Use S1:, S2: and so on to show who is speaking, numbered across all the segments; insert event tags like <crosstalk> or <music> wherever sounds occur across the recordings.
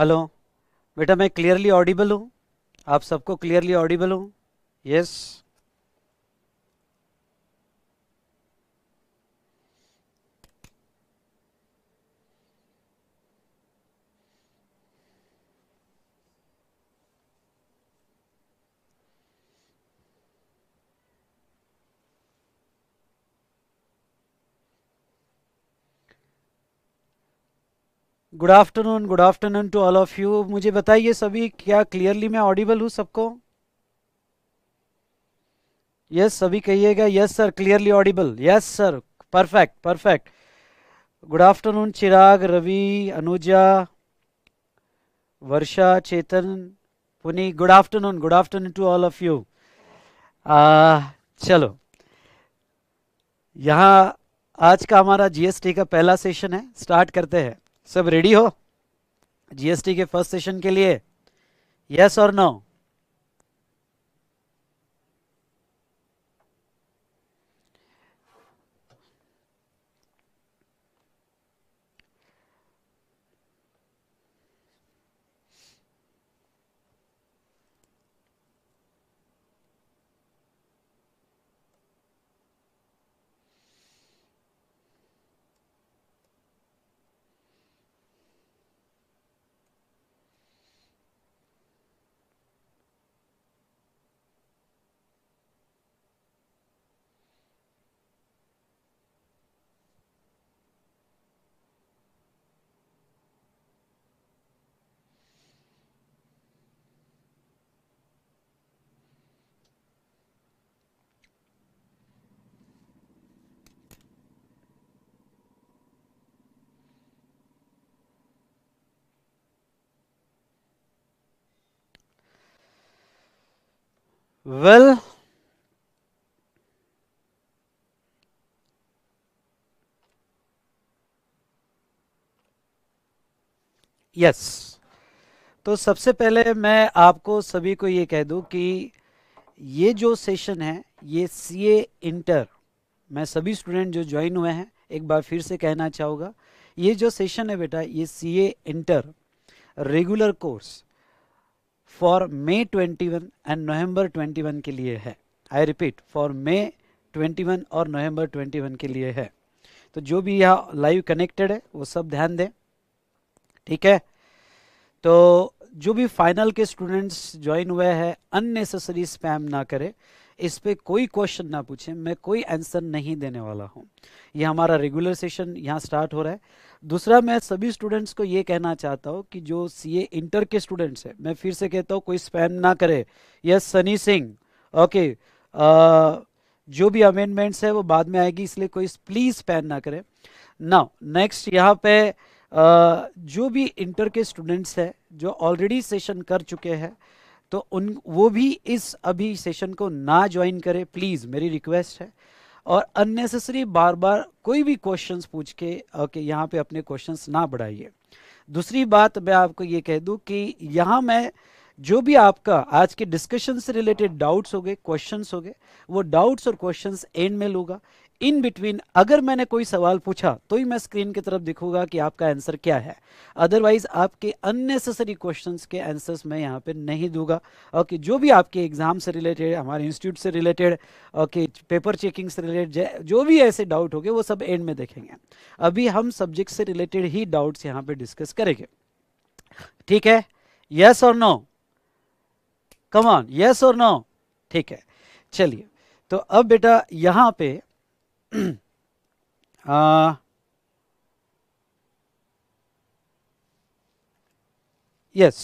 S1: Hello बेटा मैं clearly audible हूँ आप सबको क्लियरली ऑडिबल हूँ yes good afternoon good afternoon to all of you मुझे बताइए सभी क्या क्लियरली मैं ऑडिबल हूँ सबको यस yes, सभी कहिएगा yes sir clearly audible yes sir perfect perfect good afternoon Chirag Ravi Anuja Varsha Chetan Puni good afternoon good afternoon to all of you चलो यहाँ आज का हमारा जीएसटी का पहला सेशन है स्टार्ट करते हैं सब रेडी हो जीएसटी के फर्स्ट सेशन के लिए यस और नो will यस yes. तो सबसे पहले मैं आपको सभी को ये कह दूं कि ये जो सेशन है ये सी ए इंटर मैं सभी स्टूडेंट जो ज्वाइन हुए हैं एक बार फिर से कहना चाहूँगा ये जो सेशन है बेटा ये C A inter regular course for May 21 and November 21 के लिए है आई रिपीट फॉर मई 21 और नवंबर 21 के लिए है तो जो भी यहाँ लाइव कनेक्टेड है वो सब ध्यान दें ठीक है तो जो भी फाइनल के स्टूडेंट्स ज्वाइन हुए हैं अननेसेसरी स्पैम ना करें इस पर कोई क्वेश्चन ना पूछे मैं कोई आंसर नहीं देने वाला हूँ ये हमारा रेगुलर सेशन यहाँ स्टार्ट हो रहा है दूसरा मैं सभी स्टूडेंट्स को ये कहना चाहता हूँ कि जो सी इंटर के स्टूडेंट्स हैं मैं फिर से कहता हूँ कोई स्पैम ना करे यस सनी सिंह ओके जो भी अमेंडमेंट्स है वो बाद में आएगी इसलिए कोई प्लीज स्पैम ना करे ना नेक्स्ट यहाँ पे आ, जो भी इंटर के स्टूडेंट्स हैं जो ऑलरेडी सेशन कर चुके हैं तो उन वो भी इस अभी सेशन को ना ज्वाइन करें प्लीज़ मेरी रिक्वेस्ट है और अननेसेसरी बार बार कोई भी क्वेश्चंस पूछ के ओके यहाँ पे अपने क्वेश्चंस ना बढ़ाइए दूसरी बात मैं आपको ये कह दूँ कि यहाँ मैं जो भी आपका आज के डिस्कशन से रिलेटेड डाउट्स हो गए क्वेश्चंस हो गए वो डाउट्स और क्वेश्चंस एंड में लूँगा इन बिटवीन अगर मैंने कोई सवाल पूछा तो ही मैं स्क्रीन की तरफ दिखूंगा कि आपका आंसर क्या है अदरवाइज आपके अननेसेसरी क्वेश्चंस के आंसर्स मैं यहाँ पे नहीं दूंगा ओके जो भी आपके एग्जाम से रिलेटेड हमारे इंस्टीट्यूट से रिलेटेड ओके पेपर चेकिंग से रिलेटेड जो भी ऐसे डाउट हो गए वो सब एंड में देखेंगे अभी हम सब्जेक्ट से रिलेटेड ही डाउट्स यहाँ पे डिस्कस करेंगे ठीक है यस और नो कमान यस और नो ठीक है चलिए तो अब बेटा यहाँ पे <clears throat> uh, यस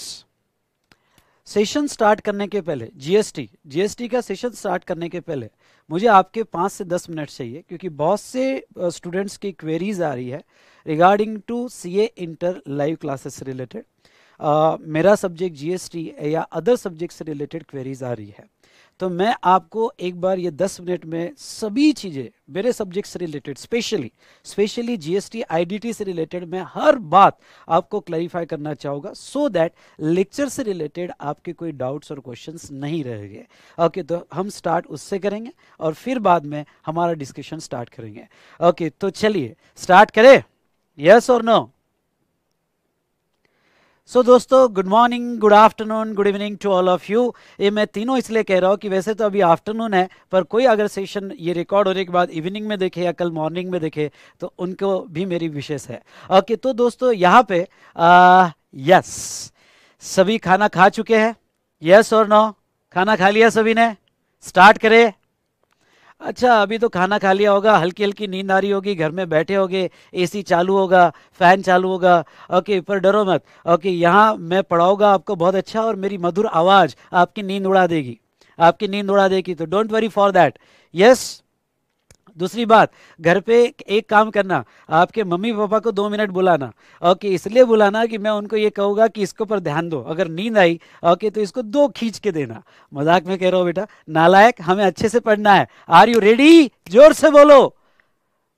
S1: सेशन स्टार्ट करने के पहले जीएसटी जीएसटी का सेशन स्टार्ट करने के पहले मुझे आपके पाँच से दस मिनट चाहिए क्योंकि बहुत से स्टूडेंट्स uh, की क्वेरीज आ रही है regarding to CA inter live classes related मेरा सब्जेक्ट जीएसटी या अदर सब्जेक्ट से रिलेटेड क्वेरीज आ रही है तो मैं आपको एक बार ये दस मिनट में सभी चीज़ें मेरे सब्जेक्ट से related specially specially GST IDT से रिलेटेड मैं हर बात आपको क्लैरिफाई करना चाहूँगा सो दैट लेक्चर से रिलेटेड आपके कोई डाउट्स और क्वेश्चंस नहीं रहेंगे ओके okay, तो हम स्टार्ट उससे करेंगे और फिर बाद में हमारा डिस्कशन स्टार्ट करेंगे ओके okay, तो चलिए स्टार्ट करें यस और नो सो so, दोस्तों good morning good afternoon good evening to all of you ये मैं तीनों इसलिए कह रहा हूँ कि वैसे तो अभी आफ्टरनून है पर कोई अगर सेशन ये रिकॉर्ड होने के बाद इवनिंग में देखे या कल मॉर्निंग में देखे तो उनको भी मेरी विशेष है ओके okay, तो दोस्तों यहाँ पे यस सभी खाना खा चुके हैं यस और नो खाना खा लिया सभी ने स्टार्ट करें अच्छा अभी तो खाना खा लिया होगा हल्की हल्की नींद आ रही होगी घर में बैठे होगे एसी चालू होगा फैन चालू होगा ओके पर डरो मत ओके यहाँ मैं पढ़ाऊंगा आपको बहुत अच्छा और मेरी मधुर आवाज़ आपकी नींद उड़ा देगी आपकी नींद उड़ा देगी तो don't worry for that yes दूसरी बात घर पे एक काम करना आपके मम्मी पापा को दो मिनट बुलाना ओके इसलिए बुलाना कि मैं उनको ये कहूँगा कि इसके ऊपर ध्यान दो अगर नींद आई ओके तो इसको दो खींच के देना मजाक में कह रहा हूँ बेटा नालायक हमें अच्छे से पढ़ना है आर यू रेडी जोर से बोलो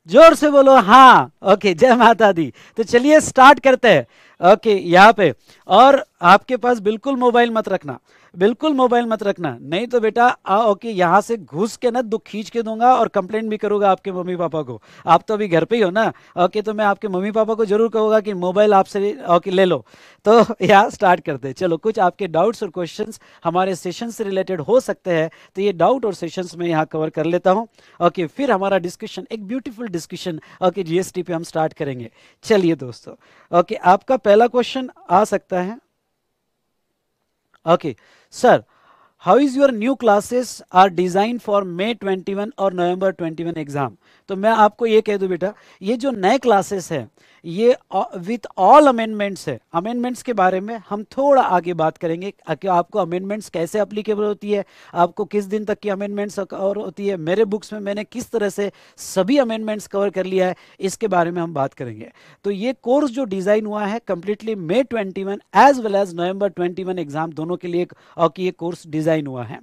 S1: जोर से बोलो हाँ ओके जय माता दी तो चलिए स्टार्ट करते हैं ओके यहाँ पे और आपके पास बिल्कुल मोबाइल मत रखना बिल्कुल मोबाइल मत रखना नहीं तो बेटा आओ कि यहाँ से घुस के ना दुख खींच के दूंगा और कंप्लेंट भी करूंगा आपके मम्मी पापा को आप तो अभी घर पे ही हो ना ओके तो मैं आपके मम्मी पापा को जरूर कहूंगा कि मोबाइल आपसे ओके ले लो तो <laughs> यहाँ स्टार्ट करते हैं चलो कुछ आपके डाउट्स और क्वेश्चन हमारे सेशन से रिलेटेड हो सकते हैं तो ये डाउट और सेशन में यहाँ कवर कर लेता हूँ ओके फिर हमारा डिस्कशन एक ब्यूटीफुल डिस्कशन ओके जीएसटी पे हम स्टार्ट करेंगे चलिए दोस्तों ओके आपका पहला क्वेश्चन आ सकता है okay okay, Sir, how is your new classes are designed for May 21 or November 21 exam? तो मैं आपको ये कह दूं बेटा ये जो नए क्लासेस है ये विथ ऑल अमेंडमेंट्स है अमेंडमेंट्स के बारे में हम थोड़ा आगे बात करेंगे कि आपको अमेंडमेंट्स कैसे अप्लीकेबल होती है आपको किस दिन तक की अमेंडमेंट्स और होती है मेरे बुक्स में मैंने किस तरह से सभी अमेंडमेंट्स कवर कर लिया है इसके बारे में हम बात करेंगे तो ये कोर्स जो डिज़ाइन हुआ है completely May twenty one as well as November twenty one exam दोनों के लिए और ये कोर्स डिज़ाइन हुआ है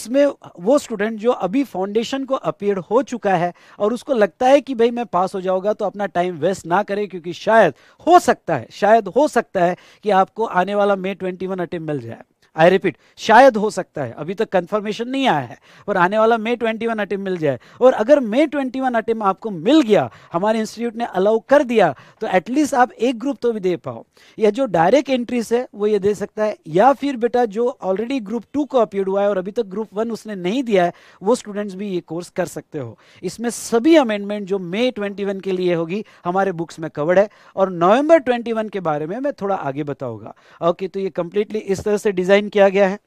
S1: इसमें वो स्टूडेंट जो अभी फाउंडेशन को अपियर हो चुका है और उस उसको लगता है कि भाई मैं पास हो जाऊंगा तो अपना टाइम वेस्ट ना करें क्योंकि शायद हो सकता है शायद हो सकता है कि आपको आने वाला मे ट्वेंटी वन अटेम्प मिल जाए आई रिपीट शायद हो सकता है अभी तक कंफर्मेशन नहीं आया है और आने वाला मे 21 अटेम्प मिल जाए और अगर मे 21 अटेम्प आपको मिल गया हमारे इंस्टीट्यूट ने अलाउ कर दिया तो एटलीस्ट आप एक ग्रुप तो भी दे पाओ या जो डायरेक्ट एंट्रीज है वो ये दे सकता है या फिर बेटा जो ऑलरेडी ग्रुप टू को अपीड हुआ है और अभी तक ग्रुप वन उसने नहीं दिया है वो स्टूडेंट्स भी ये कोर्स कर सकते हो इसमें सभी अमेंडमेंट जो मे ट्वेंटी के लिए होगी हमारे बुक्स में कवर्ड है और नवंबर ट्वेंटी के बारे में मैं थोड़ा आगे बताऊंगा ओके तो ये कंप्लीटली इस तरह से डिजाइन डिज़ाइन किया गया है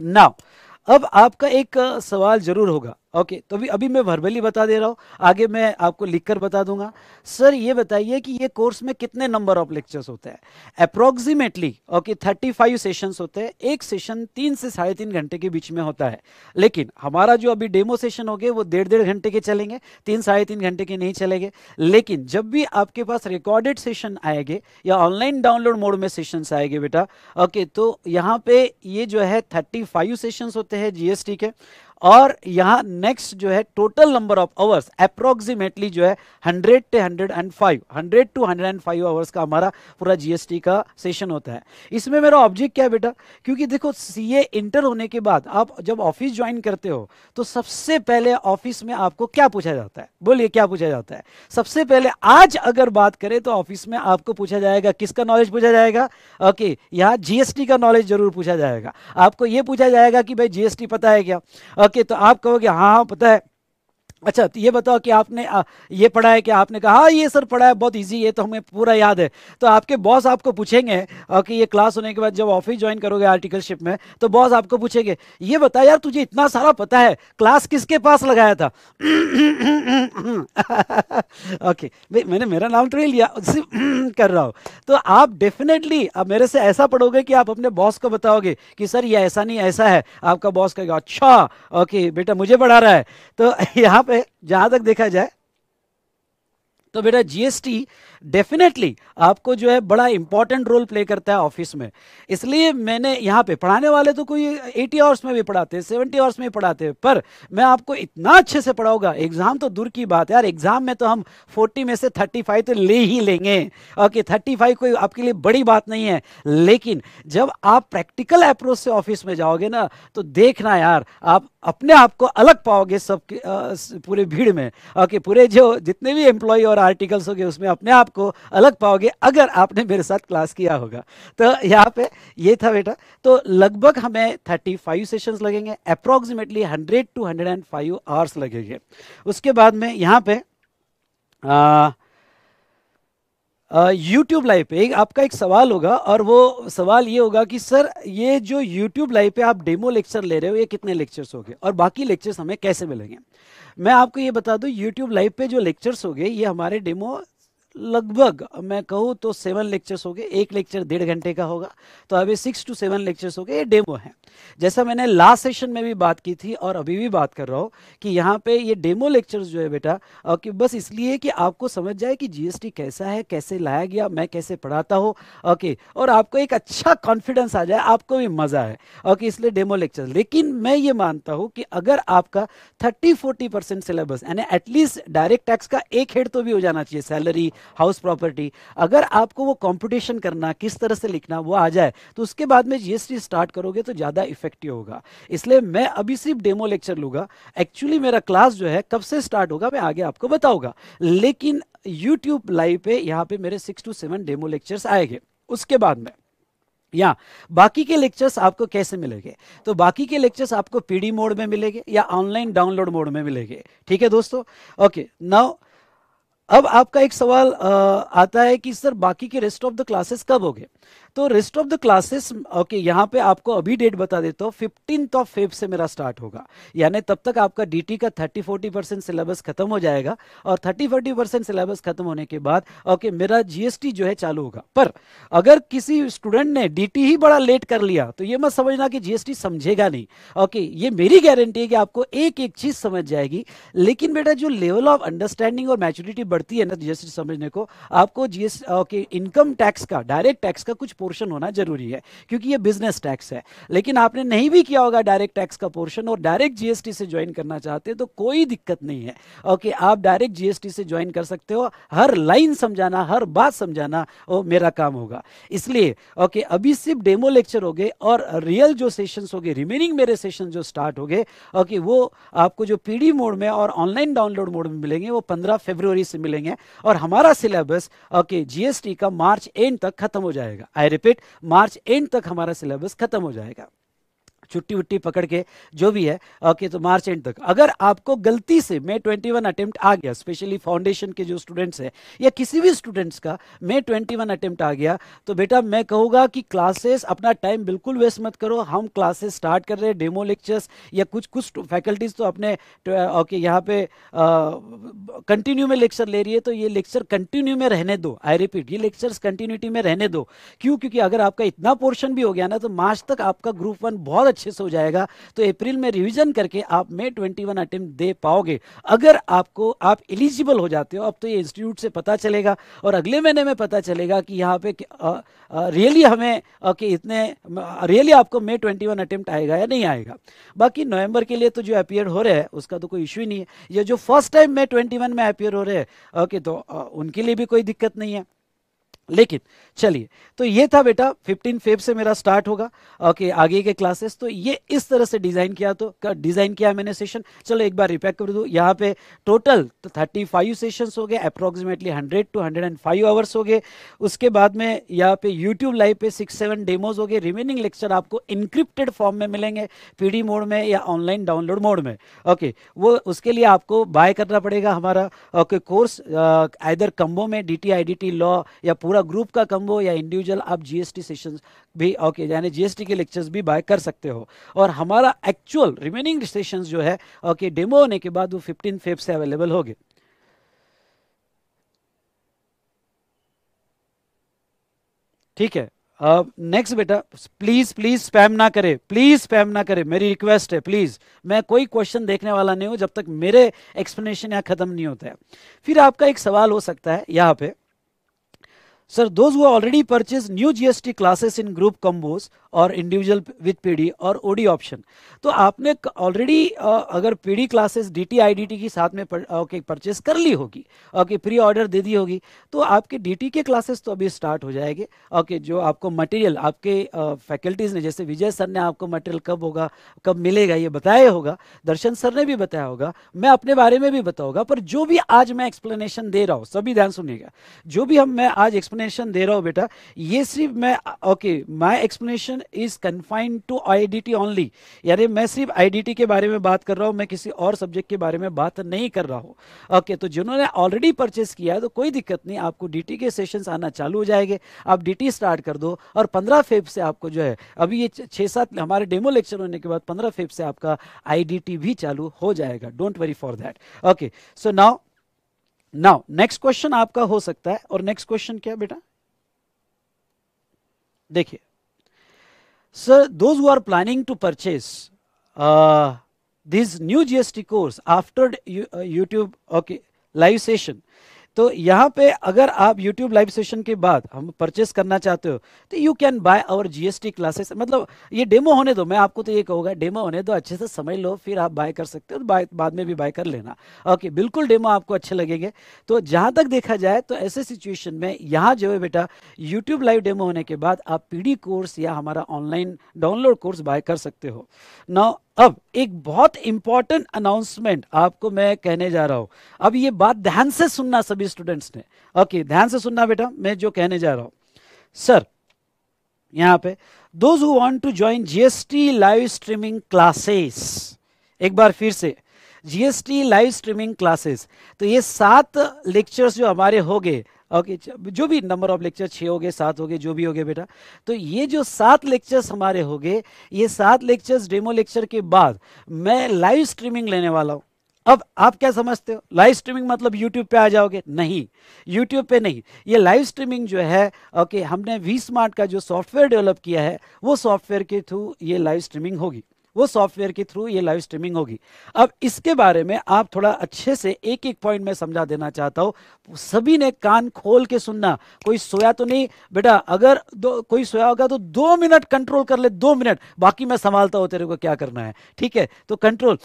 S1: नाउ अब आपका एक सवाल ज़रूर होगा ओके तो अभी अभी मैं वर्बली बता दे रहा हूँ आगे मैं आपको लिखकर बता दूंगा सर ये बताइए कि ये कोर्स में कितने नंबर ऑफ लेक्चर्स होते हैं approximately okay thirty five session होते हैं एक सेशन तीन से साढ़े तीन घंटे के बीच में होता है लेकिन हमारा जो अभी डेमो सेशन हो गए वो डेढ़ डेढ़ घंटे के चलेंगे तीन साढ़े तीन घंटे के नहीं चलेंगे लेकिन जब भी आपके पास रिकॉर्डेड सेशन आएंगे या ऑनलाइन डाउनलोड मोड में सेशन आएंगे बेटा ओके तो यहाँ पे ये जो है थर्टी फाइव होते हैं जीएसटी के और यहां नेक्स्ट जो है total number of hours approximately जो है 100 टू 105 100 टू 105 आवर्स का हमारा पूरा जीएसटी का सेशन होता है इसमें मेरा ऑब्जेक्ट क्या है बेटा क्योंकि देखो सीए इंटर होने के बाद आप जब ऑफिस ज्वाइन करते हो तो सबसे पहले ऑफिस में आपको क्या पूछा जाता है बोलिए क्या पूछा जाता है सबसे पहले आज अगर बात करें तो ऑफिस में आपको पूछा जाएगा किसका नॉलेज पूछा जाएगा ओके यहाँ जीएसटी का नॉलेज जरूर पूछा जाएगा आपको यह पूछा जाएगा कि भाई जीएसटी पता है क्या वाक्य तो आप कहोगे हाँ हाँ पता है अच्छा तो ये बताओ कि आपने आ, ये पढ़ा है कि आपने कहा हाँ ये सर पढ़ा है बहुत इजी है तो हमें पूरा याद है तो आपके बॉस आपको पूछेंगे कि ये क्लास होने के बाद जब ऑफिस ज्वाइन करोगे आर्टिकलशिप में तो बॉस आपको पूछेंगे ये बता यार तुझे इतना सारा पता है क्लास किसके पास लगाया था ओके <laughs> मैंने मेरा नाम तो लिया <clears throat> कर रहा हूँ तो आप डेफिनेटली अब मेरे से ऐसा पढ़ोगे कि आप अपने बॉस को बताओगे कि सर ये ऐसा नहीं ऐसा है आपका बॉस कहेगा अच्छा ओके बेटा मुझे पढ़ा रहा है तो <laughs> यहाँ पे जहां तक देखा जाए तो बेटा जीएसटी डेफिनेटली आपको जो है बड़ा इंपॉर्टेंट रोल प्ले करता है ऑफिस में इसलिए मैंने यहाँ पे पढ़ाने वाले तो कोई एटी आवर्स में भी पढ़ाते हैं आवर्स में पढ़ाते हैं पर मैं आपको इतना अच्छे से पढ़ाऊंगा एग्जाम तो दूर की बात है यार एग्जाम में तो हम फोर्टी में से थर्टी फाइव तो ले ही लेंगे ओके थर्टी फाइव कोई आपके लिए बड़ी बात नहीं है लेकिन जब आप प्रैक्टिकल अप्रोच से ऑफिस में जाओगे ना तो देखना यार आप अपने आप को अलग पाओगे सबके पूरे भीड़ में ओके पूरे जो जितने भी एम्प्लॉय और आर्टिकल्स होंगे उसमें अपने आप को अलग पाओगे अगर आपने मेरे साथ क्लास किया होगा तो यहाँ पे ये था बेटा तो लगभग हमें 35 सेशंस लगेंगे अप्रोक्सीमेटली 100 टू 105 आवर्स लगेंगे उसके बाद में यहाँ पे आ, यूट्यूब लाइव पे एक आपका एक सवाल होगा और वो सवाल ये होगा कि सर ये जो यूट्यूब लाइव पे आप डेमो लेक्चर ले रहे हो ये कितने लेक्चर्स हो गए और बाकी लेक्चर्स हमें कैसे मिलेंगे मैं आपको ये बता दूं यूट्यूब लाइव पे जो लेक्चर्स हो गए ये हमारे डेमो लगभग मैं कहूँ तो सेवन लेक्चर्स हो गए एक लेक्चर डेढ़ घंटे का होगा तो अभी सिक्स टू सेवन लेक्चर्स हो गए ये डेमो है जैसा मैंने लास्ट सेशन में भी बात की थी और अभी भी बात कर रहा हूँ कि यहाँ पे ये डेमो लेक्चर्स जो है बेटा कि बस इसलिए कि आपको समझ जाए कि जीएसटी कैसा है कैसे लाया गया मैं कैसे पढ़ाता हूँ ओके और आपको एक अच्छा कॉन्फिडेंस आ जाए आपको भी मज़ा है ओके इसलिए डेमो लेक्चर लेकिन मैं ये मानता हूँ कि अगर आपका थर्टी फोर्टी परसेंट सिलेबस यानी एटलीस्ट डायरेक्ट टैक्स का एक हेड तो भी हो जाना चाहिए सैलरी हाउस प्रॉपर्टी अगर आपको वो कॉम्पिटिशन करना किस तरह से लिखना वो आ जाए तो उसके बाद में जीएसटी स्टार्ट करोगे तो ज़्यादा इफेक्टिव होगा इसलिए मैं अभी सिर्फ डेमो लेक्चर लूंगा एक्चुअली मेरा क्लास जो है कब से स्टार्ट होगा मैं आगे आपको बताऊंगा लेकिन यूट्यूब लाइव पे यहाँ पे मेरे six to seven demo lectures आएंगे उसके बाद में या बाकी के लेक्चर्स आपको कैसे मिलेंगे तो बाकी के लेक्चर्स आपको पीडी मोड में मिलेंगे या ऑनलाइन डाउनलोड मोड में मिलेंगे ठीक है दोस्तों ओके नाउ अब आपका एक सवाल आ, आता है कि सर बाकी के रेस्ट ऑफ द क्लासेस कब होंगे तो rest of the classes okay यहाँ पे आपको अभी डेट बता देता हूँ फिफ्टीन ऑफ फेब से मेरा स्टार्ट होगा यानी तब तक आपका डीटी का थर्टी फोर्टी परसेंट सिलेबस खत्म हो जाएगा और थर्टी फोर्टी परसेंट सिलेबस खत्म होने के बाद ओके मेरा जीएसटी जो है चालू होगा पर अगर किसी स्टूडेंट ने डीटी ही बड़ा लेट कर लिया तो ये मत समझना कि जीएसटी समझेगा नहीं ओके ये मेरी गारंटी है कि आपको एक एक चीज समझ जाएगी लेकिन बेटा जो लेवल ऑफ अंडरस्टैंडिंग और मैच्योरिटी बढ़ती है ना जीएसटी समझने को आपको जीएसटी ओके इनकम टैक्स का डायरेक्ट टैक्स का कुछ पोर्शन होना जरूरी है क्योंकि ये बिजनेस टैक्स है लेकिन आपने नहीं भी किया होगा डायरेक्ट टैक्स का पोर्शन और डायरेक्ट जीएसटी से ज्वाइन करना चाहते हैं तो कोई दिक्कत नहीं है ओके आप डायरेक्ट जीएसटी से ज्वाइन कर सकते हो हर लाइन समझाना हर बात समझाना वो मेरा काम होगा इसलिए ओके अभी सिर्फ डेमो लेक्चर हो गए और रियल जो सेशन हो गए रिमेनिंग मेरे सेशन जो स्टार्ट हो गए ओके वो आपको जो पी मोड में और ऑनलाइन डाउनलोड मोड में मिलेंगे वो पंद्रह फरवरी से मिलेंगे और हमारा सिलेबस ओके जीएसटी का मार्च एंड तक खत्म हो जाएगा आई रिपीट मार्च एंड तक हमारा सिलेबस खत्म हो जाएगा छुट्टी वुट्टी पकड़ के जो भी है ओके तो मार्च एंड तक अगर आपको गलती से मे 21 अटेम्प्ट आ गया स्पेशली फाउंडेशन के जो स्टूडेंट्स हैं या किसी भी स्टूडेंट्स का मे 21 अटेम्प्ट आ गया तो बेटा मैं कहूँगा कि क्लासेस अपना टाइम बिल्कुल वेस्ट मत करो हम क्लासेस स्टार्ट कर रहे हैं डेमो लेक्चर्स या कुछ कुछ फैकल्टीज तो अपने ओके यहाँ पे कंटिन्यू में लेक्चर ले रही है तो ये लेक्चर कंटिन्यू में रहने दो आई रिपीट ये लेक्चर्स कंटिन्यूटी में रहने दो क्यों क्योंकि अगर आपका इतना पोर्शन भी हो गया ना तो मार्च तक आपका ग्रुप वन बहुत अच्छा अच्छे से हो जाएगा तो अप्रैल में रिविजन करके आप मे ट्वेंटी वन दे पाओगे अगर आपको आप एलिजिबल हो जाते हो अब तो ये इंस्टीट्यूट से पता चलेगा और अगले महीने में पता चलेगा कि यहाँ पे रियली हमें कि इतने रियली आपको मे ट्वेंटी वन अटेम्प्ट आएगा या नहीं आएगा बाकी नवंबर के लिए तो जो अपियर हो रहे हैं उसका तो कोई इश्यू ही नहीं है या जो फर्स्ट टाइम मे ट्वेंटी में अपियर हो रहे हैं ओके तो उनके लिए भी कोई दिक्कत नहीं है लेकिन चलिए तो ये था बेटा 15 फेब से मेरा स्टार्ट होगा ओके आगे के क्लासेस तो ये इस तरह से डिज़ाइन किया तो डिज़ाइन किया मैंने सेशन चलो एक बार रिपैक कर दू यहाँ पे टोटल तो 35 सेशन हो गए अप्रोक्सीमेटली 100 टू 105 आवर्स हो गए उसके बाद में यहाँ पे यूट्यूब लाइव पे सिक्स सेवन डेमोज हो गए रिमेनिंग लेक्चर आपको इनक्रिप्टेड फॉर्म में मिलेंगे पी मोड में या ऑनलाइन डाउनलोड मोड में ओके वो उसके लिए आपको बाय करना पड़ेगा हमारा ओके कोर्स आइदर कम्बो में डी टी लॉ या पूरा पूरा ग्रुप का कम्बो या इंडिविजुअल आप जीएसटी सेशंस भी ओके यानी जीएसटी के लेक्चर्स भी बाय कर सकते हो और हमारा एक्चुअल रिमेनिंग सेशन जो है ओके डेमो होने के बाद वो फिफ्टीन फेब से अवेलेबल होगी ठीक है नेक्स्ट uh, बेटा प्लीज प्लीज स्पैम ना करे प्लीज स्पैम ना करे मेरी रिक्वेस्ट है प्लीज मैं कोई क्वेश्चन देखने वाला नहीं हूं जब तक मेरे एक्सप्लेनेशन यहां खत्म नहीं होता है फिर आपका एक सवाल हो सकता है यहां पे Sir, those who already purchased new GST classes in group combos और individual with PD और OD option, तो आपने already uh, अगर PD classes DT IDT के साथ में ओके परचेस कर ली होगी ओके प्री ऑर्डर दे दी होगी तो आपके डीटी के क्लासेस तो अभी स्टार्ट हो जाएंगे ओके जो आपको मटेरियल आपके फैकल्टीज़ ने जैसे विजय सर ने आपको मटेरियल कब होगा कब मिलेगा ये बताया होगा दर्शन सर ने भी बताया होगा मैं अपने बारे में भी बताऊंगा पर जो भी आज मैं एक्सप्लेनेशन दे रहा हूँ सभी ध्यान सुनिएगा जो भी हम मैं आज एक्सप्लेन एक्सप्लेनेशन दे रहा हूँ बेटा ये सिर्फ मैं okay my explanation is confined to IDT only यानी मैं सिर्फ आईडीटी के बारे में बात कर रहा हूँ मैं किसी और सब्जेक्ट के बारे में बात नहीं कर रहा हूँ ओके okay, तो जिन्होंने ऑलरेडी परचेस किया है तो कोई दिक्कत नहीं आपको डी के सेशन आना चालू हो जाएंगे आप डी स्टार्ट कर दो और पंद्रह फेब से आपको जो है अभी ये छः सात हमारे डेमो लेक्चर होने के बाद पंद्रह फेब से आपका आई भी चालू हो जाएगा don't worry for that okay so now now next question आपका हो सकता है और नेक्स्ट क्वेश्चन क्या बेटा देखिए sir those are planning to purchase this new GST course after YouTube okay live session तो यहाँ पे अगर आप YouTube लाइव सेशन के बाद हम परचेस करना चाहते हो तो you can buy our GST classes मतलब ये डेमो होने दो मैं आपको तो ये कहूँगा डेमो होने दो अच्छे से समझ लो फिर आप बाय कर सकते हो तो बाद में भी बाय कर लेना ओके बिल्कुल डेमो आपको अच्छे लगेंगे तो जहाँ तक देखा जाए तो ऐसे सिचुएशन में यहाँ जो है बेटा यूट्यूब लाइव डेमो होने के बाद आप पी कोर्स या हमारा ऑनलाइन डाउनलोड कोर्स बाय कर सकते हो नौ अब एक बहुत इंपॉर्टेंट अनाउंसमेंट आपको मैं कहने जा रहा हूं अब ये बात ध्यान से सुनना सभी स्टूडेंट्स ने ओके ध्यान से सुनना बेटा मैं जो कहने जा रहा हूं सर यहां पे those who want to join GST live streaming classes एक बार फिर से जीएसटी लाइव स्ट्रीमिंग क्लासेस तो ये सात लेक्चर्स जो हमारे हो गए ओके जो भी नंबर ऑफ लेक्चर छः हो गए सात हो गए जो भी हो गए बेटा तो ये जो सात लेक्चर्स हमारे हो गए ये सात लेक्चर्स डेमो लेक्चर के बाद मैं लाइव स्ट्रीमिंग लेने वाला हूँ अब आप क्या समझते हो लाइव स्ट्रीमिंग मतलब यूट्यूब पे आ जाओगे नहीं यूट्यूब पे नहीं ये लाइव स्ट्रीमिंग जो है ओके हमने वी स्मार्ट का जो सॉफ्टवेयर डेवलप किया है वो सॉफ्टवेयर के थ्रू ये लाइव स्ट्रीमिंग होगी वो सॉफ्टवेयर के थ्रू ये लाइव स्ट्रीमिंग होगी अब इसके बारे में आप थोड़ा अच्छे से एक एक पॉइंट में समझा देना चाहता हूँ सभी ने कान खोल के सुनना कोई सोया तो नहीं बेटा अगर दो कोई सोया होगा तो दो मिनट कंट्रोल कर ले दो मिनट बाकी मैं संभालता हूँ तेरे को क्या करना है ठीक है तो कंट्रोल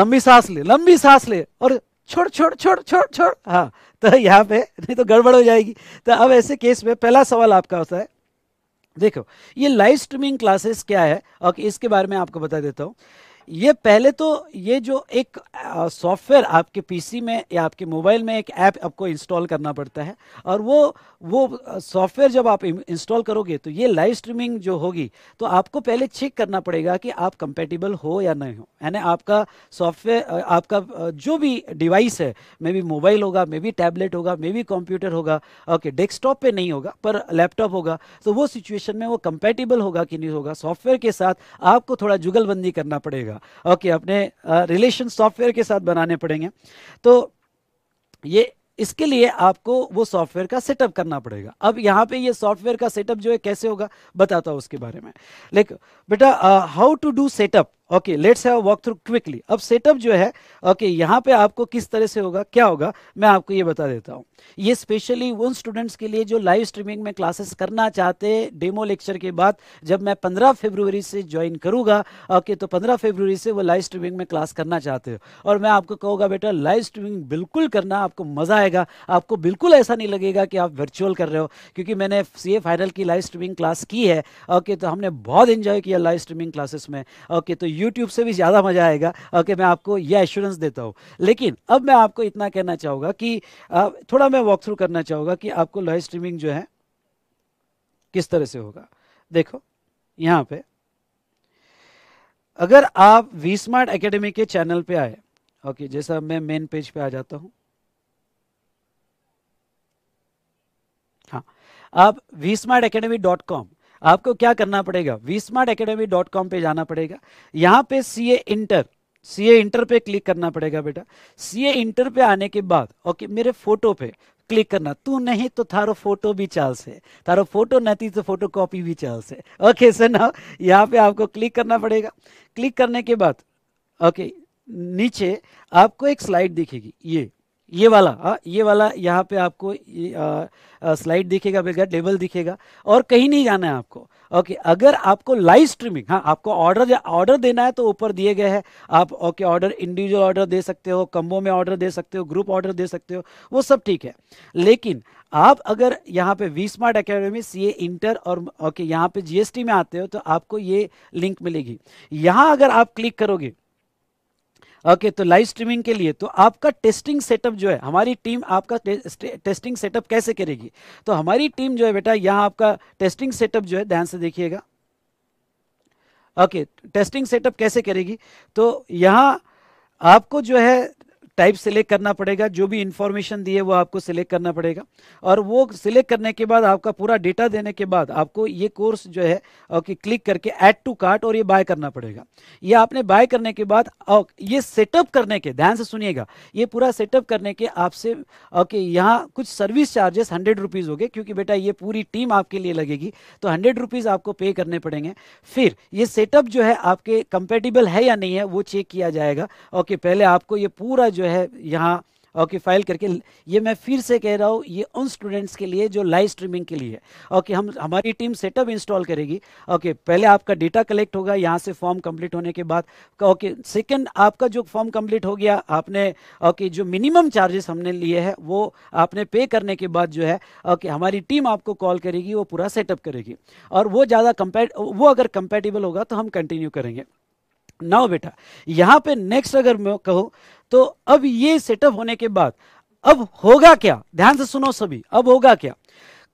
S1: लंबी सांस ले लंबी सांस ले और छोड़ छोड़ छोड़ छोड़ छोड़ हाँ तो यहाँ पे नहीं तो गड़बड़ हो जाएगी तो अब ऐसे केस में पहला सवाल आपका होता है देखो ये लाइव स्ट्रीमिंग क्लासेस क्या है और इसके बारे में आपको बता देता हूँ ये पहले तो ये जो एक सॉफ्टवेयर आपके पीसी में या आपके मोबाइल में एक ऐप आपको इंस्टॉल करना पड़ता है और वो वो सॉफ्टवेयर जब आप इंस्टॉल करोगे तो ये लाइव स्ट्रीमिंग जो होगी तो आपको पहले चेक करना पड़ेगा कि आप कंपेटिबल हो या नहीं हो यानी आपका सॉफ्टवेयर आपका जो भी डिवाइस है मे बी मोबाइल होगा मे बी टैबलेट होगा मे बी कंप्यूटर होगा ओके डेस्कटॉप पे नहीं होगा पर लैपटॉप होगा तो वो सिचुएशन में वो कंपेटिबल होगा कि नहीं होगा सॉफ्टवेयर के साथ आपको थोड़ा जुगलबंदी करना पड़ेगा पड़ेगा ओके अपने रिलेशन सॉफ्टवेयर के साथ बनाने पड़ेंगे तो ये इसके लिए आपको वो सॉफ्टवेयर का सेटअप करना पड़ेगा अब यहाँ पे ये सॉफ्टवेयर का सेटअप जो है कैसे होगा बताता हूँ उसके बारे में लाइक बेटा how to do setup okay let's have walk through quickly अब सेटअप जो है ओके okay, यहाँ पे आपको किस तरह से होगा क्या होगा मैं आपको ये बता देता हूँ ये स्पेशली उन स्टूडेंट्स के लिए जो लाइव स्ट्रीमिंग में क्लासेस करना चाहते हैं डेमो लेक्चर के बाद जब मैं 15 फरवरी से ज्वाइन करूँगा ओके okay, तो 15 फरवरी से वो लाइव स्ट्रीमिंग में क्लास करना चाहते हो और मैं आपको कहूँगा बेटा लाइव स्ट्रीमिंग बिल्कुल करना आपको मज़ा आएगा आपको बिल्कुल ऐसा नहीं लगेगा कि आप वर्चुअल कर रहे हो क्योंकि मैंने सी फाइनल की लाइव स्ट्रीमिंग क्लास की है ओके okay, तो हमने बहुत इन्जॉय किया लाइव स्ट्रीमिंग क्लासेस में ओके तो यूट्यूब से भी ज़्यादा मज़ा आएगा ओके मैं आपको यह एश्योरेंस देता हूँ लेकिन अब मैं आपको इतना कहना चाहूँगा कि थोड़ा मैं वॉक थ्रू करना चाहूँगा कि आपको लाइव स्ट्रीमिंग जो है किस तरह से होगा देखो यहाँ पे अगर आप वी स्मार्ट अकेडमी के चैनल पे आए ओके जैसा मैं मेन पेज पे आ जाता हूँ हाँ आप V Smart Academy dot com आपको क्या करना पड़ेगा V Smart Academy dot com पर जाना पड़ेगा यहाँ पे C A inter C A inter पे क्लिक करना पड़ेगा बेटा सी ए इंटर पे आने के बाद ओके मेरे फोटो पे क्लिक करना तू नहीं तो थारो फोटो भी चाल से थारो फोटो नहीं तो फोटो कॉपी भी चाल से ओके सर ना यहाँ पे आपको क्लिक करना पड़ेगा क्लिक करने के बाद ओके नीचे आपको एक स्लाइड दिखेगी ये ये वाला हाँ ये वाला यहाँ पे आपको स्लाइड दिखेगा बगैर टेबल दिखेगा और कहीं नहीं जाना है आपको ओके अगर आपको लाइव स्ट्रीमिंग हाँ आपको ऑर्डर ऑर्डर देना है तो ऊपर दिए गए हैं आप ओके ऑर्डर इंडिविजुअल ऑर्डर दे सकते हो कम्बो में ऑर्डर दे सकते हो ग्रुप ऑर्डर दे सकते हो वो सब ठीक है लेकिन आप अगर यहाँ पे V Smart Academy C inter और ओके यहाँ पे जीएसटी में आते हो तो आपको ये लिंक मिलेगी यहाँ अगर आप क्लिक करोगे ओके तो लाइव स्ट्रीमिंग के लिए तो आपका टेस्टिंग सेटअप जो है हमारी टीम आपका टेस्टिंग सेटअप कैसे करेगी तो हमारी टीम जो है बेटा यहाँ आपका टेस्टिंग सेटअप जो है ध्यान से देखिएगा ओके टेस्टिंग सेटअप कैसे करेगी तो यहाँ आपको जो है टाइप सिलेक्ट करना पड़ेगा जो भी इंफॉर्मेशन दी है वो आपको सिलेक्ट करना पड़ेगा और वो सिलेक्ट करने के बाद आपका पूरा डेटा देने के बाद आपको ये कोर्स जो है ओके क्लिक करके ऐड टू कार्ट और ये बाय करना पड़ेगा ये आपने बाय करने के बाद ये सेटअप करने के ध्यान से सुनिएगा ये पूरा सेटअप करने के आपसे ओके यहाँ कुछ सर्विस चार्जेस हंड्रेड रुपीज़ हो गए क्योंकि बेटा ये पूरी टीम आपके लिए लगेगी तो हंड्रेड रुपीज़ आपको पे करने पड़ेंगे फिर ये सेटअप जो है आपके कंपेटेबल है या नहीं है वो चेक किया जाएगा ओके पहले आपको ये पूरा जो है यहाँ ओके फाइल करके ये मैं फिर से कह रहा हूँ ये उन स्टूडेंट्स के लिए जो लाइव स्ट्रीमिंग के लिए है ओके हम हमारी टीम सेटअप इंस्टॉल करेगी ओके पहले आपका डेटा कलेक्ट होगा यहाँ से फॉर्म कंप्लीट होने के बाद ओके सेकंड आपका जो फॉर्म कंप्लीट हो गया आपने ओके जो मिनिमम चार्जेस हमने लिए है वो आपने पे करने के बाद जो है ओके हमारी टीम आपको कॉल करेगी वो पूरा सेटअप करेगी और वो ज़्यादा कंपे वो अगर कंपेटेबल होगा तो हम कंटिन्यू करेंगे नाउ बेटा यहां पे नेक्स्ट अगर मैं कहूं तो अब ये सेटअप होने के बाद अब होगा क्या ध्यान से सुनो सभी अब होगा क्या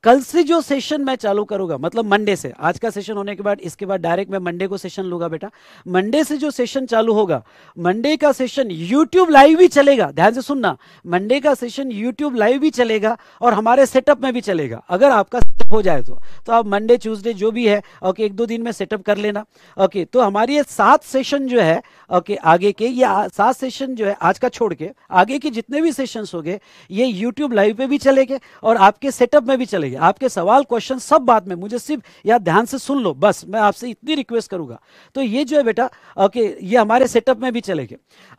S1: कल से जो सेशन मैं चालू करूंगा मतलब मंडे से आज का सेशन होने के बाद इसके बाद डायरेक्ट मैं मंडे को सेशन लूंगा बेटा मंडे से जो सेशन चालू होगा मंडे का सेशन यूट्यूब लाइव भी चलेगा ध्यान से सुनना मंडे का सेशन यूट्यूब लाइव भी चलेगा और हमारे सेटअप में भी चलेगा अगर आपका हो जाए तो, तो आप मंडे ट्यूजडे जो भी है ओके एक दो दिन में सेटअप कर लेना ओके तो हमारे ये सात सेशन जो है ओके आगे के ये सात सेशन जो है आज का छोड़ के आगे के जितने भी सेशन हो गए ये यूट्यूब लाइव पे भी चलेगे और आपके सेटअप में भी चलेगा जाएगी आपके सवाल क्वेश्चन सब बात में मुझे सिर्फ या ध्यान से सुन लो बस मैं आपसे इतनी रिक्वेस्ट करूंगा तो ये जो है बेटा ओके ये हमारे सेटअप में भी चलेंगे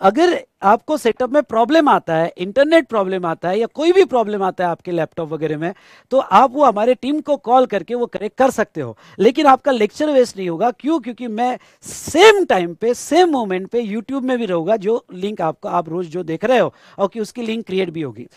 S1: अगर आपको सेटअप में प्रॉब्लम आता है इंटरनेट प्रॉब्लम आता है या कोई भी प्रॉब्लम आता है आपके लैपटॉप वगैरह में तो आप वो हमारे टीम को कॉल करके वो करेक्ट कर सकते हो लेकिन आपका लेक्चर वेस्ट नहीं होगा क्यों क्योंकि मैं सेम टाइम पे सेम मोमेंट पे यूट्यूब में भी रहूंगा जो लिंक आपको आप रोज जो देख रहे हो और कि उसकी लिंक क्रिएट भी होगी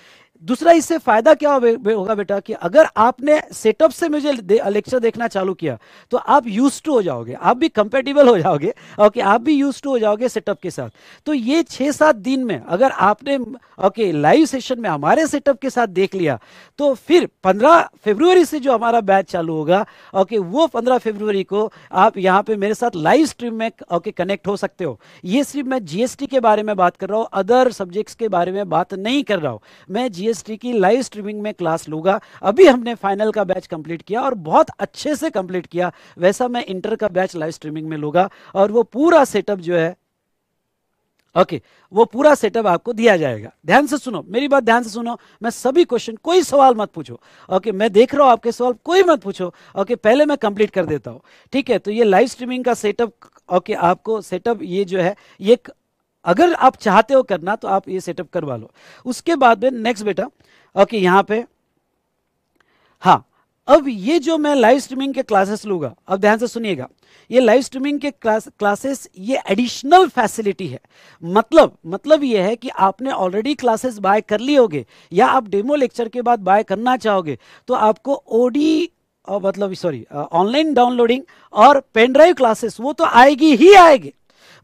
S1: दूसरा इससे फायदा क्या होगा बेटा कि अगर आपने सेटअप से मुझे दे, लेक्चर देखना चालू किया तो आप यूज टू हो जाओगे आप भी कंपेटेबल हो जाओगे ओके आप भी यूज टू हो जाओगे सेटअप के साथ तो ये छः सात दिन में अगर आपने ओके लाइव सेशन में हमारे सेटअप के साथ देख लिया तो फिर पंद्रह फेब्रुवरी से जो हमारा बैच चालू होगा ओके वो पंद्रह फेब्रुवरी को आप यहाँ पे मेरे साथ लाइव स्ट्रीम में ओके कनेक्ट हो सकते हो ये सिर्फ मैं जीएसटी के बारे में बात कर रहा हूँ अदर सब्जेक्ट्स के बारे में बात नहीं कर रहा हूँ मैं जी जीएसटी की लाइव स्ट्रीमिंग में क्लास लूंगा अभी हमने फाइनल का बैच कंप्लीट किया और बहुत अच्छे से कंप्लीट किया वैसा मैं इंटर का बैच लाइव स्ट्रीमिंग में लूंगा और वो पूरा सेटअप जो है ओके okay, वो पूरा सेटअप आपको दिया जाएगा ध्यान से सुनो मेरी बात ध्यान से सुनो मैं सभी क्वेश्चन कोई सवाल मत पूछो ओके okay, मैं देख रहा हूं आपके सवाल कोई मत पूछो ओके okay, पहले मैं कंप्लीट कर देता हूं ठीक है तो ये लाइव स्ट्रीमिंग का सेटअप ओके okay, आपको सेटअप ये जो है ये अगर आप चाहते हो करना तो आप ये सेटअप करवा लो उसके बाद में नेक्स्ट बेटा ओके यहाँ पे हाँ अब ये जो मैं लाइव स्ट्रीमिंग के क्लासेस लूंगा अब ध्यान से सुनिएगा ये लाइव स्ट्रीमिंग के क्लासेस ये एडिशनल फैसिलिटी है मतलब मतलब ये है कि आपने ऑलरेडी क्लासेस बाय कर ली होगे या आप डेमो लेक्चर के बाद बाय करना चाहोगे तो आपको ओडी मतलब सॉरी ऑनलाइन डाउनलोडिंग और पेनड्राइव क्लासेस वो तो आएगी ही आएगी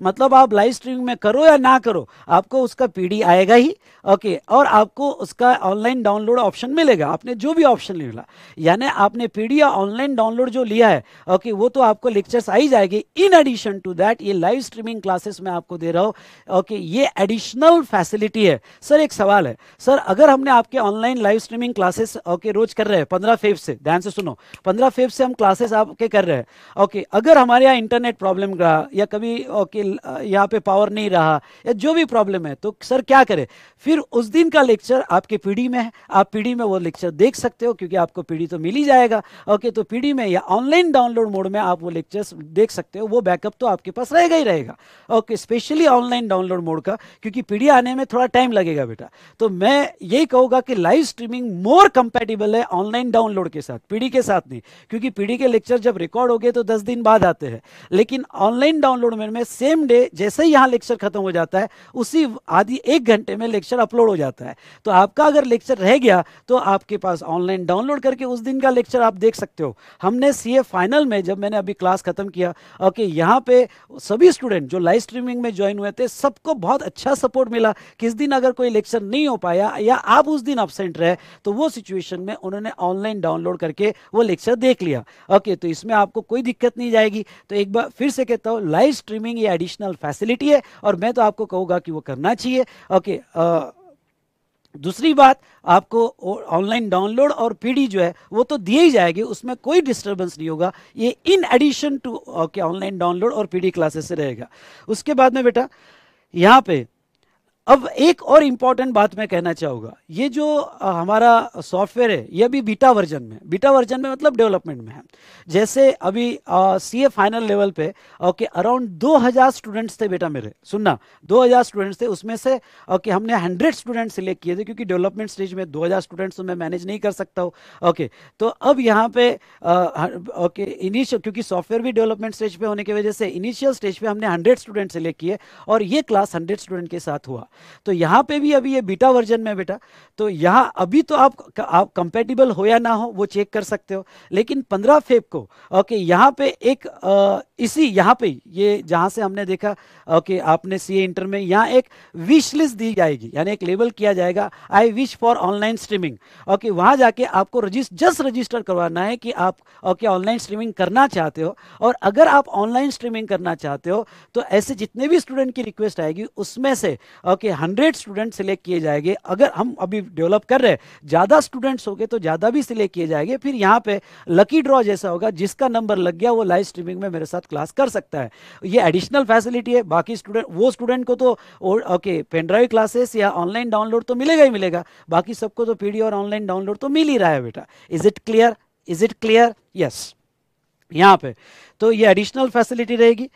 S1: मतलब आप लाइव स्ट्रीमिंग में करो या ना करो आपको उसका पी आएगा ही ओके और आपको उसका ऑनलाइन डाउनलोड ऑप्शन मिलेगा आपने जो भी ऑप्शन लिया यानी आपने पी या ऑनलाइन डाउनलोड जो लिया है ओके वो तो आपको लेक्चर्स आ ही जाएगी इन एडिशन टू दैट ये लाइव स्ट्रीमिंग क्लासेस में आपको दे रहा हूँ ओके ये एडिशनल फैसिलिटी है सर एक सवाल है सर अगर हमने आपके online live streaming classes okay रोज कर रहे हैं पंद्रह फेफ से ध्यान से सुनो पंद्रह फेफ से हम क्लासेस आपके कर रहे हैं ओके अगर हमारे यहाँ इंटरनेट प्रॉब्लम रहा या कभी ओके यहाँ पे पावर नहीं रहा या जो भी प्रॉब्लम है तो सर क्या करे फिर उस दिन का लेक्चर आपके पीढ़ी में है आप पीढ़ी में वो लेक्चर देख सकते हो क्योंकि आपको पीढ़ी तो मिल ही जाएगा ओके तो पीढ़ी में या ऑनलाइन डाउनलोड मोड में आप वो लेक्चर्स देख सकते हो वो बैकअप तो आपके पास रहेगा ही रहेगा okay specially online download mode का क्योंकि पीढ़ी आने में थोड़ा टाइम लगेगा बेटा तो मैं यही कहूँगा कि लाइव स्ट्रीमिंग मोर कंपेटेबल है ऑनलाइन डाउनलोड के साथ पीढ़ी के साथ नहीं क्योंकि पीढ़ी के लेक्चर जब रिकॉर्ड हो गए तो दस दिन बाद आते हैं लेकिन ऑनलाइन डाउनलोड में सेम डे जैसे ही यहाँ लेक्चर खत्म हो जाता है उसी आधी एक घंटे में लेक्चर लेक्चर अपलोड हो जाता है तो आपका अगर लेक्चर रह गया तो आपके पास ऑनलाइन डाउनलोड करके उस दिन का लेक्चर आप देख सकते हो हमने सी फाइनल में जब मैंने अभी क्लास ख़त्म किया ओके यहाँ पे सभी स्टूडेंट जो लाइव स्ट्रीमिंग में ज्वाइन हुए थे सबको बहुत अच्छा सपोर्ट मिला किस दिन अगर कोई लेक्चर नहीं हो पाया या आप उस दिन अपसेंट रहे तो वो सिचुएशन में उन्होंने ऑनलाइन डाउनलोड करके वो लेक्चर देख लिया ओके तो इसमें आपको कोई दिक्कत नहीं जाएगी तो एक बार फिर से कहता हूँ लाइव स्ट्रीमिंग ये एडिशनल फैसिलिटी है और मैं तो आपको कहूँगा कि वो करना चाहिए ओके दूसरी बात आपको ऑनलाइन डाउनलोड और पीडी जो है वो तो दिए ही जाएगी उसमें कोई डिस्टरबेंस नहीं होगा ये in addition to online download और पीडी क्लासेस से रहेगा उसके बाद में बेटा यहाँ पे अब एक और इम्पॉर्टेंट बात मैं कहना चाहूँगा ये जो हमारा सॉफ्टवेयर है ये अभी बीटा वर्जन में बीटा वर्जन में मतलब डेवलपमेंट में है जैसे अभी सी ए फाइनल लेवल पे ओके अराउंड 2000 स्टूडेंट्स थे बेटा मेरे सुनना 2000 स्टूडेंट्स थे उसमें से ओके हमने 100 स्टूडेंट्स सिलेक्ट किए थे क्योंकि डेवलपमेंट स्टेज में हजार स्टूडेंट्स तो मैं मैनेज नहीं कर सकता हूँ ओके तो अब यहाँ पे ओके इनिशियल क्योंकि सॉफ्टवेयर भी डेवलपमेंट स्टेज पे होने की वजह से इनिशियल स्टेज पे हमने हंड्रेड स्टूडेंट सिलेक्ट किए और ये क्लास हंड्रेड स्टूडेंट के साथ हुआ तो यहाँ पे भी अभी ये बीटा वर्जन में बेटा तो यहाँ अभी तो आप आप कंपेटिबल हो या ना हो वो चेक कर सकते हो लेकिन 15 फेब को ओके यहाँ पे एक आ, इसी यहाँ पे ये जहाँ से हमने देखा ओके आपने सी इंटर में यहाँ एक विश लिस्ट दी जाएगी यानी एक लेबल किया जाएगा I wish for online streaming okay वहाँ जाके आपको रजिस्ट जस्ट रजिस्टर करवाना है कि आप ओके ऑनलाइन स्ट्रीमिंग करना चाहते हो और अगर आप ऑनलाइन स्ट्रीमिंग करना चाहते हो तो ऐसे जितने भी स्टूडेंट की रिक्वेस्ट आएगी उसमें से ओके के हंड्रेड स्टूडेंट सिलेक्ट किए जाएंगे अगर हम अभी डेवलप कर रहे हैं ज़्यादा स्टूडेंट्स हो गए तो ज़्यादा भी सिलेक्ट किए जाएंगे फिर यहाँ पे लकी ड्रॉ जैसा होगा जिसका नंबर लग गया वो लाइव स्ट्रीमिंग में मेरे साथ क्लास कर सकता है ये एडिशनल फैसिलिटी है बाकी स्टूडेंट वो स्टूडेंट को तो ओके पेनड्राइव क्लासेस या ऑनलाइन डाउनलोड तो मिलेगा ही मिलेगा बाकी सबको तो पी और ऑनलाइन डाउनलोड तो मिल ही रहा है बेटा is it clear is it clear yes यहाँ पे तो ये एडिशनल फैसिलिटी रहेगी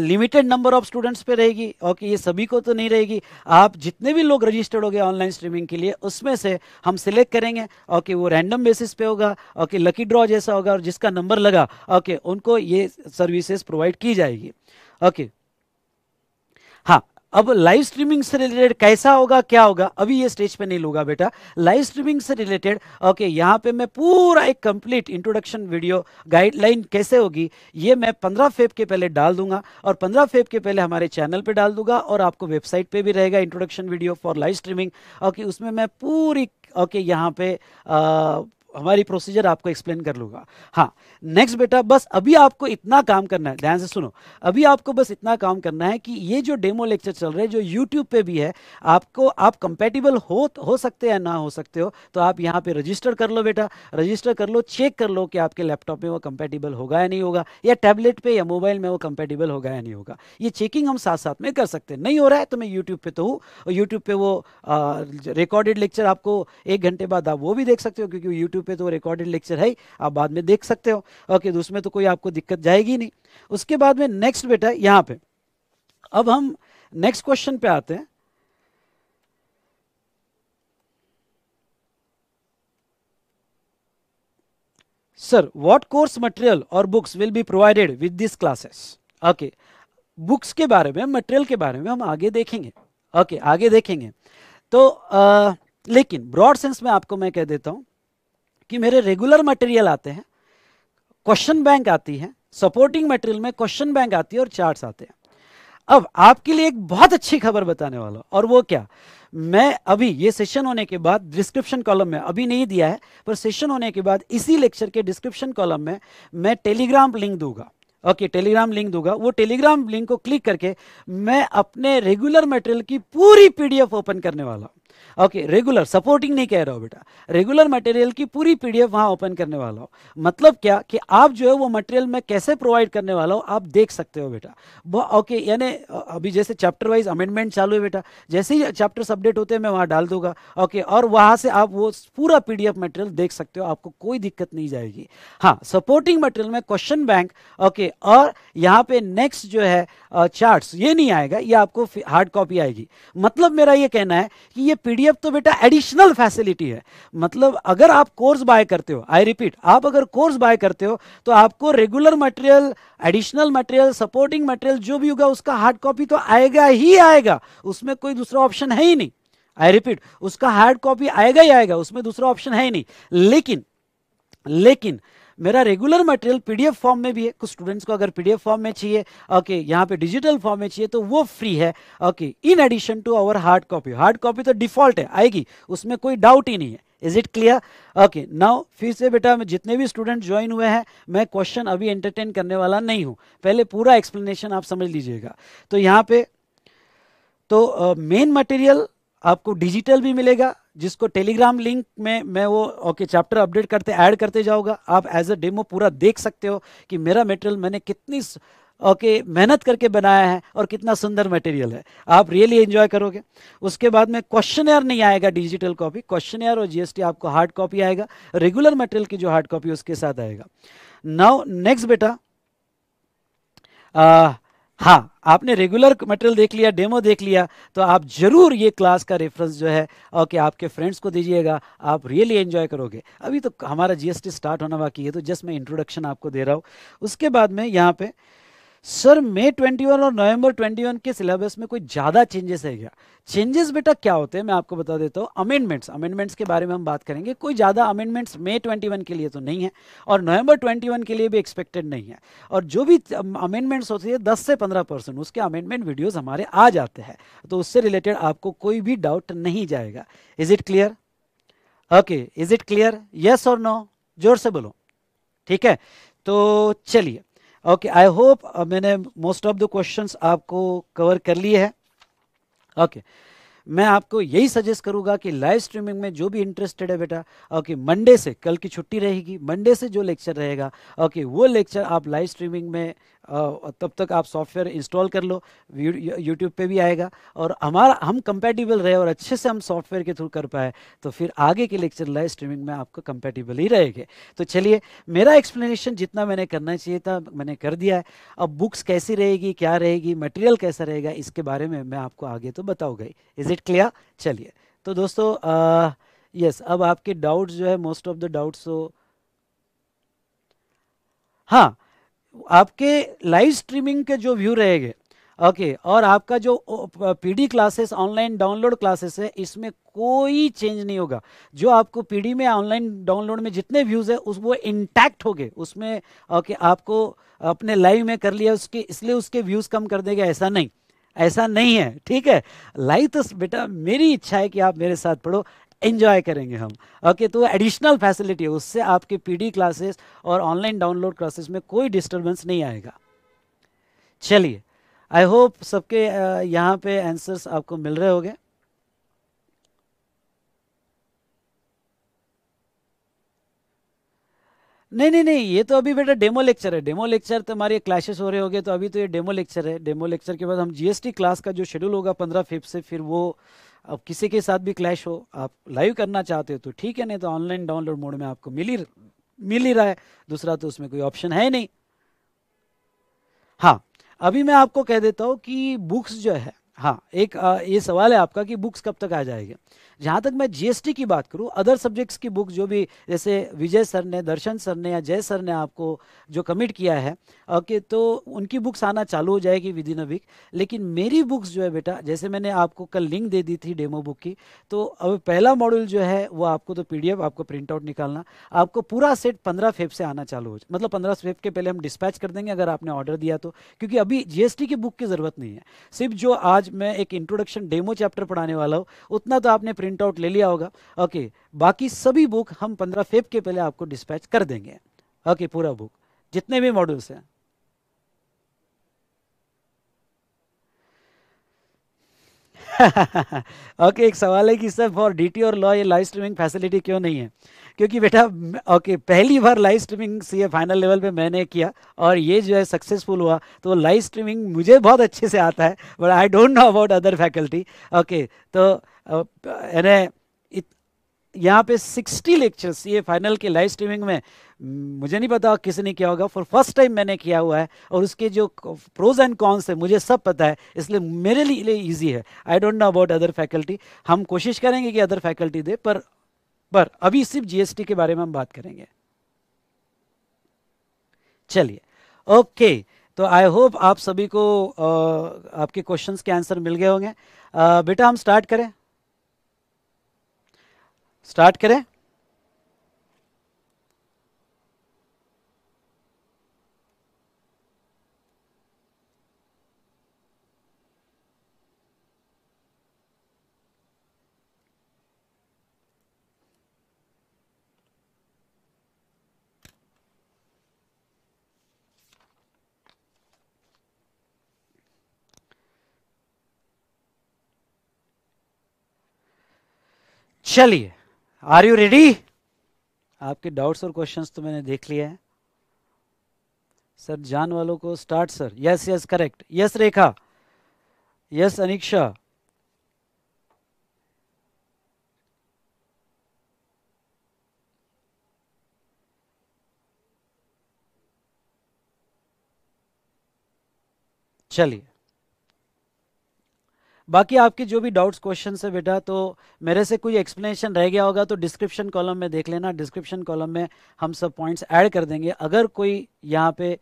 S1: लिमिटेड नंबर ऑफ स्टूडेंट्स पे रहेगी ओके ये सभी को तो नहीं रहेगी आप जितने भी लोग रजिस्टर्ड हो गए ऑनलाइन स्ट्रीमिंग के लिए उसमें से हम सिलेक्ट करेंगे ओके वो रैंडम बेसिस पे होगा ओके लकी ड्रॉ जैसा होगा और जिसका नंबर लगा ओके उनको ये सर्विसेज प्रोवाइड की जाएगी ओके हाँ अब लाइव स्ट्रीमिंग से रिलेटेड कैसा होगा क्या होगा अभी ये स्टेज पे नहीं लूंगा बेटा लाइव स्ट्रीमिंग से रिलेटेड ओके यहाँ पे मैं पूरा एक कंप्लीट इंट्रोडक्शन वीडियो गाइडलाइन कैसे होगी ये मैं पंद्रह फेब के पहले डाल दूंगा और पंद्रह फेब के पहले हमारे चैनल पर डाल दूंगा और आपको वेबसाइट पर भी रहेगा introduction video for live streaming okay उसमें मैं पूरी ओके यहाँ पे आ, हमारी प्रोसीजर आपको एक्सप्लेन कर लूंगा हाँ नेक्स्ट बेटा बस अभी आपको इतना काम करना है ध्यान से सुनो अभी आपको बस इतना काम करना है कि ये जो डेमो लेक्चर चल रहे जो यूट्यूब पे भी है आपको आप कंपेटिबल हो हो सकते हैं ना हो सकते हो तो आप यहाँ पे रजिस्टर कर लो बेटा रजिस्टर कर लो चेक कर लो कि आपके लैपटॉप में वो कंपेटिबल होगा या नहीं होगा या टैबलेट पर या मोबाइल में वो कंपेटिबल होगा या नहीं होगा ये चेकिंग हम साथ साथ में कर सकते हैं नहीं हो रहा है तो मैं यूट्यूब पर तो हूँ यूट्यूब पर वो रिकॉर्डेड लेक्चर आपको एक घंटे बाद आप वो भी देख सकते हो क्योंकि यूट्यूब पे तो रिकॉर्डेड लेक्चर है आप बाद में देख सकते हो ओके तो उसमें तो कोई आपको दिक्कत जाएगी नहीं उसके बाद में नेक्स्ट बेटा यहाँ पे अब हम नेक्स्ट क्वेश्चन पे आते हैं सर व्हाट कोर्स मटेरियल और books will be provided with this classes okay books के बारे में मटेरियल के बारे में हम आगे देखेंगे ओके okay, आगे देखेंगे तो आ, लेकिन ब्रॉड सेंस में आपको मैं कह देता हूं कि मेरे रेगुलर मटेरियल आते हैं क्वेश्चन बैंक आती है सपोर्टिंग मटेरियल में क्वेश्चन बैंक आती है और चार्ट्स आते हैं अब आपके लिए एक बहुत अच्छी खबर बताने वाला और वो क्या मैं अभी ये सेशन होने के बाद डिस्क्रिप्शन कॉलम में अभी नहीं दिया है पर सेशन होने के बाद इसी लेक्चर के डिस्क्रिप्शन कॉलम में मैं टेलीग्राम लिंक दूंगा ओके टेलीग्राम लिंक दूंगा वो टेलीग्राम लिंक को क्लिक करके मैं अपने रेगुलर मटेरियल की पूरी पीडीएफ ओपन करने वाला हूं ओके रेगुलर सपोर्टिंग नहीं कह रहा हो बेटा रेगुलर मटेरियल की पूरी पीडीएफ वहां ओपन करने वाला हो मतलब क्या कि आप जो है वो मटेरियल मैं कैसे प्रोवाइड करने वाला हूँ आप देख सकते हो बेटा ओके यानी अभी जैसे चैप्टर वाइज अमेंडमेंट चालू है बेटा जैसे ही चैप्टर्स अपडेट होते हैं मैं वहां डाल दूंगा ओके और वहां से आप वो पूरा पीडीएफ मटेरियल देख सकते हो आपको कोई दिक्कत नहीं जाएगी हाँ सपोर्टिंग मटेरियल में क्वेश्चन बैंक ओके और यहाँ पे नेक्स्ट जो है चार्ट ये नहीं आएगा ये आपको हार्ड कॉपी आएगी मतलब मेरा ये कहना है कि ये पी पीडीएफ तो बेटा एडिशनल फैसिलिटी है मतलब अगर आप कोर्स बाय करते हो आई रिपीट आप अगर कोर्स बाय करते हो तो आपको regular material additional material supporting material जो भी होगा उसका हार्ड कॉपी तो आएगा ही आएगा उसमें कोई दूसरा ऑप्शन है ही नहीं आई रिपीट उसका हार्ड कॉपी आएगा ही आएगा उसमें दूसरा ऑप्शन है ही नहीं लेकिन लेकिन मेरा रेगुलर मटेरियल पीडीएफ फॉर्म में भी है कुछ स्टूडेंट्स को अगर पीडीएफ फॉर्म में चाहिए ओके यहाँ पे डिजिटल फॉर्म में चाहिए तो वो फ्री है okay in addition to our hard copy hard copy तो डिफॉल्ट है आएगी उसमें कोई डाउट ही नहीं है is it clear okay now फिर से बेटा जितने भी स्टूडेंट ज्वाइन हुए हैं मैं क्वेश्चन अभी एंटरटेन करने वाला नहीं हूँ पहले पूरा एक्सप्लेनेशन आप समझ लीजिएगा तो यहाँ पे तो मेन uh, मटेरियल आपको डिजिटल भी मिलेगा जिसको टेलीग्राम लिंक में मैं वो ओके चैप्टर अपडेट करते ऐड करते जाऊंगा आप एज अ डेमो पूरा देख सकते हो कि मेरा मटेरियल मैंने कितनी ओके मेहनत करके बनाया है और कितना सुंदर मटेरियल है आप रियली एंजॉय करोगे उसके बाद में क्वेश्चन नहीं आएगा डिजिटल कॉपी क्वेश्चन और जीएसटी आपको हार्ड कॉपी आएगा रेगुलर मटेरियल की जो हार्ड कॉपी उसके साथ आएगा नाउ नेक्स्ट बेटा हाँ आपने रेगुलर मटेरियल देख लिया डेमो देख लिया तो आप ज़रूर ये क्लास का रेफरेंस जो है ओके आपके फ्रेंड्स को दीजिएगा आप रियली एंजॉय करोगे अभी तो हमारा जीएसटी स्टार्ट होना बाकी है तो जस्ट मैं इंट्रोडक्शन आपको दे रहा हूँ उसके बाद में यहाँ पे सर मई 21 और नवंबर 21 के सिलेबस में कोई ज़्यादा चेंजेस है क्या चेंजेस बेटा क्या होते हैं मैं आपको बता देता हूँ अमेंडमेंट्स अमेंडमेंट्स के बारे में हम बात करेंगे कोई ज़्यादा अमेंडमेंट्स मई 21 के लिए तो नहीं है और नवंबर 21 के लिए भी एक्सपेक्टेड नहीं है और जो भी अमेंडमेंट्स um, होती है दस से पंद्रह परसेंट उसके अमेंडमेंट वीडियोज़ हमारे आ जाते हैं तो उससे रिलेटेड आपको कोई भी डाउट नहीं जाएगा is it clear okay is it clear yes और नो जोर से बोलो ठीक है तो चलिए ओके आई होप मैंने मोस्ट ऑफ द क्वेश्चंस आपको कवर कर लिए हैं ओके okay. मैं आपको यही सजेस्ट करूंगा कि लाइव स्ट्रीमिंग में जो भी इंटरेस्टेड है बेटा ओके मंडे से कल की छुट्टी रहेगी मंडे से जो लेक्चर रहेगा ओके वो लेक्चर आप लाइव स्ट्रीमिंग में तब तक आप सॉफ्टवेयर इंस्टॉल कर लो यूट्यूब पे भी आएगा और हमारा हम कंपेटिबल रहे और अच्छे से हम सॉफ्टवेयर के थ्रू कर पाए तो फिर आगे के लेक्चर लाइव स्ट्रीमिंग में आपको कंपेटिबल ही रहेंगे तो चलिए मेरा एक्सप्लेनेशन जितना मैंने करना चाहिए था मैंने कर दिया है अब बुक्स कैसी रहेगी क्या रहेगी मटेरियल कैसा रहेगा इसके बारे में मैं आपको आगे तो बताऊँगा ही इज़ इट क्लियर चलिए तो दोस्तों यस अब आपके डाउट्स जो है मोस्ट ऑफ द डाउट्स हाँ आपके लाइव स्ट्रीमिंग के जो व्यू रहेंगे ओके okay, और आपका जो PD classes online download classes है इसमें कोई चेंज नहीं होगा जो आपको पीडी में ऑनलाइन डाउनलोड में जितने व्यूज़ है उस वो इंटैक्ट हो गए उसमें ओके okay, आपको अपने लाइव में कर लिया उसके इसलिए उसके व्यूज़ कम कर देगा ऐसा नहीं ऐसा नहीं है ठीक है लाइव तो बेटा मेरी इच्छा है कि आप मेरे साथ पढ़ो एंजॉय करेंगे हम ओके okay, तो एडिशनल फैसिलिटी है उससे आपके पीडी क्लासेस और ऑनलाइन डाउनलोड क्लासेस में कोई डिस्टर्बेंस नहीं आएगा चलिए आई होप सबके यहाँ पे आंसर्स आपको मिल रहे होंगे नहीं नहीं नहीं ये तो अभी बेटा डेमो लेक्चर है डेमो लेक्चर तो हमारे क्लासेस हो रहे होंगे तो अभी तो ये डेमो लेक्चर है डेमो लेक्चर के बाद हम जीएसटी क्लास का जो शेड्यूल होगा पंद्रह फिफ्थ से फिर वो अब किसी के साथ भी क्लैश हो आप लाइव करना चाहते हो तो ठीक है नहीं तो ऑनलाइन डाउनलोड मोड में आपको मिल ही मिल ही रहा है दूसरा तो उसमें कोई ऑप्शन है नहीं हाँ अभी मैं आपको कह देता हूं कि बुक्स जो है हाँ एक आ, ये सवाल है आपका कि बुक्स कब तक आ जाएगी जहाँ तक मैं जीएसटी की बात करूँ अदर सब्जेक्ट्स की बुक जो भी जैसे विजय सर ने दर्शन सर ने या जय सर ने आपको जो कमिट किया है ओके तो उनकी बुक्स आना चालू हो जाएगी विद इन अ वीक लेकिन मेरी बुक्स जो है बेटा जैसे मैंने आपको कल लिंक दे दी थी डेमो बुक की तो अब पहला मॉड्यूल जो है वो आपको तो पी आपको प्रिंट आउट निकालना आपको पूरा सेट पंद्रह फेब से आना चालू हो मतलब पंद्रह फेब के पहले हम डिस्पैच कर देंगे अगर आपने ऑर्डर दिया तो क्योंकि अभी जीएसटी की बुक की जरूरत नहीं है सिर्फ जो आज मैं एक इंट्रोडक्शन डेमो चैप्टर पढ़ाने वाला हूँ उतना तो आपने प्रिंट आउट ले लिया होगा ओके बाकी सभी बुक हम पंद्रह फेब के पहले आपको डिस्पैच कर देंगे ओके पूरा बुक जितने भी मॉड्यूल्स हैं ओके <laughs> एक सवाल है कि सर फॉर डीटी और लॉ ये लाइव स्ट्रीमिंग फैसिलिटी क्यों नहीं है क्योंकि बेटा ओके पहली बार live streaming C final level पे मैंने किया और ये जो है सक्सेसफुल हुआ तो लाइव स्ट्रीमिंग मुझे बहुत अच्छे से आता है but I don't know about other faculty okay तो यानी यहाँ पे 60 लेक्चर्स ये फाइनल के लाइव स्ट्रीमिंग में मुझे नहीं पता किसने किया होगा फॉर फर्स्ट टाइम मैंने किया हुआ है और उसके जो प्रोज एंड कॉन्स है मुझे सब पता है इसलिए मेरे लिए ईजी है I don't know about other faculty हम कोशिश करेंगे कि अदर फैकल्टी दे पर पर अभी सिर्फ जीएसटी के बारे में हम बात करेंगे चलिए ओके okay, तो आई होप आप सभी को आ, आपके क्वेश्चन के आंसर मिल गए होंगे बेटा हम स्टार्ट करें स्टार्ट करें चलिए आर यू रेडी आपके डाउट्स और क्वेश्चंस तो मैंने देख लिया है सर जान वालों को start sir yes yes correct yes Rekha yes Aniksha चलिए बाकी आपके जो भी डाउट्स क्वेश्चन है बेटा तो मेरे से कोई एक्सप्लेनेशन रह गया होगा तो डिस्क्रिप्शन कॉलम में देख लेना डिस्क्रिप्शन कॉलम में हम सब पॉइंट्स ऐड कर देंगे अगर कोई यहाँ पे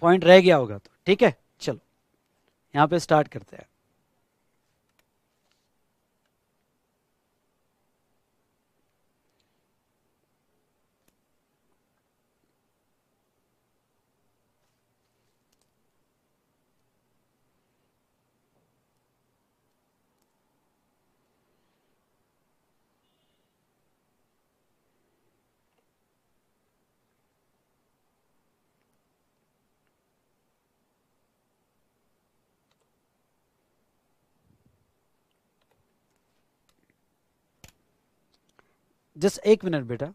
S1: पॉइंट रह गया होगा तो ठीक है चलो यहाँ पे स्टार्ट करते हैं जस्ट एक मिनट बेटा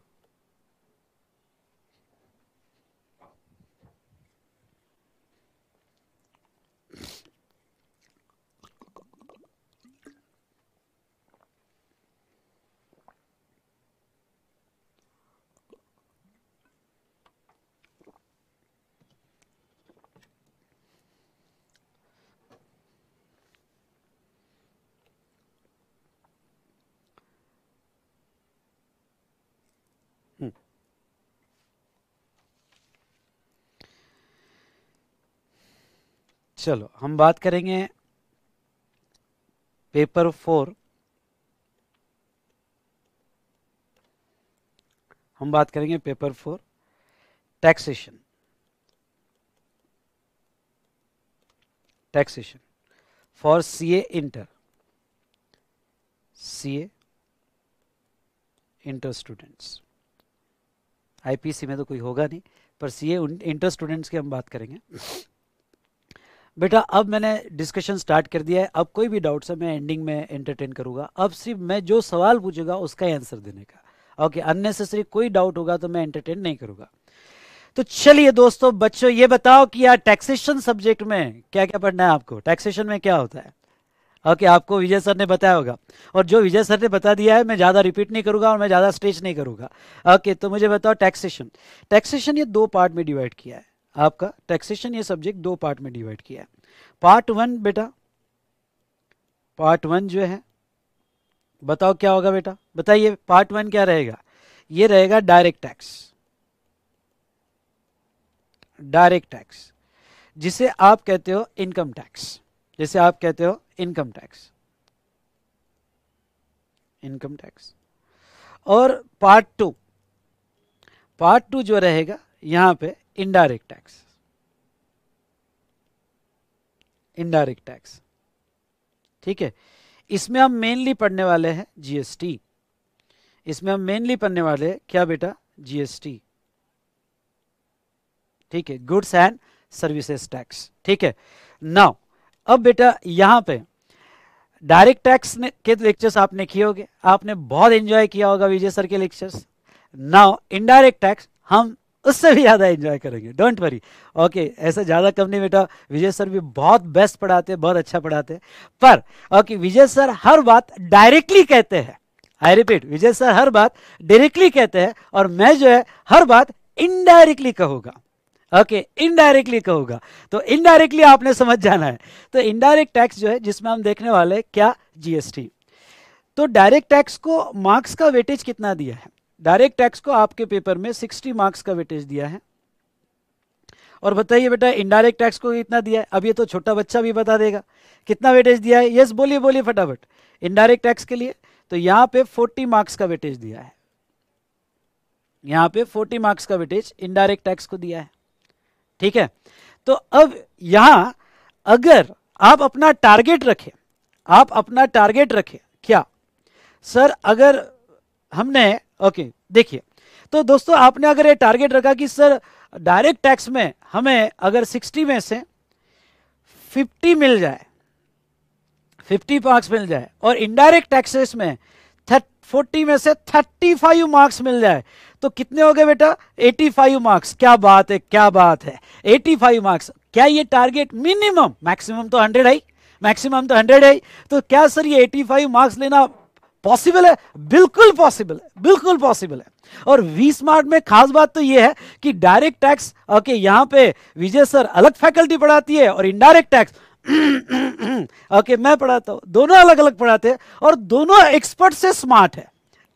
S1: चलो हम बात करेंगे पेपर फोर हम बात करेंगे paper four taxation taxation for CA inter CA inter students IPC में तो कोई होगा नहीं पर सीए इंटर स्टूडेंट्स की हम बात करेंगे बेटा अब मैंने डिस्कशन स्टार्ट कर दिया है अब कोई भी डाउट है मैं एंडिंग में एंटरटेन करूंगा अब सिर्फ मैं जो सवाल पूछूंगा उसका ही आंसर देने का ओके अननेसेसरी कोई डाउट होगा तो मैं एंटरटेन नहीं करूंगा तो चलिए दोस्तों बच्चों ये बताओ कि यार टैक्सेशन सब्जेक्ट में क्या क्या पढ़ना है आपको टैक्सेशन में क्या होता है ओके okay, आपको विजय सर ने बताया होगा और जो विजय सर ने बता दिया है मैं ज़्यादा रिपीट नहीं करूंगा और मैं ज़्यादा स्ट्रेच नहीं करूंगा ओके okay, तो मुझे बताओ टैक्सेशन टैक्सेशन ये दो पार्ट में डिवाइड किया है आपका टैक्सेशन ये सब्जेक्ट दो पार्ट में डिवाइड किया है पार्ट वन बेटा पार्ट वन जो है बताओ क्या होगा बेटा बताइए पार्ट वन क्या रहेगा ये रहेगा डायरेक्ट टैक्स डायरेक्ट टैक्स जिसे आप कहते हो इनकम टैक्स जैसे आप कहते हो इनकम टैक्स इनकम टैक्स और पार्ट टू पार्ट टू जो रहेगा यहां पे इनडायरेक्ट टैक्स इनडायरेक्ट टैक्स ठीक है इसमें हम मेनली पढ़ने वाले हैं जीएसटी इसमें हम मेनली पढ़ने वाले हैं क्या बेटा जीएसटी ठीक है गुड्स एंड सर्विसेज टैक्स ठीक है नाउ अब बेटा यहां पे डायरेक्ट टैक्स ने के लेक्चर्स आपने किए होंगे आपने बहुत एंजॉय किया होगा विजय सर के लेक्चर्स नाउ इनडायरेक्ट टैक्स हम उससे भी ज़्यादा एंजॉय करेंगे डोंट वरी ओके ऐसा ज़्यादा कम नहीं बेटा विजय सर भी बहुत बेस्ट पढ़ाते हैं बहुत अच्छा पढ़ाते हैं पर ओके okay, विजय सर हर बात डायरेक्टली कहते हैं आई रिपीट विजय सर हर बात डायरेक्टली कहते हैं और मैं जो है हर बात इनडायरेक्टली कहूँगा ओके इनडायरेक्टली कहूँगा तो इनडायरेक्टली आपने समझ जाना है तो इनडायरेक्ट टैक्स जो है जिसमें हम देखने वाले क्या जीएसटी तो डायरेक्ट टैक्स को मार्क्स का वेटेज कितना दिया है डायरेक्ट टैक्स को आपके पेपर में 60 मार्क्स का वेटेज दिया है और बताइए बेटा इनडायरेक्ट टैक्स को कितना दिया है अब ये तो छोटा बच्चा भी बता देगा कितना वेटेज दिया है यस बोलिए बोलिए फटाफट इनडायरेक्ट टैक्स के लिए तो यहां पे 40 मार्क्स का वेटेज दिया है यहां पे 40 मार्क्स का वेटेज इनडायरेक्ट टैक्स को दिया है ठीक है तो अब यहां अगर आप अपना टारगेट रखे आप अपना टारगेट रखे क्या सर अगर हमने ओके देखिए तो दोस्तों आपने अगर ये टारगेट रखा कि सर डायरेक्ट टैक्स में हमें अगर 60 में से 50 मिल जाए 50 मार्क्स मिल जाए और इनडायरेक्ट टैक्सेस में फोर्टी में से थर्टी फाइव मार्क्स मिल जाए तो कितने हो गए बेटा एटी फाइव मार्क्स क्या बात है क्या बात है एटी फाइव मार्क्स क्या ये टारगेट मिनिमम मैक्सिमम तो हंड्रेड है मैक्सिमम तो हंड्रेड है तो क्या सर ये एटी फाइव मार्क्स लेना पॉसिबल है बिल्कुल पॉसिबल है बिल्कुल पॉसिबल है और वी स्मार्ट में खास बात तो यह है कि डायरेक्ट टैक्स ओके यहां पे विजय सर अलग फैकल्टी पढ़ाती है और इनडायरेक्ट टैक्स ओके मैं पढ़ाता हूं दोनों अलग अलग पढ़ाते हैं और दोनों एक्सपर्ट से स्मार्ट है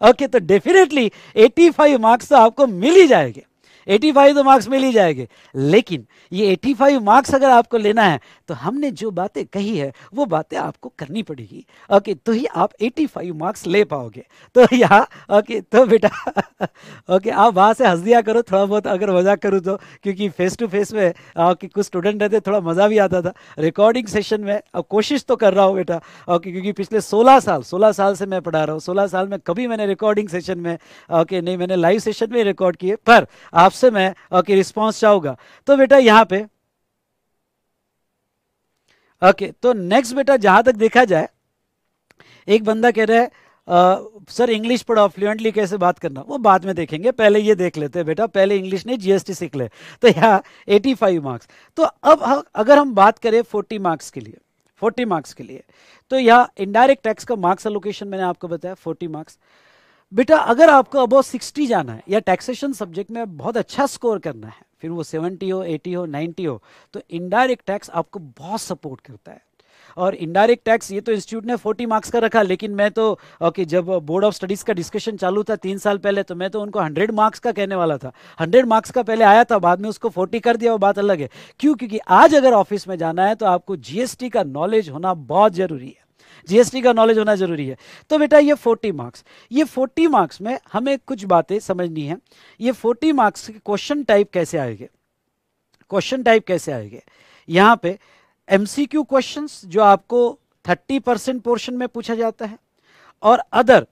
S1: ओके तो डेफिनेटली 85 मार्क्स तो आपको मिल ही जाएंगे 85 तो मार्क्स मिल ही जाएंगे लेकिन ये 85 मार्क्स अगर आपको लेना है तो हमने जो बातें कही है वो बातें आपको करनी पड़ेगी ओके तो ही आप 85 मार्क्स ले पाओगे तो यहाँ ओके तो बेटा <laughs> ओके आप वहाँ से हंस दिया करो थोड़ा बहुत अगर मजाक करूँ तो क्योंकि फेस टू फेस में ओके कुछ स्टूडेंट रहते थोड़ा मज़ा भी आता था रिकॉर्डिंग सेशन में अब कोशिश तो कर रहा हूँ बेटा ओके क्योंकि पिछले सोलह साल सोलह साल से मैं पढ़ा रहा हूँ सोलह साल में कभी मैंने रिकॉर्डिंग सेशन में ओके नहीं मैंने लाइव सेशन में रिकॉर्ड किए पर आपसे मैं ओके रिस्पॉन्स चाहूँगा तो बेटा यहाँ पे ओके तो नेक्स्ट बेटा जहां तक देखा जाए एक बंदा कह रहा है सर इंग्लिश पढ़ाओ फ्लुएंटली कैसे बात करना वो बाद में देखेंगे पहले ये देख लेते हैं बेटा पहले इंग्लिश नहीं जीएसटी सीख ले तो यहाँ 85 मार्क्स तो अब अगर हम बात करें 40 मार्क्स के लिए 40 मार्क्स के लिए तो यहाँ इनडायरेक्ट टैक्स का मार्क्स अलोकेशन मैंने आपको बताया फोर्टी मार्क्स बेटा अगर आपको अबो 60 जाना है या टैक्सेशन सब्जेक्ट में बहुत अच्छा स्कोर करना है फिर वो 70 हो 80 हो 90 हो तो इनडायरेक्ट टैक्स आपको बहुत सपोर्ट करता है और इनडायरेक्ट टैक्स ये तो इंस्टीट्यूट ने 40 मार्क्स का रखा लेकिन मैं तो ओके जब बोर्ड ऑफ स्टडीज का डिस्कशन चालू था तीन साल पहले तो मैं तो उनको 100 मार्क्स का कहने वाला था 100 मार्क्स का पहले आया था बाद में उसको 40 कर दिया वो बात अलग है क्यों क्योंकि आज अगर ऑफिस में जाना है तो आपको जीएसटी का नॉलेज होना बहुत जरूरी है जीएसटी का नॉलेज होना जरूरी है तो बेटा ये फोर्टी मार्क्स ये फोर्टी मार्क्स में हमें कुछ बातें समझनी है ये फोर्टी मार्क्स के क्वेश्चन टाइप कैसे आएंगे क्वेश्चन टाइप कैसे आएंगे यहाँ पे एमसीक्यू क्वेश्चंस जो आपको 30 परसेंट पोर्शन में पूछा जाता है और अदर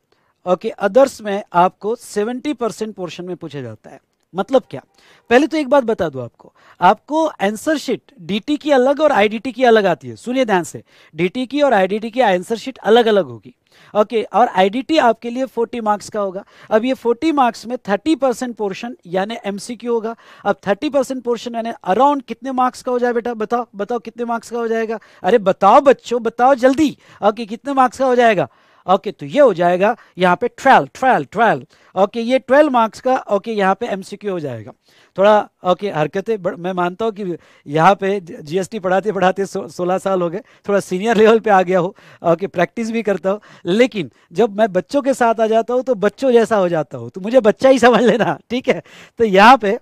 S1: ओके okay, अदर्स में आपको 70 परसेंट पोर्शन में पूछा जाता है मतलब क्या पहले तो एक बात बता दूं आपको आपको आंसर शीट डीटी की अलग और आईडीटी की अलग आती है सुनिए ध्यान से डीटी की और आईडीटी की आंसर शीट अलग अलग होगी ओके okay, और आईडीटी आपके लिए 40 मार्क्स का होगा अब ये 40 मार्क्स में 30 परसेंट पोर्शन यानी एमसीक्यू होगा अब 30 परसेंट पोर्शन यानी अराउंड कितने मार्क्स का हो जाए बेटा बताओ बताओ कितने मार्क्स का हो जाएगा अरे बताओ बच्चों बताओ जल्दी ओके okay, कितने मार्क्स का हो जाएगा ओके okay, तो ये हो जाएगा यहाँ पे ट्वेल्व ट्वेल्व ट्वेल्व ओके ये ट्वेल्व मार्क्स का ओके यहाँ पे एमसीक्यू हो जाएगा थोड़ा ओके हरकतें मैं मानता हूँ कि यहाँ पे जीएसटी पढ़ाते पढ़ाते सो, सोलह साल हो गए थोड़ा सीनियर लेवल पे आ गया हो ओके प्रैक्टिस भी करता हो लेकिन जब मैं बच्चों के साथ आ जाता हूँ तो बच्चों जैसा हो जाता हूँ तो मुझे बच्चा ही समझ लेना ठीक है तो यहाँ पे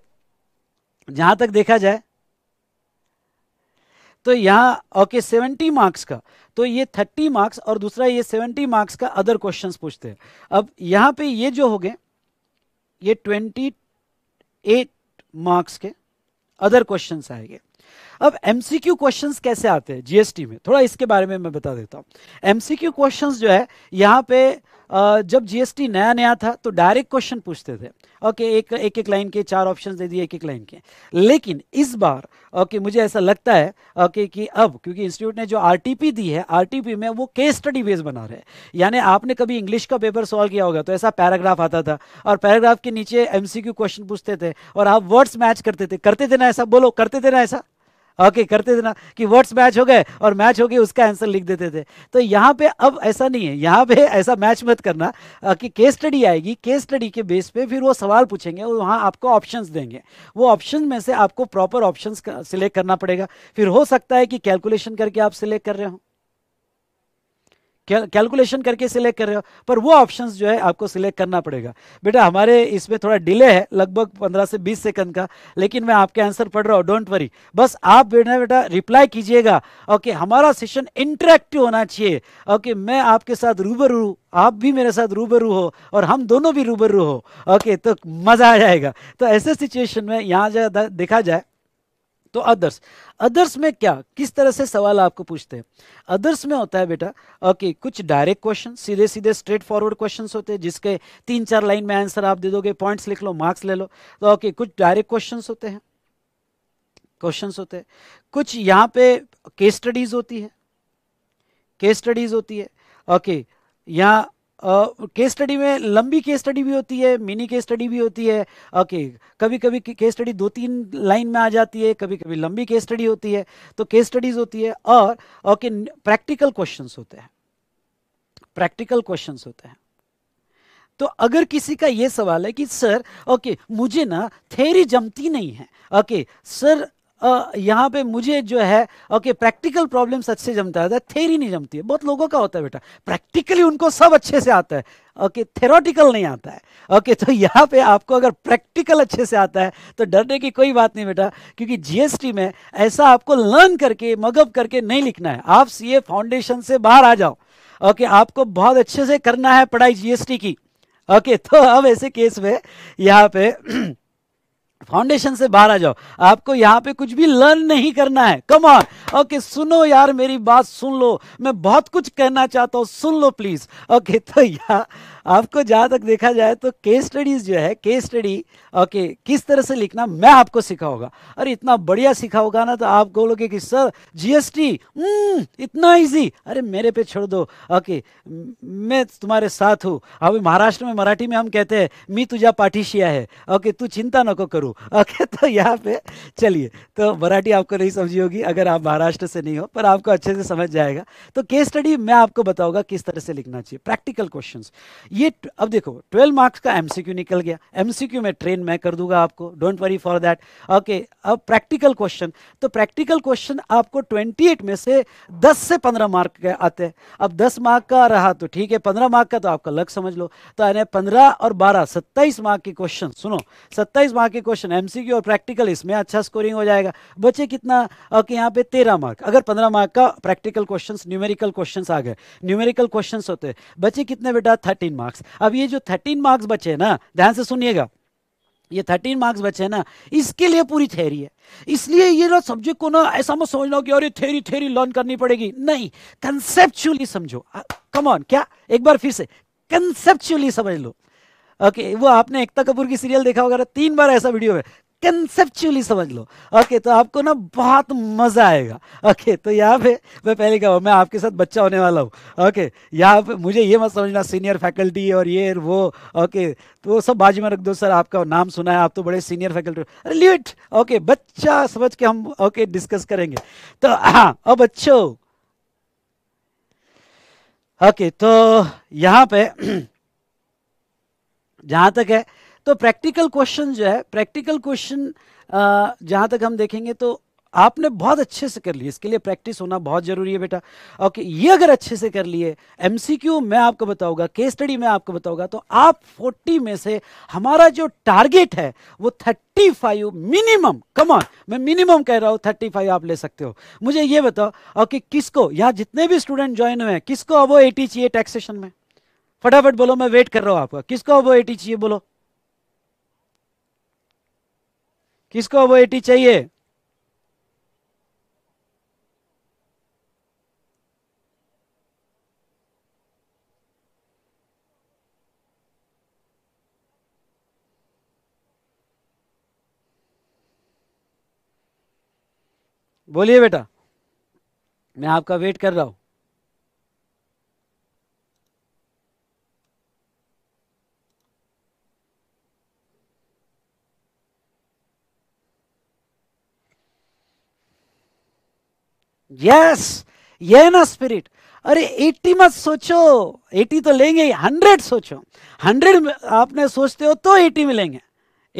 S1: जहाँ तक देखा जाए तो यहाँ ओके सेवेंटी मार्क्स का तो ये थर्टी मार्क्स और दूसरा ये सेवेंटी मार्क्स का अदर क्वेश्चंस पूछते हैं अब यहाँ पे ये जो हो गए ये ट्वेंटी एट मार्क्स के अदर क्वेश्चंस आएंगे अब एमसीक्यू क्वेश्चंस कैसे आते हैं जीएसटी में थोड़ा इसके बारे में मैं बता देता हूँ एमसीक्यू क्वेश्चंस जो है यहाँ पे जब जीएसटी नया नया था तो डायरेक्ट क्वेश्चन पूछते थे ओके एक एक एक लाइन के चार ऑप्शन दे दिए एक एक लाइन के लेकिन इस बार ओके मुझे ऐसा लगता है ओके कि अब क्योंकि इंस्टीट्यूट ने जो आरटीपी दी है आरटीपी में वो केस स्टडी बेस बना रहे हैं यानी आपने कभी इंग्लिश का पेपर सॉल्व किया होगा तो ऐसा पैराग्राफ आता था और पैराग्राफ के नीचे एम क्वेश्चन पूछते थे और आप वर्ड्स मैच करते थे करते थे ना ऐसा बोलो करते थे ना ऐसा ओके करते थे ना कि वर्ड्स मैच हो गए और मैच हो गए उसका आंसर लिख देते थे तो यहाँ पे अब ऐसा नहीं है यहाँ पे ऐसा मैच मत करना कि केस स्टडी आएगी केस स्टडी के बेस पे फिर वो सवाल पूछेंगे और वहाँ आपको ऑप्शंस देंगे वो ऑप्शन में से आपको प्रॉपर ऑप्शंस सिलेक्ट करना पड़ेगा फिर हो सकता है कि कैलकुलेशन करके आप सिलेक्ट कर रहे हो कैलकुलेशन करके सिलेक्ट कर रहे हो पर वो ऑप्शन जो है आपको सिलेक्ट करना पड़ेगा बेटा हमारे इसमें थोड़ा डिले है लगभग 15 से 20 सेकंड का लेकिन मैं आपके आंसर पढ़ रहा हूँ डोंट वरी बस आप बेटा बेटा रिप्लाई कीजिएगा ओके हमारा सेशन इंटरेक्टिव होना चाहिए ओके मैं आपके साथ रूबरू आप भी मेरे साथ रूबरू हो और हम दोनों भी रूबरू हो ओके तो मज़ा आ जाएगा तो ऐसे सिचुएशन में यहाँ देखा जाए तो अदर्स अदर्स में क्या किस तरह से सवाल आपको पूछते हैं अदर्स में होता है बेटा ओके कुछ डायरेक्ट क्वेश्चन सीधे सीधे स्ट्रेट फॉरवर्ड क्वेश्चन होते हैं जिसके तीन चार लाइन में आंसर आप दे दोगे पॉइंट्स लिख लो मार्क्स ले लो तो ओके कुछ डायरेक्ट क्वेश्चन होते हैं क्वेश्चन होते हैं कुछ यहाँ पे केस स्टडीज होती है केस स्टडीज होती है ओके यहाँ केस स्टडी में लंबी केस स्टडी भी होती है मिनी केस स्टडी भी होती है ओके कभी कभी केस स्टडी दो तीन लाइन में आ जाती है कभी कभी लंबी केस स्टडी होती है तो केस स्टडीज होती है और ओके प्रैक्टिकल क्वेश्चन होते हैं प्रैक्टिकल क्वेश्चन होते हैं तो अगर किसी का ये सवाल है कि सर ओके मुझे ना थेरी जमती नहीं है ओके सर यहाँ पे मुझे जो है ओके प्रैक्टिकल प्रॉब्लम अच्छे जमता है थेरी नहीं जमती है बहुत लोगों का होता है बेटा प्रैक्टिकली उनको सब अच्छे से आता है ओके थेरोटिकल नहीं आता है ओके तो यहाँ पे आपको अगर प्रैक्टिकल अच्छे से आता है तो डरने की कोई बात नहीं बेटा क्योंकि जीएसटी में ऐसा आपको लर्न करके मगअप करके नहीं लिखना है आप सी फाउंडेशन से बाहर आ जाओ ओके आपको बहुत अच्छे से करना है पढ़ाई जीएसटी की ओके तो अब ऐसे केस में यहाँ पे <clears throat> फाउंडेशन से बाहर आ जाओ आपको यहाँ पे कुछ भी लर्न नहीं करना है कम ऑन ओके सुनो यार मेरी बात सुन लो मैं बहुत कुछ कहना चाहता हूँ सुन लो प्लीज़ ओके तो यार आपको जहाँ तक देखा जाए तो केस स्टडीज़ जो है केस स्टडी ओके किस तरह से लिखना मैं आपको सिखाऊंगा अरे इतना बढ़िया सिखाऊंगा ना तो आप बोलोगे कि सर जीएसटी हम्म, इतना इजी अरे मेरे पे छोड़ दो ओके मैं तुम्हारे साथ हूँ अभी महाराष्ट्र में मराठी में हम कहते हैं मी तुझा पाठीशिया है ओके तू चिंता न को करूँ ओके तो यहाँ पे चलिए तो मराठी आपको नहीं समझी होगी अगर आप महाराष्ट्र महाराष्ट्र से नहीं हो पर आपको अच्छे से समझ जाएगा तो केस स्टडी मैं आपको बताऊंगा किस तरह से लिखना चाहिए प्रैक्टिकल क्वेश्चंस ये अब देखो ट्वेल्व मार्क्स का एमसीक्यू निकल गया एमसीक्यू में ट्रेन मैं कर दूंगा आपको don't worry for that okay अब प्रैक्टिकल क्वेश्चन तो प्रैक्टिकल क्वेश्चन आपको ट्वेंटी में से दस से पंद्रह मार्क आते हैं अब दस मार्क का रहा तो ठीक है पंद्रह मार्क का तो आपका लग समझ लो तो यानी पंद्रह और बारह सत्ताईस मार्क के क्वेश्चन सुनो सत्ताईस मार्क के क्वेश्चन एमसीक्यू और प्रैक्टिकल इसमें अच्छा स्कोरिंग हो जाएगा बचे कितना ओके यहाँ पे तेरह पंद्रह मार्क अगर पंद्रह मार्क का प्रैक्टिकल क्वेश्चन न्यूमेरिकल क्वेश्चन आ गए न्यूमेरिकल क्वेश्चन होते बचे कितने बेटा थर्टीन मार्क्स अब ये जो थर्टीन मार्क्स बचे हैं ना ध्यान से सुनिएगा ये थर्टीन मार्क्स बचे हैं ना इसके लिए पूरी थेरी है इसलिए ये ना सब्जेक्ट को ना ऐसा मत समझना कि अरे थेरी थेरी लर्न करनी पड़ेगी नहीं कंसेप्चुअली समझो कम क्या एक बार फिर से कंसेप्चुअली समझ लो ओके okay, वो आपने एकता कपूर की सीरियल देखा होगा तीन बार ऐसा वीडियो है कंसेप्चुअली समझ लो ओके तो आपको ना बहुत मजा आएगा ओके तो यहाँ पे मैं पहले क्या मैं आपके साथ बच्चा होने वाला हूँ ओके यहाँ पे मुझे ये मत समझना सीनियर फैकल्टी और ये वो ओके तो वो सब बाजू में रख दो सर आपका नाम सुना है आप तो बड़े सीनियर फैकल्टी अरे लिट इट ओके बच्चा समझ के हम ओके डिस्कस करेंगे तो हाँ अब बच्चो ओके तो यहाँ पे <clears throat> जहां तक है तो प्रैक्टिकल क्वेश्चन जो है प्रैक्टिकल क्वेश्चन जहां तक हम देखेंगे तो आपने बहुत अच्छे से कर लिया इसके लिए प्रैक्टिस होना बहुत जरूरी है बेटा ओके ये अगर अच्छे से कर लिए एमसीक्यू मैं आपको बताऊंगा केस स्टडी मैं आपको बताऊंगा तो आप 40 में से हमारा जो टारगेट है वो 35 मिनिमम कम ऑन मैं मिनिमम कह रहा हूं 35 आप ले सकते हो मुझे ये बताओ ओके किसको यहां जितने भी स्टूडेंट ज्वाइन हुए हैं किसको अब वो एटी चाहिए टैक्सेशन में फटाफट बोलो मैं वेट कर रहा हूं आपका किसको अब वो एटी चाहिए बोलो किसको वो एटी चाहिए बोलिए बेटा मैं आपका वेट कर रहा हूं यस ये ना स्पिरिट अरे एट्टी मत सोचो एटी तो लेंगे ही हंड्रेड सोचो हंड्रेड आपने सोचते हो तो एटी मिलेंगे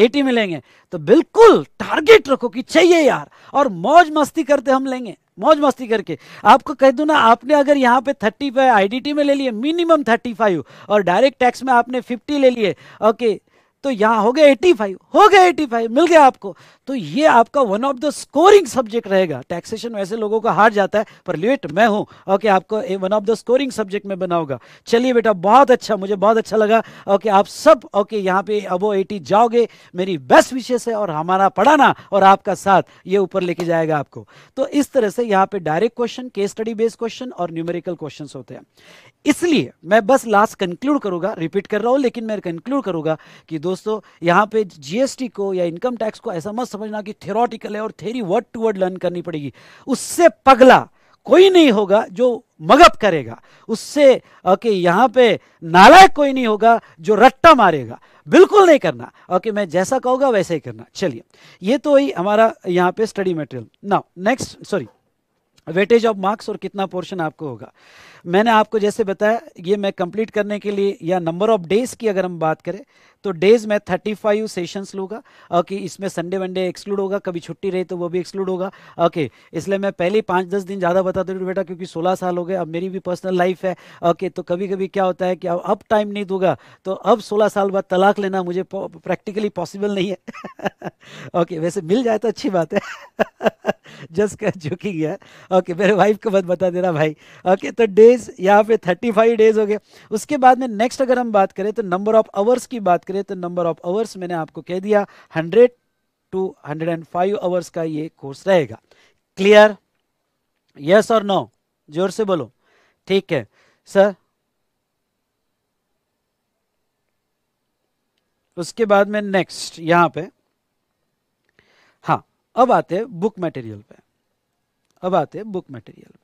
S1: एटी मिलेंगे तो बिल्कुल टारगेट रखो कि चाहिए यार और मौज मस्ती करते हम लेंगे मौज मस्ती करके आपको कह दू ना आपने अगर यहाँ पे थर्टी फाइव डी टी में ले लिए मिनिमम थर्टी फाइव और डायरेक्ट टैक्स में आपने फिफ्टी ले लिए ओके तो यहाँ हो गया एटी फाइव हो गया एटी फाइव मिल गया आपको तो ये आपका one of the scoring subject रहेगा टैक्सेशन वैसे लोगों का हार जाता है पर लेट मैं हूं ओके आपको one of the scoring subject में बनाऊंगा चलिए बेटा बहुत अच्छा मुझे बहुत अच्छा लगा ओके आप सब ओके यहाँ पे अबो एटी जाओगे मेरी बेस्ट विशेष है और हमारा पढ़ाना और आपका साथ ये ऊपर लेके जाएगा आपको तो इस तरह से यहाँ पे direct question case study based question और न्यूमेरिकल क्वेश्चन होते हैं इसलिए मैं बस लास्ट कंक्लूड करूंगा रिपीट कर रहा हूँ लेकिन मैं कंक्लूड करूंगा कि दोस्तों यहां पे जीएसटी को या इनकम टैक्स को ऐसा मत समझना कि थेरोटिकल है और theory word to word learn करनी पड़ेगी उससे पगला कोई नहीं होगा जो मगप करेगा उससे ओके यहाँ पे नालायक कोई नहीं होगा जो रट्टा मारेगा बिल्कुल नहीं करना ओके मैं जैसा कहूंगा वैसे ही करना चलिए ये तो ही हमारा यहाँ पे study material now next sorry weightage of marks और कितना पोर्शन आपको होगा मैंने आपको जैसे बताया ये मैं कंप्लीट करने के लिए या नंबर ऑफ डेज की अगर हम बात करें तो डेज में थर्टी फाइव सेशंस लूंगा ओके इसमें संडे वनडे एक्सक्लूड होगा कभी छुट्टी रही तो वो भी एक्सक्लूड होगा ओके इसलिए मैं पहले पाँच दस दिन ज़्यादा बता दूँ बेटा क्योंकि सोलह साल हो गए अब मेरी भी पर्सनल लाइफ है ओके तो कभी कभी क्या होता है कि अब अब टाइम नहीं दूंगा तो अब सोलह साल बाद तलाक लेना मुझे प्रैक्टिकली पॉसिबल नहीं है <laughs> ओके वैसे मिल जाए तो अच्छी बात है जस्ट <laughs> झुकी है ओके मेरे वाइफ को बस बता देना भाई ओके तो डेज यहाँ पे थर्टी फाइव डेज हो गए उसके बाद में नेक्स्ट अगर हम बात करें तो नंबर ऑफ आवर्स की बात करें करें तो नंबर ऑफ आवर्स मैंने आपको कह दिया 100 टू 105 आवर्स का ये कोर्स रहेगा क्लियर यस और नो जोर से बोलो ठीक है सर उसके बाद में नेक्स्ट यहां पे हाँ अब आते हैं बुक मटेरियल पे अब आते हैं बुक मटेरियल पे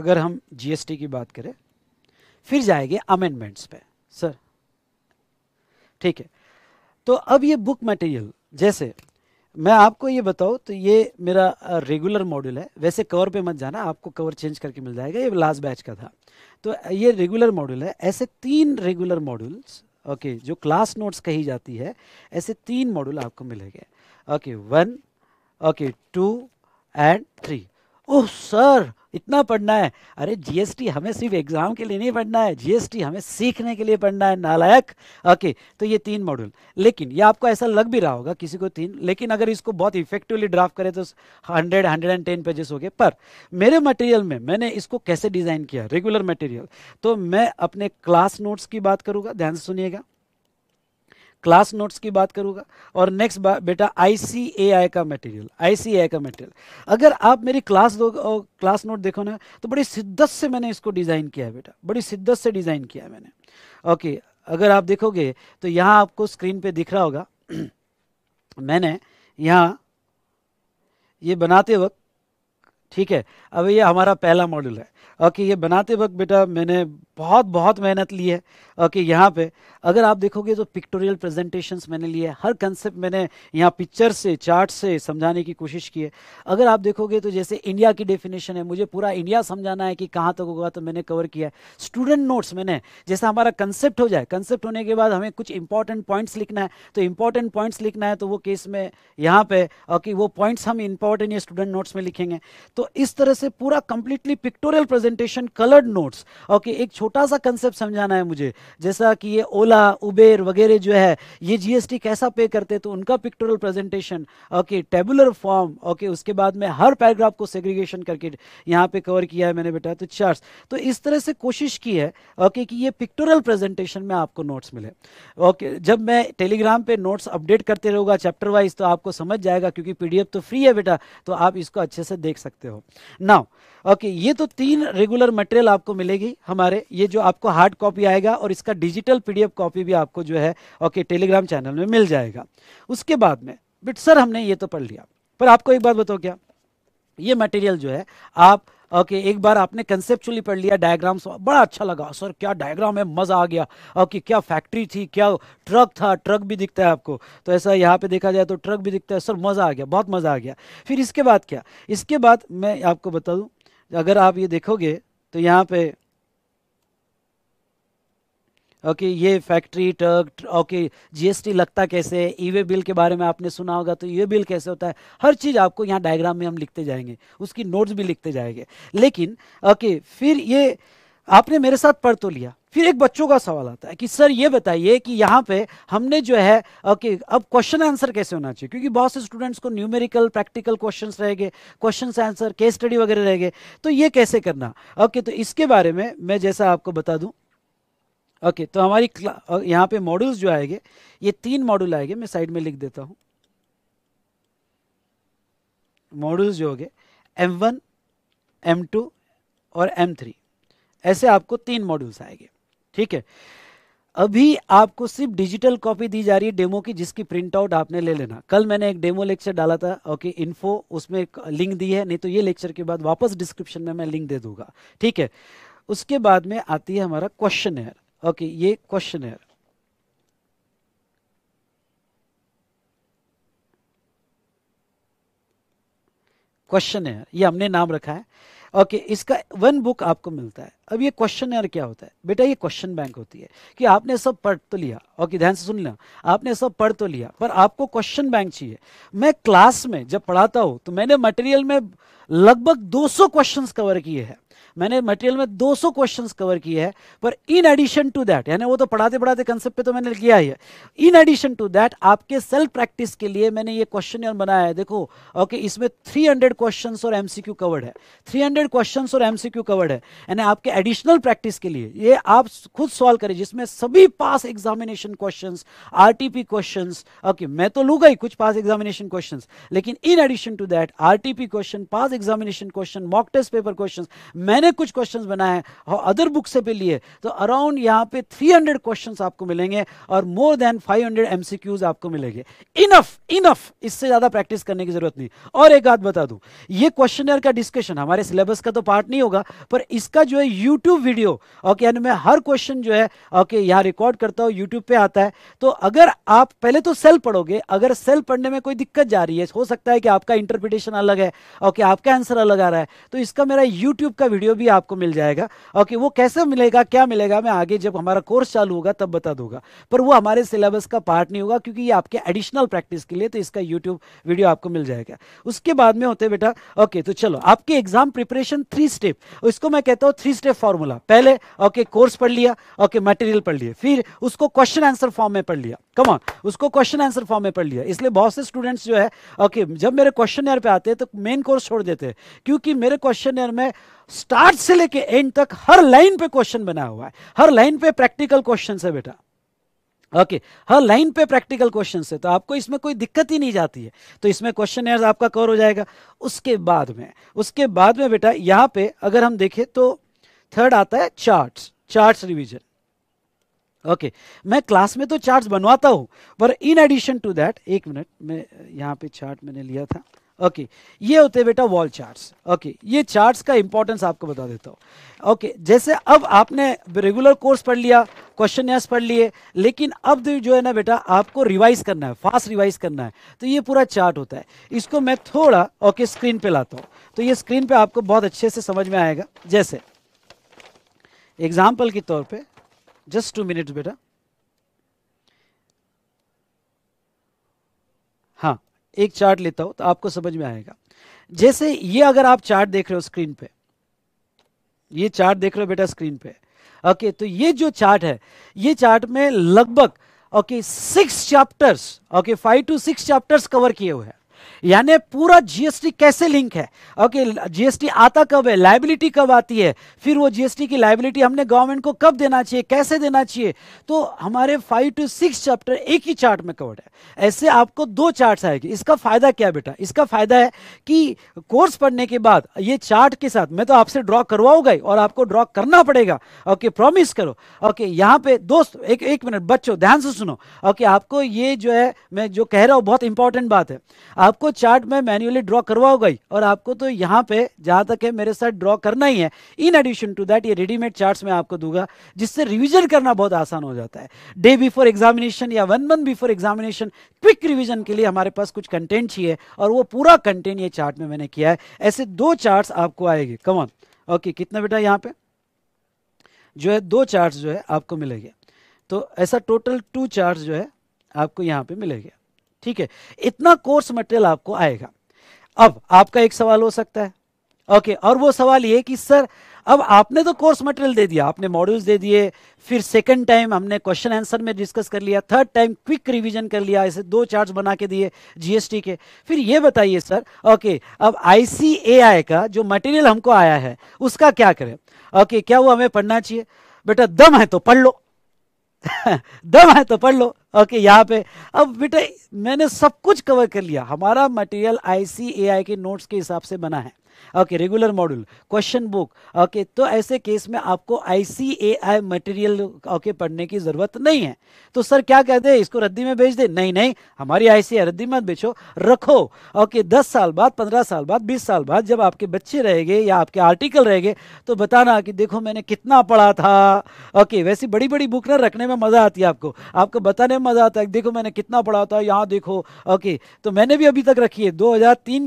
S1: अगर हम जीएसटी की बात करें फिर जाएंगे अमेंडमेंट्स पे सर ठीक है तो अब ये बुक मटेरियल जैसे मैं आपको ये बताऊँ तो ये मेरा रेगुलर मॉड्यूल है वैसे कवर पे मत जाना आपको कवर चेंज करके मिल जाएगा ये लास्ट बैच का था तो ये रेगुलर मॉड्यूल है ऐसे तीन रेगुलर मॉड्यूल्स ओके जो क्लास नोट्स कही जाती है ऐसे तीन मॉड्यूल आपको मिलेंगे okay one okay two and three oh sir इतना पढ़ना है अरे जीएसटी हमें सिर्फ एग्जाम के लिए नहीं पढ़ना है जीएसटी हमें सीखने के लिए पढ़ना है नालायक ओके तो ये तीन मॉड्यूल लेकिन ये आपको ऐसा लग भी रहा होगा किसी को तीन लेकिन अगर इसको बहुत इफेक्टिवली ड्राफ्ट करें तो hundred hundred and ten pages हो गए पर मेरे मटेरियल में मैंने इसको कैसे डिज़ाइन किया रेगुलर मटेरियल तो मैं अपने क्लास नोट्स की बात करूँगा ध्यान से सुनिएगा क्लास नोट्स की बात करूंगा और नेक्स्ट बात बेटा आई का मटेरियल आई का मटेरियल अगर आप मेरी क्लास दो क्लास नोट देखो ना तो बड़ी शिद्दत से मैंने इसको डिज़ाइन किया है बेटा बड़ी शिद्दत से डिज़ाइन किया है मैंने ओके अगर आप देखोगे तो यहाँ आपको स्क्रीन पे दिख रहा होगा <clears throat> मैंने यहाँ ये बनाते वक्त ठीक है अब ये हमारा पहला मॉड्यूल है ओके ये बनाते वक्त बेटा मैंने बहुत बहुत मेहनत ली है ओके यहाँ पे अगर आप देखोगे तो पिक्टोरियल प्रेजेंटेशंस मैंने लिए हर कंसेप्ट मैंने यहाँ पिक्चर से चार्ट से समझाने की कोशिश की है अगर आप देखोगे तो जैसे इंडिया की डेफिनेशन है मुझे पूरा इंडिया समझाना है कि कहाँ तक होगा तो मैंने कवर किया है स्टूडेंट नोट्स मैंने जैसा हमारा कंसेप्ट हो जाए कंसेप्ट होने के बाद हमें कुछ इंपॉर्टेंट पॉइंट्स लिखना है तो इंपॉर्टेंट पॉइंट्स लिखना है तो वो केस में यहाँ पे ओके वो पॉइंट्स हम इंपॉर्टेंट स्टूडेंट नोट्स में लिखेंगे तो इस तरह से पूरा completely pictorial representation coloured notes okay एक छोटा सा कंसेप्ट समझाना है मुझे जैसा कि ये ओला उबेर वगैरह जो है ये जीएसटी कैसा पे करते तो उनका pictorial presentation okay tabular form okay उसके बाद में हर पैराग्राफ को सेग्रीगेशन करके यहाँ पे कवर किया है मैंने बेटा तो चार्ट तो इस तरह से कोशिश की है ओके कि ये पिक्टोरियल प्रेजेंटेशन में आपको नोट्स मिले ओके जब मैं टेलीग्राम पे नोट्स अपडेट करते रहूँगा चैप्टर वाइज तो आपको समझ जाएगा क्योंकि पीडीएफ तो फ्री है बेटा तो आप इसको अच्छे से देख सकते हो नाउ ओके okay, ये तो तीन रेगुलर मटेरियल आपको मिलेगी हमारे ये जो आपको हार्ड कॉपी आएगा और इसका डिजिटल पीडीएफ कॉपी भी आपको जो है ओके टेलीग्राम चैनल में मिल जाएगा उसके बाद में बिट सर हमने ये तो पढ़ लिया पर आपको एक बात बताओ क्या ये मटेरियल जो है आप ओके okay, एक बार आपने कंसेप्चुअली पढ़ लिया डायग्राम बड़ा अच्छा लगा सर क्या डायग्राम है मज़ा आ गया ओके okay, क्या फैक्ट्री थी क्या ट्रक था ट्रक भी दिखता है आपको तो ऐसा यहाँ पे देखा जाए तो ट्रक भी दिखता है सर मज़ा आ गया बहुत मज़ा आ गया फिर इसके बाद क्या इसके बाद मैं आपको बता दूँ तो अगर आप ये देखोगे तो यहाँ पे ओके ये फैक्ट्री टर्क ओके जीएसटी लगता कैसे ई वे बिल के बारे में आपने सुना होगा तो ये बिल कैसे होता है हर चीज़ आपको यहाँ डायग्राम में हम लिखते जाएंगे उसकी नोट्स भी लिखते जाएंगे लेकिन ओके फिर ये आपने मेरे साथ पढ़ तो लिया फिर एक बच्चों का सवाल आता है कि सर ये बताइए कि यहाँ पे हमने जो है ओके अब क्वेश्चन आंसर कैसे होना चाहिए क्योंकि बहुत से स्टूडेंट्स को न्यूमेरिकल प्रैक्टिकल क्वेश्चन रहेंगे क्वेश्चन आंसर केस स्टडी वगैरह रह गए तो ये कैसे करना ओके तो इसके बारे में मैं जैसा आपको बता दूँ ओके तो हमारी यहाँ पे मॉड्यूल्स जो आएंगे ये तीन मॉड्यूल आएंगे मैं साइड में लिख देता हूँ मॉड्यूल्स जो हो गए एम वन एम टू और एम थ्री ऐसे आपको तीन मॉड्यूल्स आएंगे ठीक है अभी आपको सिर्फ डिजिटल कॉपी दी जा रही है डेमो की जिसकी प्रिंट आउट आपने ले लेना कल मैंने एक डेमो लेक्चर डाला था ओके इन्फो उसमें एक लिंक दी है नहीं तो ये लेक्चर के बाद वापस डिस्क्रिप्शन में मैं लिंक दे दूंगा ठीक है उसके बाद में आती है हमारा क्वेश्चन ओके ये क्वेश्चन क्वेश्चन ये हमने नाम रखा है ओके okay, इसका वन बुक आपको मिलता है अब ये क्वेश्चन यार क्या होता है बेटा ये क्वेश्चन बैंक होती है कि आपने सब पढ़ तो लिया ओके okay, ध्यान से सुन लिया आपने सब पढ़ तो लिया पर आपको क्वेश्चन बैंक चाहिए मैं क्लास में जब पढ़ाता हूँ तो मैंने मटेरियल में लगभग 200 क्वेश्चंस कवर किए हैं मैंने मटेरियल में 200 क्वेश्चन कवर किए हैं पर इन एडिशन टू दैट यानी वो तो पढ़ाते पढ़ाते कंसेप्ट पे तो मैंने किया ही है इन एडिशन टू दैट आपके सेल्फ प्रैक्टिस के लिए मैंने ये क्वेश्चन बनाया है देखो ओके इसमें थ्री हंड्रेड क्वेश्चन और एमसीक्यू कवर्ड है थ्री हंड्रेड क्वेश्चन और एमसीक्यू कवर्ड है यानी आपके एडिशनल प्रैक्टिस के लिए ये आप खुद सॉल्व करें जिसमें सभी past examination question RTP question okay मैं तो लूंगा ही कुछ पास एग्जामिनेशन क्वेश्चन लेकिन in addition to that RTP question past examination question mock test paper question मैंने मैंने कुछ क्वेश्चंस बनाए और अदर बुक से भी लिए तो अराउंड यहाँ पे 300 क्वेश्चंस आपको मिलेंगे और मोर देन 500 हंड्रेड एमसीक्यूज आपको मिलेंगे इनफ इनफ इससे ज़्यादा प्रैक्टिस करने की ज़रूरत नहीं और एक बात बता दू ये क्वेश्चन का डिस्कशन हमारे सिलेबस का तो पार्ट नहीं होगा पर इसका जो है यूट्यूब वीडियो ओके यानी मैं हर क्वेश्चन जो है ओके यहाँ रिकॉर्ड करता हूँ यूट्यूब पे आता है तो अगर आप पहले तो सेल पढ़ोगे अगर सेल पढ़ने में कोई दिक्कत जा रही है हो सकता है कि आपका इंटरप्रिटेशन अलग है ओके आपका आंसर अलग आ रहा है तो इसका मेरा यूट्यूब का वीडियो भी आपको मिल जाएगा ओके okay, वो कैसे मिलेगा क्या मिलेगा मैं आगे जब हमारा कोर्स चालू होगा तब बता दूंगा पर वो हमारे सिलेबस का पार्ट नहीं होगा क्योंकि ये आपके एडिशनल प्रैक्टिस के लिए तो इसका यूट्यूब वीडियो आपको मिल जाएगा उसके बाद में होते बेटा ओके okay, तो चलो आपके एग्जाम प्रिपरेशन थ्री स्टेप इसको मैं कहता हूँ थ्री स्टेप फॉर्मूला पहले ओके okay, कोर्स पढ़ लिया ओके okay, मटेरियल पढ़ लिया फिर उसको क्वेश्चन आंसर फॉर्म में पढ़ लिया कमॉन उसको क्वेश्चन आंसर फॉर्म में पढ़ लिया इसलिए बहुत से स्टूडेंट्स जो है ओके okay, जब मेरे क्वेश्चन पे आते हैं तो मेन कोर्स छोड़ देते हैं क्योंकि मेरे क्वेश्चन में स्टार्ट से लेके एंड तक हर लाइन पे क्वेश्चन बना हुआ है हर लाइन पे प्रैक्टिकल क्वेश्चन है बेटा ओके हर लाइन पे प्रैक्टिकल क्वेश्चन है तो आपको इसमें कोई दिक्कत ही नहीं जाती है तो इसमें क्वेश्चन आपका कवर हो जाएगा उसके बाद में उसके बाद में बेटा यहां पे अगर हम देखें तो थर्ड आता है charts charts revision okay okay, मैं क्लास में तो चार्ट्स बनवाता हूं पर इन एडिशन टू दैट एक मिनट मैं यहां पे चार्ट मैंने लिया था ओके okay, ये होते बेटा वॉल चार्ट्स ओके ये चार्ट्स का इंपॉर्टेंस आपको बता देता हूँ ओके okay, जैसे अब आपने रेगुलर कोर्स पढ़ लिया क्वेश्चन यस पढ़ लिए लेकिन अब तो जो है ना बेटा आपको रिवाइज करना है फास्ट रिवाइज करना है तो ये पूरा चार्ट होता है इसको मैं थोड़ा ओके okay, स्क्रीन पे लाता हूँ तो ये स्क्रीन पे आपको बहुत अच्छे से समझ में आएगा जैसे एग्जाम्पल के तौर पर जस्ट टू मिनट्स बेटा हाँ एक चार्ट लेता हूं तो आपको समझ में आएगा जैसे ये अगर आप चार्ट देख रहे हो स्क्रीन पे ये चार्ट देख रहे हो बेटा स्क्रीन पे ओके तो ये जो चार्ट है ये चार्ट में लगभग okay six chapters okay five to six chapters cover किए हुए हैं यानी पूरा जीएसटी कैसे लिंक है ओके जीएसटी आता कब है लाइबिलिटी कब आती है फिर वो जीएसटी की लाइबिलिटी हमने गवर्नमेंट को कब देना चाहिए कैसे देना चाहिए तो हमारे फाइव टू सिक्स चैप्टर एक ही चार्ट में कवर्ड है ऐसे आपको दो चार्ट आएगी इसका फायदा क्या बेटा इसका फायदा है कि कोर्स पढ़ने के बाद ये चार्ट के साथ मैं तो आपसे ड्रॉ करवाऊंगा और आपको ड्रॉ करना पड़ेगा ओके प्रॉमिस करो ओके यहाँ पे दोस्त एक एक मिनट बच्चों ध्यान से सुनो ओके आपको ये जो है मैं जो कह रहा हूँ बहुत इंपॉर्टेंट बात है आप आपको चार्ट में मैन्युअली ड्रॉ करवाऊंगा ही और आपको तो यहाँ पे जहाँ तक है मेरे साथ ड्रॉ करना ही है इन एडिशन टू दैट ये रेडीमेड चार्ट्स में आपको दूंगा जिससे रिवीजन करना बहुत आसान हो जाता है डे बिफोर एग्जामिनेशन या one month before examination quick revision के लिए हमारे पास कुछ कंटेंट चाहिए और वो पूरा कंटेंट ये चार्ट में मैंने किया है ऐसे दो चार्ट आपको आएगी कमॉन ओके कितना बेटा यहाँ पे जो है दो चार्ट जो है आपको मिलेंगे तो ऐसा टोटल टू चार्ट जो है आपको यहाँ पे मिलेगा ठीक है इतना कोर्स मटेरियल आपको आएगा अब आपका एक सवाल हो सकता है ओके और वो सवाल ये कि सर अब आपने तो कोर्स मटेरियल दे दिया आपने मॉड्यूल्स दे दिए फिर सेकंड टाइम हमने क्वेश्चन आंसर में डिस्कस कर लिया थर्ड टाइम क्विक रिवीजन कर लिया ऐसे दो चार्ज बना के दिए जीएसटी के फिर ये बताइए सर ओके अब आईसीएआई का जो मटेरियल हमको आया है उसका क्या करें ओके क्या वो हमें पढ़ना चाहिए बेटा दम है तो पढ़ लो <laughs> दम है तो पढ़ लो ओके यहाँ पे अब बेटा मैंने सब कुछ कवर कर लिया हमारा मटेरियल आईसीएआई के नोट्स के हिसाब से बना है okay regular module question book okay तो ऐसे केस में आपको आईसीएआई मटेरियल ओके पढ़ने की जरूरत नहीं है तो सर क्या कहते हैं इसको रद्दी में बेच दे नहीं नहीं हमारी आईसीआई रद्दी मत बेचो रखो ओके दस साल बाद पंद्रह साल बाद बीस साल बाद जब आपके बच्चे रहेंगे या आपके आर्टिकल रहेंगे तो बताना कि देखो मैंने कितना पढ़ा था ओके वैसी बड़ी बड़ी बुक ना रखने में मजा आती है आपको आपको बताने में मजा आता है देखो मैंने कितना पढ़ा था यहाँ देखो ओके तो मैंने भी अभी तक रखी है दो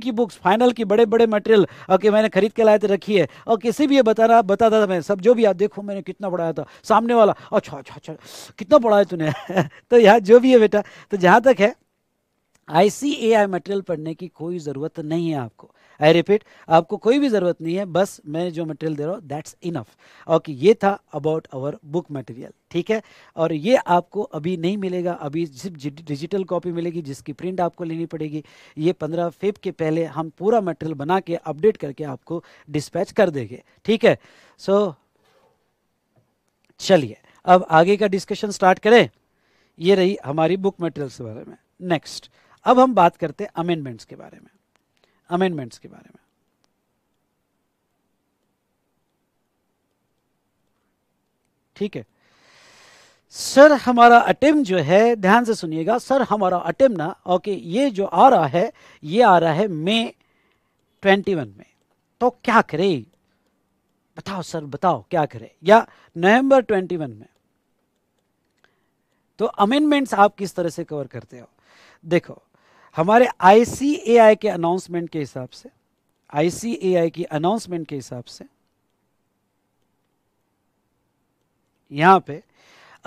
S1: की बुक्स फाइनल की बड़े बड़े मटेरियल ओके मैंने खरीद के लाए तो रखी है और किसी भी ये बता रहा बताता था मैं सब जो भी आप देखो मैंने कितना बढ़ाया था सामने वाला अच्छा अच्छा अच्छा कितना बढ़ाया तूने <laughs> तो यहाँ जो भी है बेटा तो जहाँ तक है आई सी ए आई मटेरियल पढ़ने की कोई ज़रूरत नहीं है आपको आई रिपीट आपको कोई भी ज़रूरत नहीं है बस मैं जो मटेरियल दे रहा हूँ दैट्स इनफ ओके ये था अबाउट अवर बुक मटेरियल ठीक है और ये आपको अभी नहीं मिलेगा अभी सिर्फ डिजिटल कॉपी मिलेगी जिसकी प्रिंट आपको लेनी पड़ेगी ये पंद्रह फेब के पहले हम पूरा मटेरियल बना के अपडेट करके आपको डिस्पैच कर देंगे ठीक है सो so, चलिए अब आगे का डिस्कशन स्टार्ट करें ये रही हमारी बुक मटेरियल्स के बारे में नेक्स्ट अब हम बात करते हैं अमेंडमेंट्स के बारे में अमेंडमेंट्स के बारे में ठीक है सर हमारा अटेम्प जो है ध्यान से सुनिएगा सर हमारा अटेम्प ना ओके ये जो आ रहा है ये आ रहा है मई ट्वेंटी वन में तो क्या करे बताओ सर बताओ क्या करे या नवंबर ट्वेंटी वन में तो अमेंडमेंट्स आप किस तरह से कवर करते हो देखो हमारे आईसीएआई के अनाउंसमेंट के हिसाब से आईसीएआई की अनाउंसमेंट के हिसाब से यहां पे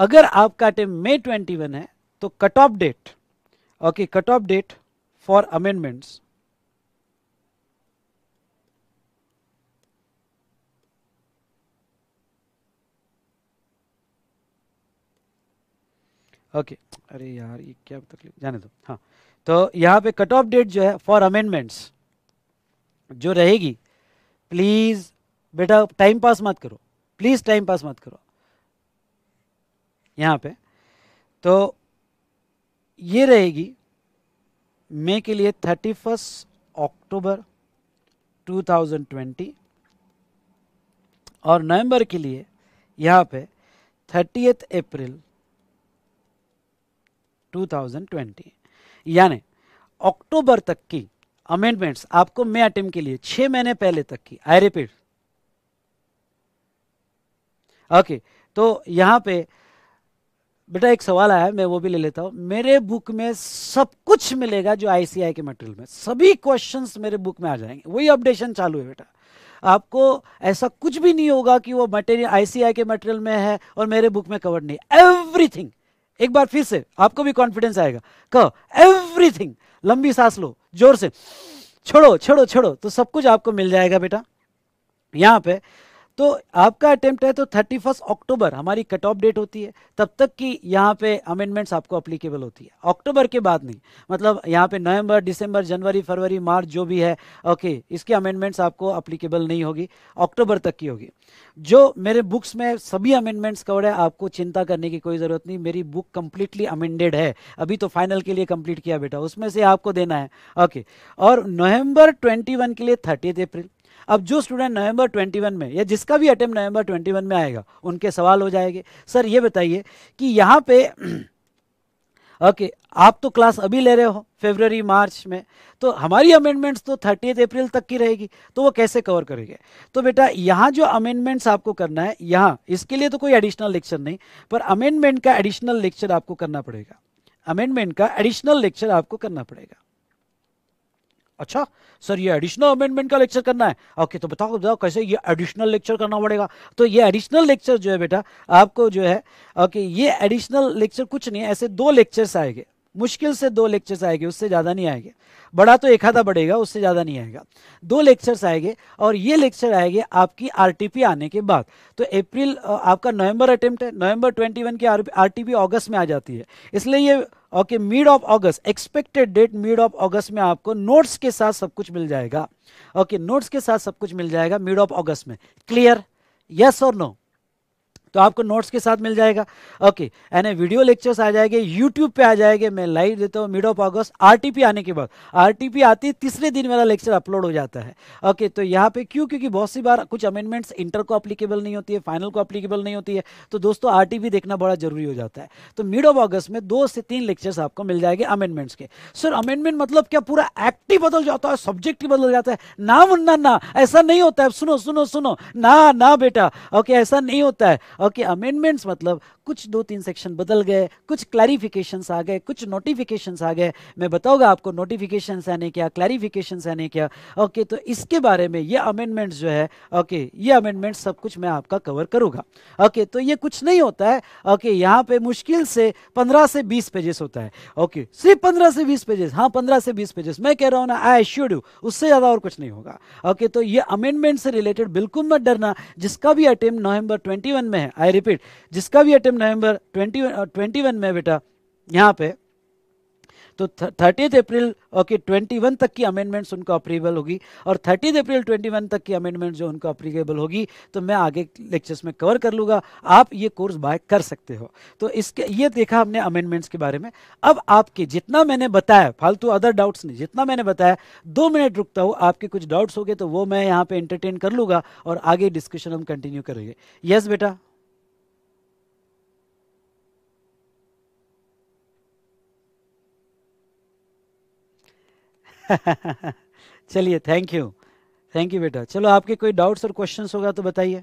S1: अगर आपका मे मई 21 है तो cut off date okay cut off date for amendments okay अरे यार ये क्या तकलीफ मतलब? जाने दो हाँ तो यहाँ पे कट ऑफ डेट जो है फॉर अमेंडमेंट्स जो रहेगी प्लीज़ बेटा टाइम पास मत करो प्लीज़ टाइम पास मत करो यहाँ पे तो ये रहेगी मे के लिए थर्टी फर्स्ट अक्टूबर 2020 और नवंबर के लिए यहाँ पे थर्टी अप्रैल 2020 यानी अक्टूबर तक की अमेंडमेंट्स आपको मे अटेम के लिए छह महीने पहले तक की आई रिपीट ओके तो यहां पे बेटा एक सवाल आया मैं वो भी ले लेता हूं मेरे बुक में सब कुछ मिलेगा जो आईसीआई के मटेरियल में सभी क्वेश्चंस मेरे बुक में आ जाएंगे वही अपडेशन चालू है बेटा आपको ऐसा कुछ भी नहीं होगा कि वो मटेरियल आईसीआई के मटेरियल में है और मेरे बुक में कवर नहीं एवरीथिंग एक बार फिर से आपको भी कॉन्फिडेंस आएगा कहो एवरीथिंग लंबी सांस लो जोर से छोड़ो छोड़ो छोड़ो तो सब कुछ आपको मिल जाएगा बेटा यहां पे तो आपका अटेम्प्ट है तो थर्टी फर्स्ट अक्टूबर हमारी कट ऑफ डेट होती है तब तक की यहाँ पे अमेंडमेंट्स आपको अप्लीकेबल होती है अक्टूबर के बाद नहीं मतलब यहाँ पे नवंबर दिसंबर जनवरी फरवरी मार्च जो भी है ओके इसके अमेंडमेंट्स आपको अप्लीकेबल नहीं होगी अक्टूबर तक की होगी जो मेरे बुक्स में सभी अमेंडमेंट्स कवर है आपको चिंता करने की कोई ज़रूरत नहीं मेरी बुक कंप्लीटली अमेंडेड है अभी तो फाइनल के लिए कंप्लीट किया बेटा उसमें से आपको देना है ओके और नवंबर 21 के लिए थर्टी अप्रैल अब जो स्टूडेंट नवंबर 21 में या जिसका भी अटैम्प्ट नवंबर 21 में आएगा उनके सवाल हो जाएंगे सर ये बताइए कि यहाँ पे ओके <clears throat> आप तो क्लास अभी ले रहे हो फेबररी मार्च में तो हमारी अमेंडमेंट्स तो थर्टी अप्रैल तक की रहेगी तो वो कैसे कवर करेंगे तो बेटा यहाँ जो अमेंडमेंट्स आपको करना है यहाँ इसके लिए तो कोई एडिशनल लेक्चर नहीं पर अमेंडमेंट का एडिशनल लेक्चर आपको करना पड़ेगा अमेंडमेंट का एडिशनल लेक्चर आपको करना पड़ेगा अच्छा सर ये एडिशनल अमेंडमेंट का लेक्चर करना है ओके तो बताओ बताओ कैसे ये एडिशनल लेक्चर करना पड़ेगा तो ये एडिशनल लेक्चर जो है बेटा आपको जो है ओके ये एडिशनल लेक्चर कुछ नहीं है ऐसे दो लेक्चर्स आएंगे मुश्किल से दो लेक्चर्स आएंगे उससे ज़्यादा नहीं आएंगे बड़ा तो एक आधा बढ़ेगा उससे ज़्यादा नहीं आएगा दो लेक्चर्स आएंगे और ये लेक्चर आएंगे आपकी आरटीपी आने के बाद तो अप्रैल आपका नवंबर अटेम्प्ट है नवंबर 21 की आरटीपी अगस्त में आ जाती है इसलिए ये okay mid of August expected date mid of August में आपको नोट्स के साथ सब कुछ मिल जाएगा ओके okay, नोट्स के साथ सब कुछ मिल जाएगा मिड ऑफ अगस्त में क्लियर यस और नो तो आपको नोट्स के साथ मिल जाएगा ओके यानी वीडियो लेक्चर्स आ जाएंगे यूट्यूब पे आ जाएंगे मैं लाइव देता हूँ मिड ऑफ ऑगस्ट आरटीपी आने के बाद आरटीपी आती है तीसरे दिन मेरा लेक्चर अपलोड हो जाता है ओके तो यहाँ पे क्यों क्योंकि बहुत सी बार कुछ अमेंडमेंट्स इंटर को अप्लीकेबल नहीं होती है फाइनल को अप्लीकेबल नहीं होती है तो दोस्तों आर देखना बड़ा जरूरी हो जाता है तो मिड ऑफ ऑगस्ट में दो से तीन लेक्चर्स आपको मिल जाएंगे अमेंडमेंट्स के सर अमेंडमेंट मतलब क्या पूरा एक्ट ही बदल जाता है सब्जेक्ट ही बदल जाता है ना मुन्ना ना ऐसा नहीं होता है सुनो सुनो सुनो ना ना बेटा ओके ऐसा नहीं होता है ओके अमेंडमेंट्स मतलब कुछ दो तीन सेक्शन बदल गए कुछ क्लैरिफिकेशंस आ गए कुछ नोटिफिकेशंस आ गए मैं बताऊंगा आपको नोटिफिकेशंस आने क्या क्लैरिफिकेशंस आने क्या ओके तो इसके बारे में ये अमेंडमेंट्स जो है ओके ये अमेंडमेंट सब कुछ मैं आपका कवर करूंगा ओके तो ये कुछ नहीं होता है ओके यहाँ पे मुश्किल से पंद्रह से बीस पेजेस होता है ओके सिर्फ पंद्रह से बीस पेजेस हाँ पंद्रह से बीस पेजेस मैं कह रहा हूँ ना आई एश्योर यू उससे ज़्यादा और कुछ नहीं होगा ओके तो ये अमेंडमेंट से रिलेटेड बिल्कुल मत डरना जिसका भी अटेम्प्ट नवंबर 21 में है आई रिपीट जिसका भी अटेम्प्ट नवंबर 20 21 में बेटा यहाँ पे तो thirtieth April okay twenty one तक की अमेंडमेंट्स उनको अप्रीवेबल होगी और थर्टीथ अप्रैल ट्वेंटी वन तक की अमेंडमेंट जो उनको अप्रीवेबल होगी तो मैं आगे लेक्चर्स में कवर कर लूँगा आप ये कोर्स बाय कर सकते हो तो इसके ये देखा हमने अमेंडमेंट्स के बारे में अब आपके जितना मैंने बताया फालतू अदर डाउट्स नहीं जितना मैंने बताया दो मिनट रुकता हूँ आपके कुछ डाउट्स हो गए तो वो मैं यहाँ पर इंटरटेन कर लूँगा और आगे डिस्कशन हम कंटिन्यू करेंगे यस बेटा <laughs> चलिए थैंक यू थैंक यू बेटा चलो आपके कोई डाउट्स और क्वेश्चंस होगा तो बताइए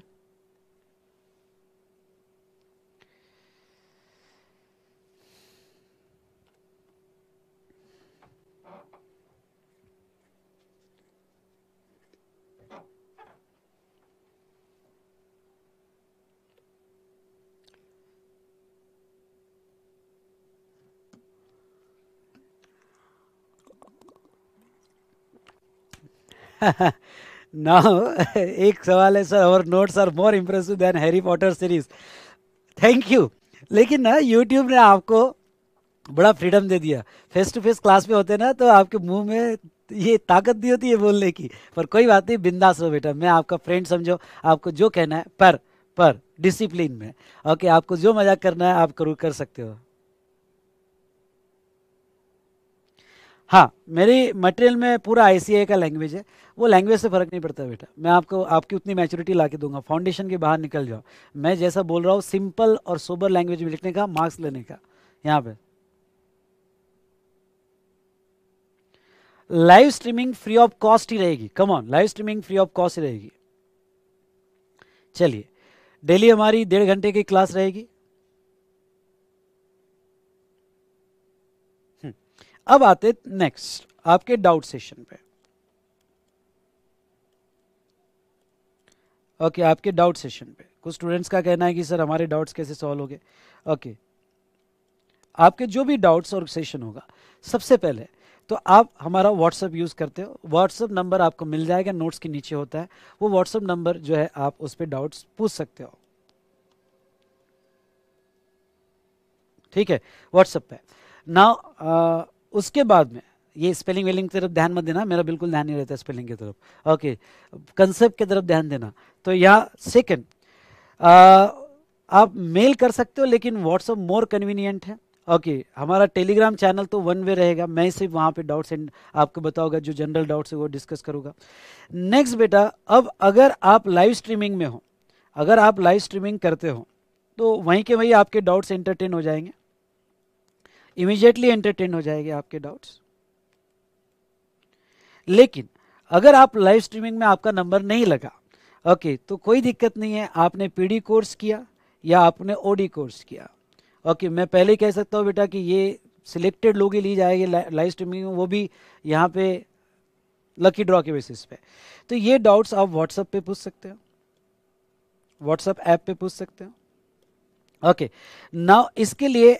S1: नाउ <laughs> <laughs> एक सवाल है सर और notes are more impressive than Harry Potter series thank you लेकिन ना यूट्यूब ने आपको बड़ा फ्रीडम दे दिया फेस टू फेस क्लास में होते ना तो आपके मुंह में ये ताकत दी होती है बोलने की पर कोई बात नहीं बिंदास हो बेटा मैं आपका फ्रेंड समझो आपको जो कहना है पर पर डिसिप्लिन में ओके आपको जो मजाक करना है आप करू कर सकते हो हाँ मेरी मटेरियल में पूरा आई का लैंग्वेज है वो लैंग्वेज से फ़र्क नहीं पड़ता बेटा मैं आपको आपकी उतनी मैच्योरिटी ला के दूंगा फाउंडेशन के बाहर निकल जाओ मैं जैसा बोल रहा हूँ सिंपल और सोबर लैंग्वेज में लिखने का मार्क्स लेने का यहाँ पे live streaming free of cost ही रहेगी come on live streaming free of cost ही रहेगी चलिए डेली हमारी डेढ़ घंटे की क्लास रहेगी अब आते नेक्स्ट आपके डाउट सेशन पे ओके okay, आपके डाउट सेशन पे कुछ स्टूडेंट्स का कहना है कि सर हमारे डाउट्स कैसे सॉल्व हो गए ओके okay. आपके जो भी डाउट्स और सेशन होगा सबसे पहले तो आप हमारा व्हाट्सअप यूज़ करते हो व्हाट्सअप नंबर आपको मिल जाएगा नोट्स के नीचे होता है वो व्हाट्सअप नंबर जो है आप उस पर डाउट्स पूछ सकते हो ठीक है व्हाट्सअप पे नाउ उसके बाद में ये स्पेलिंग वेलिंग की तरफ ध्यान मत देना मेरा बिल्कुल ध्यान नहीं रहता स्पेलिंग की तरफ ओके कंसेप्ट की तरफ ध्यान देना तो यहाँ सेकेंड आप मेल कर सकते हो लेकिन व्हाट्सअप मोर कन्वीनियंट है ओके okay, हमारा टेलीग्राम चैनल तो वन वे रहेगा मैं सिर्फ वहाँ पे डाउट्स एंड आपको बताऊंगा जो जनरल डाउट्स है वो डिस्कस करूँगा नेक्स्ट बेटा अब अगर आप लाइव स्ट्रीमिंग में हो अगर आप लाइव स्ट्रीमिंग करते हो तो वहीं के वहीं आपके डाउट्स एंटरटेन हो जाएंगे इमीजिएटली एंटरटेन हो जाएगी आपके डाउट्स लेकिन अगर आप लाइव स्ट्रीमिंग में आपका नंबर नहीं लगा ओके तो कोई दिक्कत नहीं है आपने पीडी कोर्स किया या आपने ओडी कोर्स किया ओके मैं पहले कह सकता हूँ बेटा कि ये सिलेक्टेड लोग ही ली जाएगी लाइव स्ट्रीमिंग में वो भी यहाँ पे लकी ड्रॉ के बेसिस पे तो ये डाउट्स आप व्हाट्सएप पे पूछ सकते हो व्हाट्सएप ऐप पे पूछ सकते हो ओके नाउ इसके लिए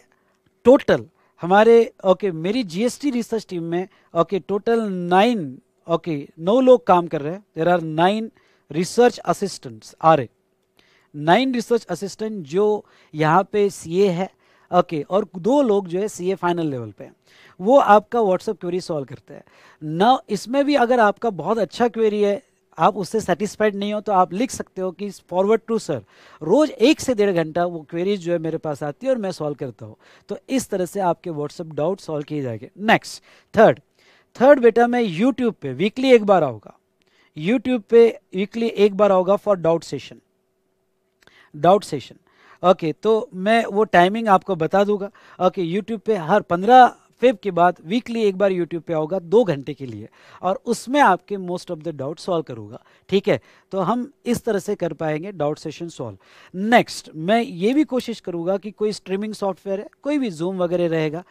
S1: टोटल हमारे ओके मेरी जीएसटी रिसर्च टीम में ओके टोटल नाइन ओके नौ लोग काम कर रहे हैं there are nine research assistants are a nine research assistant जो यहाँ पे सीए है ओके okay, और दो लोग जो है सीए फाइनल लेवल पे हैं वो आपका व्हाट्सअप क्वेरी सॉल्व करते हैं ना इसमें भी अगर आपका बहुत अच्छा क्वेरी है आप उससे सेटिस्फाइड नहीं हो तो आप लिख सकते हो कि फॉरवर्ड टू सर रोज़ एक से डेढ़ घंटा वो क्वेरीज जो है मेरे पास आती है और मैं सॉल्व करता हूँ तो इस तरह से आपके व्हाट्सअप डाउट सॉल्व किए जाएंगे नेक्स्ट थर्ड थर्ड बेटा मैं यूट्यूब पे वीकली एक बार आऊँगा यूट्यूब पे वीकली एक बार आऊँगा for doubt session doubt session okay तो मैं वो टाइमिंग आपको बता दूंगा ओके okay, यूट्यूब पे हर पंद्रह फेब के बाद वीकली एक बार यूट्यूब पे आओगा दो घंटे के लिए और उसमें आपके most of the doubt solve करूँगा ठीक है तो हम इस तरह से कर पाएंगे डाउट सेशन सॉल्व नेक्स्ट मैं ये भी कोशिश करूँगा कि कोई स्ट्रीमिंग सॉफ्टवेयर है कोई भी जूम वगैरह रहेगा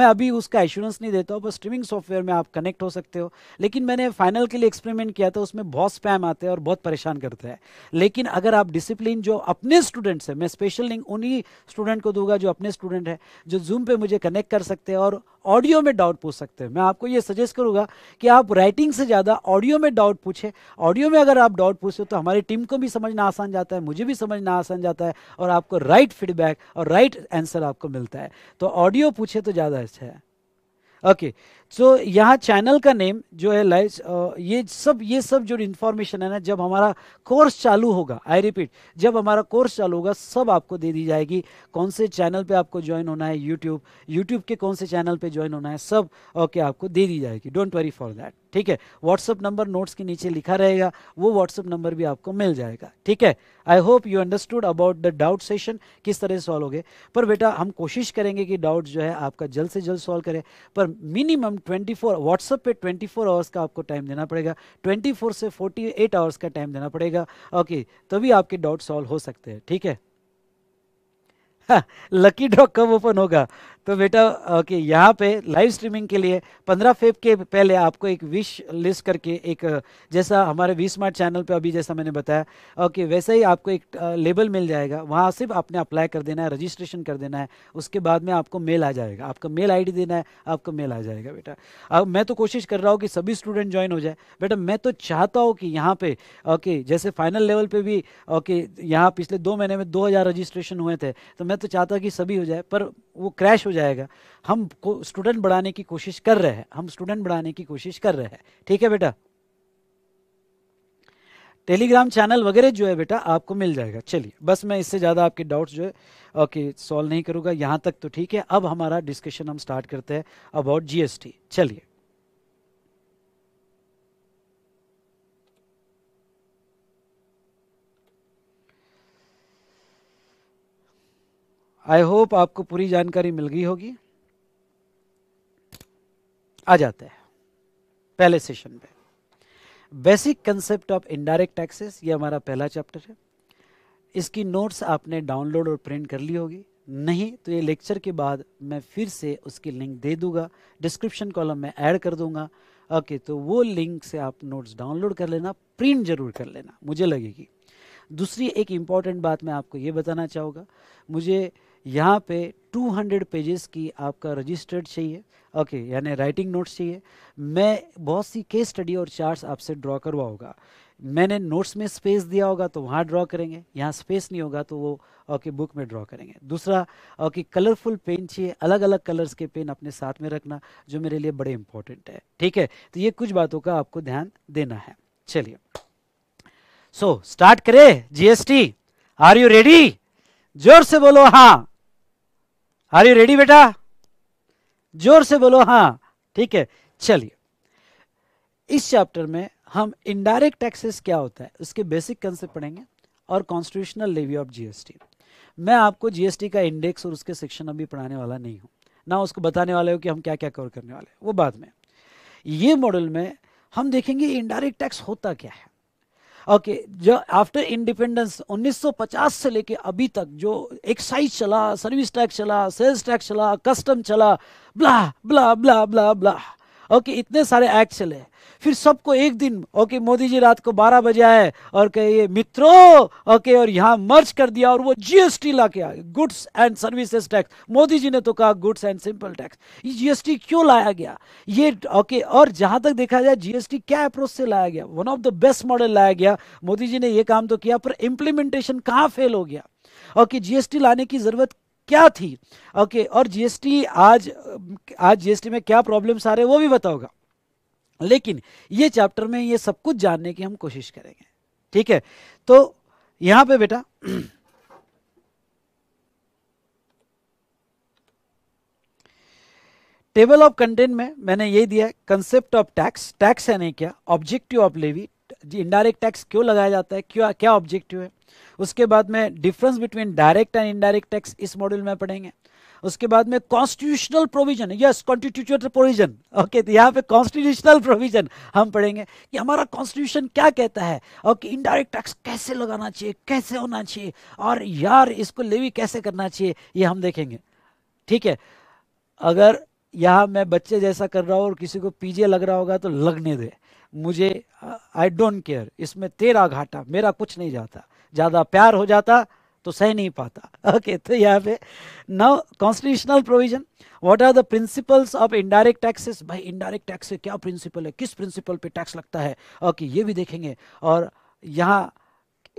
S1: मैं अभी उसका एश्योरेंस नहीं देता हूँ पर स्ट्रीमिंग सॉफ्टवेयर में आप कनेक्ट हो सकते हो लेकिन मैंने फाइनल के लिए एक्सपेरिमेंट किया था उसमें बहुत स्पैम आते हैं और बहुत परेशान करते हैं लेकिन अगर आप डिसिप्लिन जो अपने स्टूडेंट्स हैं मैं स्पेशल लिंक उन्हीं स्टूडेंट को दूंगा जो अपने स्टूडेंट है जो जूम पर मुझे कनेक्ट कर सकते हैं और ऑडियो में डाउट पूछ सकते हैं मैं आपको ये सजेस्ट करूंगा कि आप राइटिंग से ज़्यादा ऑडियो में डाउट पूछें ऑडियो में अगर आप डाउट पूछे तो हमारी टीम को भी समझना आसान जाता है मुझे भी समझना आसान जाता है और आपको राइट फीडबैक और राइट आंसर आपको मिलता है तो ऑडियो पूछे तो ज़्यादा अच्छा है ओके सो so, यहाँ चैनल का नेम जो है लाइव ये सब ये सब जो इन्फॉर्मेशन है ना जब हमारा कोर्स चालू होगा आई रिपीट जब हमारा कोर्स चालू होगा सब आपको दे दी जाएगी कौन से चैनल पे आपको ज्वाइन होना है यूट्यूब यूट्यूब के कौन से चैनल पे ज्वाइन होना है सब ओके आपको दे दी जाएगी डोंट वरी फॉर दैट ठीक है व्हाट्सअप नंबर नोट्स के नीचे लिखा रहेगा वो व्हाट्सअप नंबर भी आपको मिल जाएगा ठीक है I hope you understood about the doubt session किस तरह से सॉल्व हो गए पर बेटा हम कोशिश करेंगे कि डाउट जो है आपका जल्द से जल्द सॉल्व करें पर मिनिमम हम 24 फोर व्हाट्सअप पर ट्वेंटी फोर आवर्स का आपको टाइम देना पड़ेगा ट्वेंटी फोर से फोर्टी एट आवर्स का टाइम देना पड़ेगा ओके तभी आपके डाउट सॉल्व हो सकते हैं ठीक है लकी <laughs> ड्रॉ कब ओपन होगा तो बेटा ओके यहाँ पे लाइव स्ट्रीमिंग के लिए 15 फेब के पहले आपको एक विश लिस्ट करके एक जैसा हमारे वी स्मार्ट चैनल पे अभी जैसा मैंने बताया ओके वैसा ही आपको एक लेबल मिल जाएगा वहाँ सिर्फ आपने अप्लाई कर देना है रजिस्ट्रेशन कर देना है उसके बाद में आपको मेल आ जाएगा आपका मेल आई देना है आपको मेल आ जाएगा बेटा अब मैं तो कोशिश कर रहा हूँ कि सभी स्टूडेंट ज्वाइन हो जाए बेटा मैं तो चाहता हूँ कि यहाँ पर ओके जैसे फाइनल लेवल पर भी ओके यहाँ पिछले दो महीने में दो रजिस्ट्रेशन हुए थे तो मैं तो चाहता कि सभी हो जाए पर वो क्रैश हो जाएगा हम को स्टूडेंट बढ़ाने की कोशिश कर रहे हैं हम स्टूडेंट बढ़ाने की कोशिश कर रहे हैं ठीक है बेटा टेलीग्राम चैनल वगैरह जो है बेटा आपको मिल जाएगा चलिए बस मैं इससे ज़्यादा आपके डाउट्स जो है ओके सॉल्व नहीं करूँगा यहाँ तक तो ठीक है अब हमारा डिस्कशन हम स्टार्ट करते हैं अबाउट जीएसटी चलिए आई होप आपको पूरी जानकारी मिल गई होगी आ जाते हैं पहले सेशन पे basic concept of indirect taxes ये हमारा पहला चैप्टर है इसकी नोट्स आपने डाउनलोड और प्रिंट कर ली होगी नहीं तो ये लेक्चर के बाद मैं फिर से उसकी लिंक दे दूंगा डिस्क्रिप्शन कॉलम में ऐड कर दूंगा ओके तो वो लिंक से आप नोट्स डाउनलोड कर लेना प्रिंट जरूर कर लेना मुझे लगेगी दूसरी एक इम्पॉर्टेंट बात मैं आपको ये बताना चाहूँगा मुझे यहाँ पे 200 पेजेस की आपका रजिस्टर्ड चाहिए ओके यानी राइटिंग नोट्स चाहिए मैं बहुत सी केस स्टडी और चार्ट्स आपसे ड्रॉ करवाऊंगा मैंने नोट्स में स्पेस दिया होगा तो वहाँ ड्रॉ करेंगे यहाँ स्पेस नहीं होगा तो वो ओके okay, बुक में ड्रॉ करेंगे दूसरा ओके कलरफुल पेन चाहिए अलग अलग कलर्स के पेन अपने साथ में रखना जो मेरे लिए बड़े इंपॉर्टेंट है ठीक है तो ये कुछ बातों का आपको ध्यान देना है चलिए सो स्टार्ट करें जीएसटी आर यू रेडी जोर से बोलो हाँ आर यू रेडी बेटा जोर से बोलो हाँ ठीक है चलिए इस चैप्टर में हम इनडायरेक्ट टैक्सेस क्या होता है उसके बेसिक कंसेप्ट पढ़ेंगे और कॉन्स्टिट्यूशनल लेवी ऑफ जीएसटी मैं आपको जीएसटी का इंडेक्स और उसके सेक्शन अभी पढ़ाने वाला नहीं हूँ ना उसको बताने वाले हो कि हम क्या क्या कवर करने वाले हैं वो बाद में ये मॉडल में हम देखेंगे इनडायरेक्ट टैक्स होता क्या है ओके जो आफ्टर इंडिपेंडेंस 1950 से लेके अभी तक जो एक्साइज चला सर्विस टैक्स चला सेल्स टैक्स चला कस्टम चला ब्ला ब्ला ब्ला ब्ला ब्ला ओके इतने सारे एक्ट चले फिर सबको एक दिन ओके मोदी जी रात को 12 बजे आए और कहे मित्रों ओके और यहां मर्ज कर दिया और वो जीएसटी ला के आए goods and services tax Modi ji ने तो कहा गुड्स एंड सिंपल टैक्स ये जीएसटी क्यों लाया गया ये ओके और जहां तक देखा जाए जीएसटी क्या अप्रोच से लाया गया one of the best model लाया गया मोदी जी ने यह काम तो किया पर इम्प्लीमेंटेशन कहां फेल हो गया ओके जीएसटी लाने की जरूरत क्या थी ओके okay, और जीएसटी आज आज जीएसटी में क्या प्रॉब्लम्स आ रहे हैं वो भी बताओगा लेकिन ये चैप्टर में ये सब कुछ जानने की हम कोशिश करेंगे ठीक है तो यहां पे बेटा टेबल ऑफ कंटेंट में मैंने यही दिया है कंसेप्ट ऑफ टैक्स टैक्स है नहीं क्या objective of levy indirect tax क्यों लगाया जाता है क्यों क्या ऑब्जेक्टिव है उसके बाद में difference between direct and indirect tax इस मॉड्यूल में पढ़ेंगे उसके बाद में constitutional provision yes constitutional provision okay तो यहाँ पे कॉन्स्टिट्यूशनल प्रोविजन हम पढ़ेंगे कि हमारा कॉन्स्टिट्यूशन क्या कहता है और कि इनडायरेक्ट टैक्स कैसे लगाना चाहिए कैसे होना चाहिए और यार इसको लेवी कैसे करना चाहिए ये हम देखेंगे ठीक है अगर यहाँ मैं बच्चे जैसा कर रहा हूँ और किसी को पीजे लग रहा होगा तो लगने दे मुझे आई डोंट केयर इसमें तेरा घाटा मेरा कुछ नहीं जाता ज़्यादा प्यार हो जाता तो सह नहीं पाता ओके <laughs> तो यहाँ पे now constitutional provision what are the principles of indirect taxes भाई इनडायरेक्ट टैक्स से क्या प्रिंसिपल है किस प्रिंसिपल पे टैक्स लगता है ओके ये भी देखेंगे और यहाँ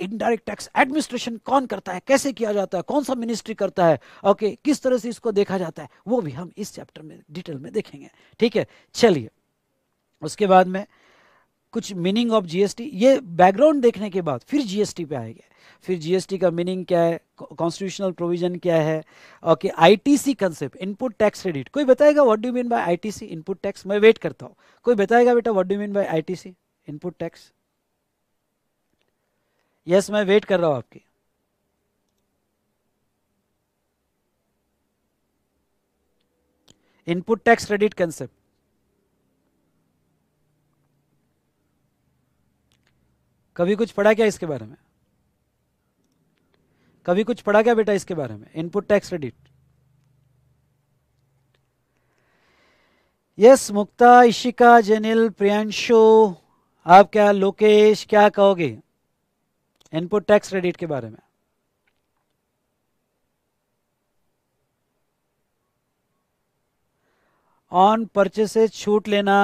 S1: इनडायरेक्ट टैक्स एडमिनिस्ट्रेशन कौन करता है कैसे किया जाता है कौन सा मिनिस्ट्री करता है ओके किस तरह से इसको देखा जाता है वो भी हम इस चैप्टर में डिटेल में देखेंगे ठीक है चलिए उसके बाद में कुछ मीनिंग ऑफ जीएसटी ये बैकग्राउंड देखने के बाद फिर जीएसटी पे आएंगे फिर जीएसटी का मीनिंग क्या है कॉन्स्टिट्यूशनल प्रोविजन क्या है okay ITC concept input tax credit कोई बताएगा what do mean by ITC input tax मैं वेट करता हूं कोई बताएगा बेटा what do mean by ITC input tax yes मैं वेट कर रहा हूं आपकी इनपुट टैक्स क्रेडिट कंसेप्ट कभी कुछ पढ़ा क्या इसके बारे में कभी कुछ पढ़ा क्या बेटा इसके बारे में input tax credit yes Mukta Ishika Jenil Priyanshu आप क्या लोकेश क्या कहोगे इनपुट टैक्स क्रेडिट के बारे में ऑन परचेसेज छूट लेना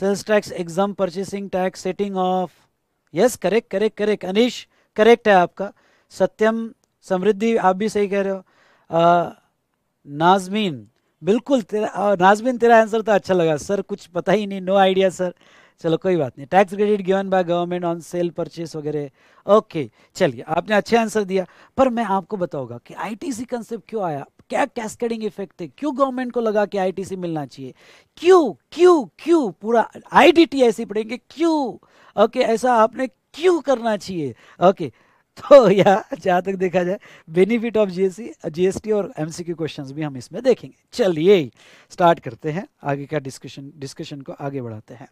S1: sales tax exam purchasing tax setting off yes correct correct correct Anish correct है आपका सत्यम समृद्धि आप भी सही कह रहे हो नाजमीन बिल्कुल तेरा नाजमीन तेरा आंसर तो अच्छा लगा सर कुछ पता ही नहीं नो आइडिया सर चलो कोई बात नहीं tax credit given by government on sale purchase वगैरह ओके चलिए आपने अच्छे आंसर दिया पर मैं आपको बताऊंगा कि आईटीसी कंसेप्ट क्यों आया क्या कैस्केडिंग इफेक्ट थे क्यों गवर्नमेंट को लगा कि आईटीसी मिलना चाहिए क्यों क्यों क्यों पूरा आईडीटी ऐसे पढ़ेंगे क्यों ओके ऐसा आपने क्यों करना चाहिए ओके तो या जहां तक देखा जाए बेनिफिट ऑफ जीएसटी जीएसटी और एमसीक्यू क्वेश्चंस भी हम इसमें देखेंगे चलिए स्टार्ट करते हैं आगे का डिस्कशन डिस्कशन को आगे बढ़ाते हैं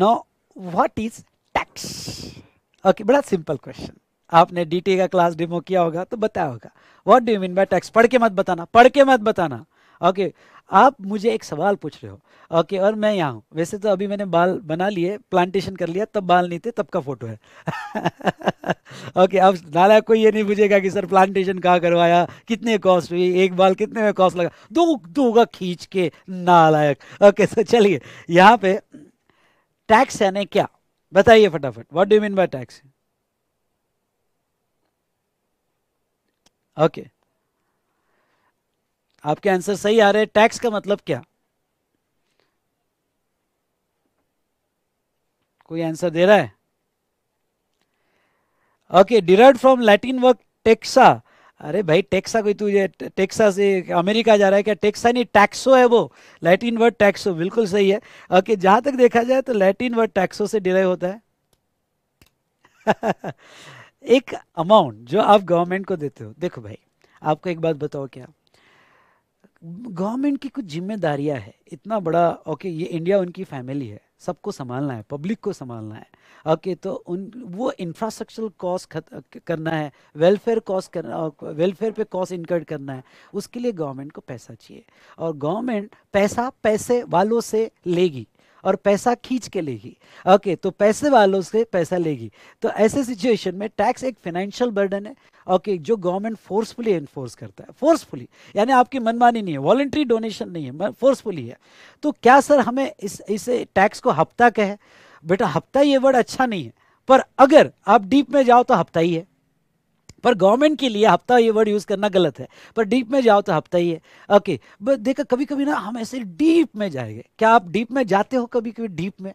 S1: no what is tax okay बड़ा सिंपल क्वेश्चन आपने डीटी का क्लास डिमो किया होगा तो बताया होगा what do you mean by tax पढ़ के मत बताना पढ़ के मत बताना ओके okay, आप मुझे एक सवाल पूछ रहे हो ओके okay, और मैं यहाँ हूँ वैसे तो अभी मैंने बाल बना लिए प्लांटेशन कर लिया तब बाल नहीं थे तब का फोटो है ओके <laughs> okay, अब नाला कोई ये नहीं पूछेगा कि सर प्लांटेशन कहाँ करवाया कितने कॉस्ट हुई एक बाल कितने में कॉस्ट लगा दो दूंगा खींच के नालायक ओके सर तो चलिए यहाँ पे टैक्स यानी क्या बताइए फटाफट what do mean by tax okay आपके आंसर सही आ रहे हैं टैक्स का मतलब क्या कोई आंसर दे रहा है okay derive from Latin word टेक्सा अरे भाई टेक्सा कोई तुझे टेक्सा से अमेरिका जा रहा है क्या टेक्सा नहीं टैक्सो है वो लैटिन वर्ड टैक्सो बिल्कुल सही है ओके जहां तक देखा जाए तो लैटिन वर्ड टैक्सो से डिराइव होता है <laughs> एक अमाउंट जो आप गवर्नमेंट को देते हो देखो भाई आपको एक बात बताओ क्या गवर्नमेंट की कुछ जिम्मेदारियां है इतना बड़ा ओके ये इंडिया उनकी फैमिली है सबको संभालना है पब्लिक को संभालना है ओके okay, तो उन वो इंफ्रास्ट्रक्चरल कॉस्ट करना है वेलफेयर कॉस्ट करना वेलफेयर पे कॉस्ट इनकर्ड करना है उसके लिए गवर्नमेंट को पैसा चाहिए और गवर्नमेंट पैसा पैसे वालों से लेगी और पैसा खींच के लेगी ओके तो पैसे वालों से पैसा लेगी तो ऐसे सिचुएशन में टैक्स एक फाइनेंशियल बर्डन है ओके okay, जो गवर्नमेंट फोर्सफुली एनफोर्स करता है फोर्सफुली यानी आपकी मनमानी नहीं है वॉलेंट्री डोनेशन नहीं है फोर्सफुली है तो क्या सर हमें इस इसे टैक्स को हफ्ता कहे बेटा हफ्ता ये वर्ड अच्छा नहीं है पर अगर आप डीप में जाओ तो हफ्ता ही है पर गवर्नमेंट के लिए हफ्ता ये वर्ड यूज़ करना गलत है पर डीप में जाओ तो हफ्ता ही है ओके बट देखा कभी कभी ना हम ऐसे डीप में जाएंगे क्या आप डीप में जाते हो कभी कभी डीप में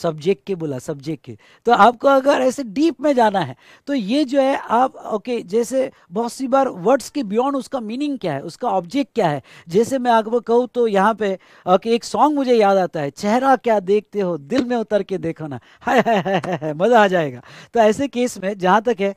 S1: सब्जेक्ट के बोला सब्जेक्ट के तो आपको अगर ऐसे डीप में जाना है तो ये जो है आप ओके जैसे बहुत सी बार वर्ड्स के बियॉन्ड उसका मीनिंग क्या है उसका ऑब्जेक्ट क्या है जैसे मैं आपको कहूँ तो यहाँ पे ओके एक सॉन्ग मुझे याद आता है चेहरा क्या देखते हो दिल में उतर के देखो ना <laughs> हाय हाय हाय मज़ा आ जाएगा तो ऐसे केस में जहाँ तक है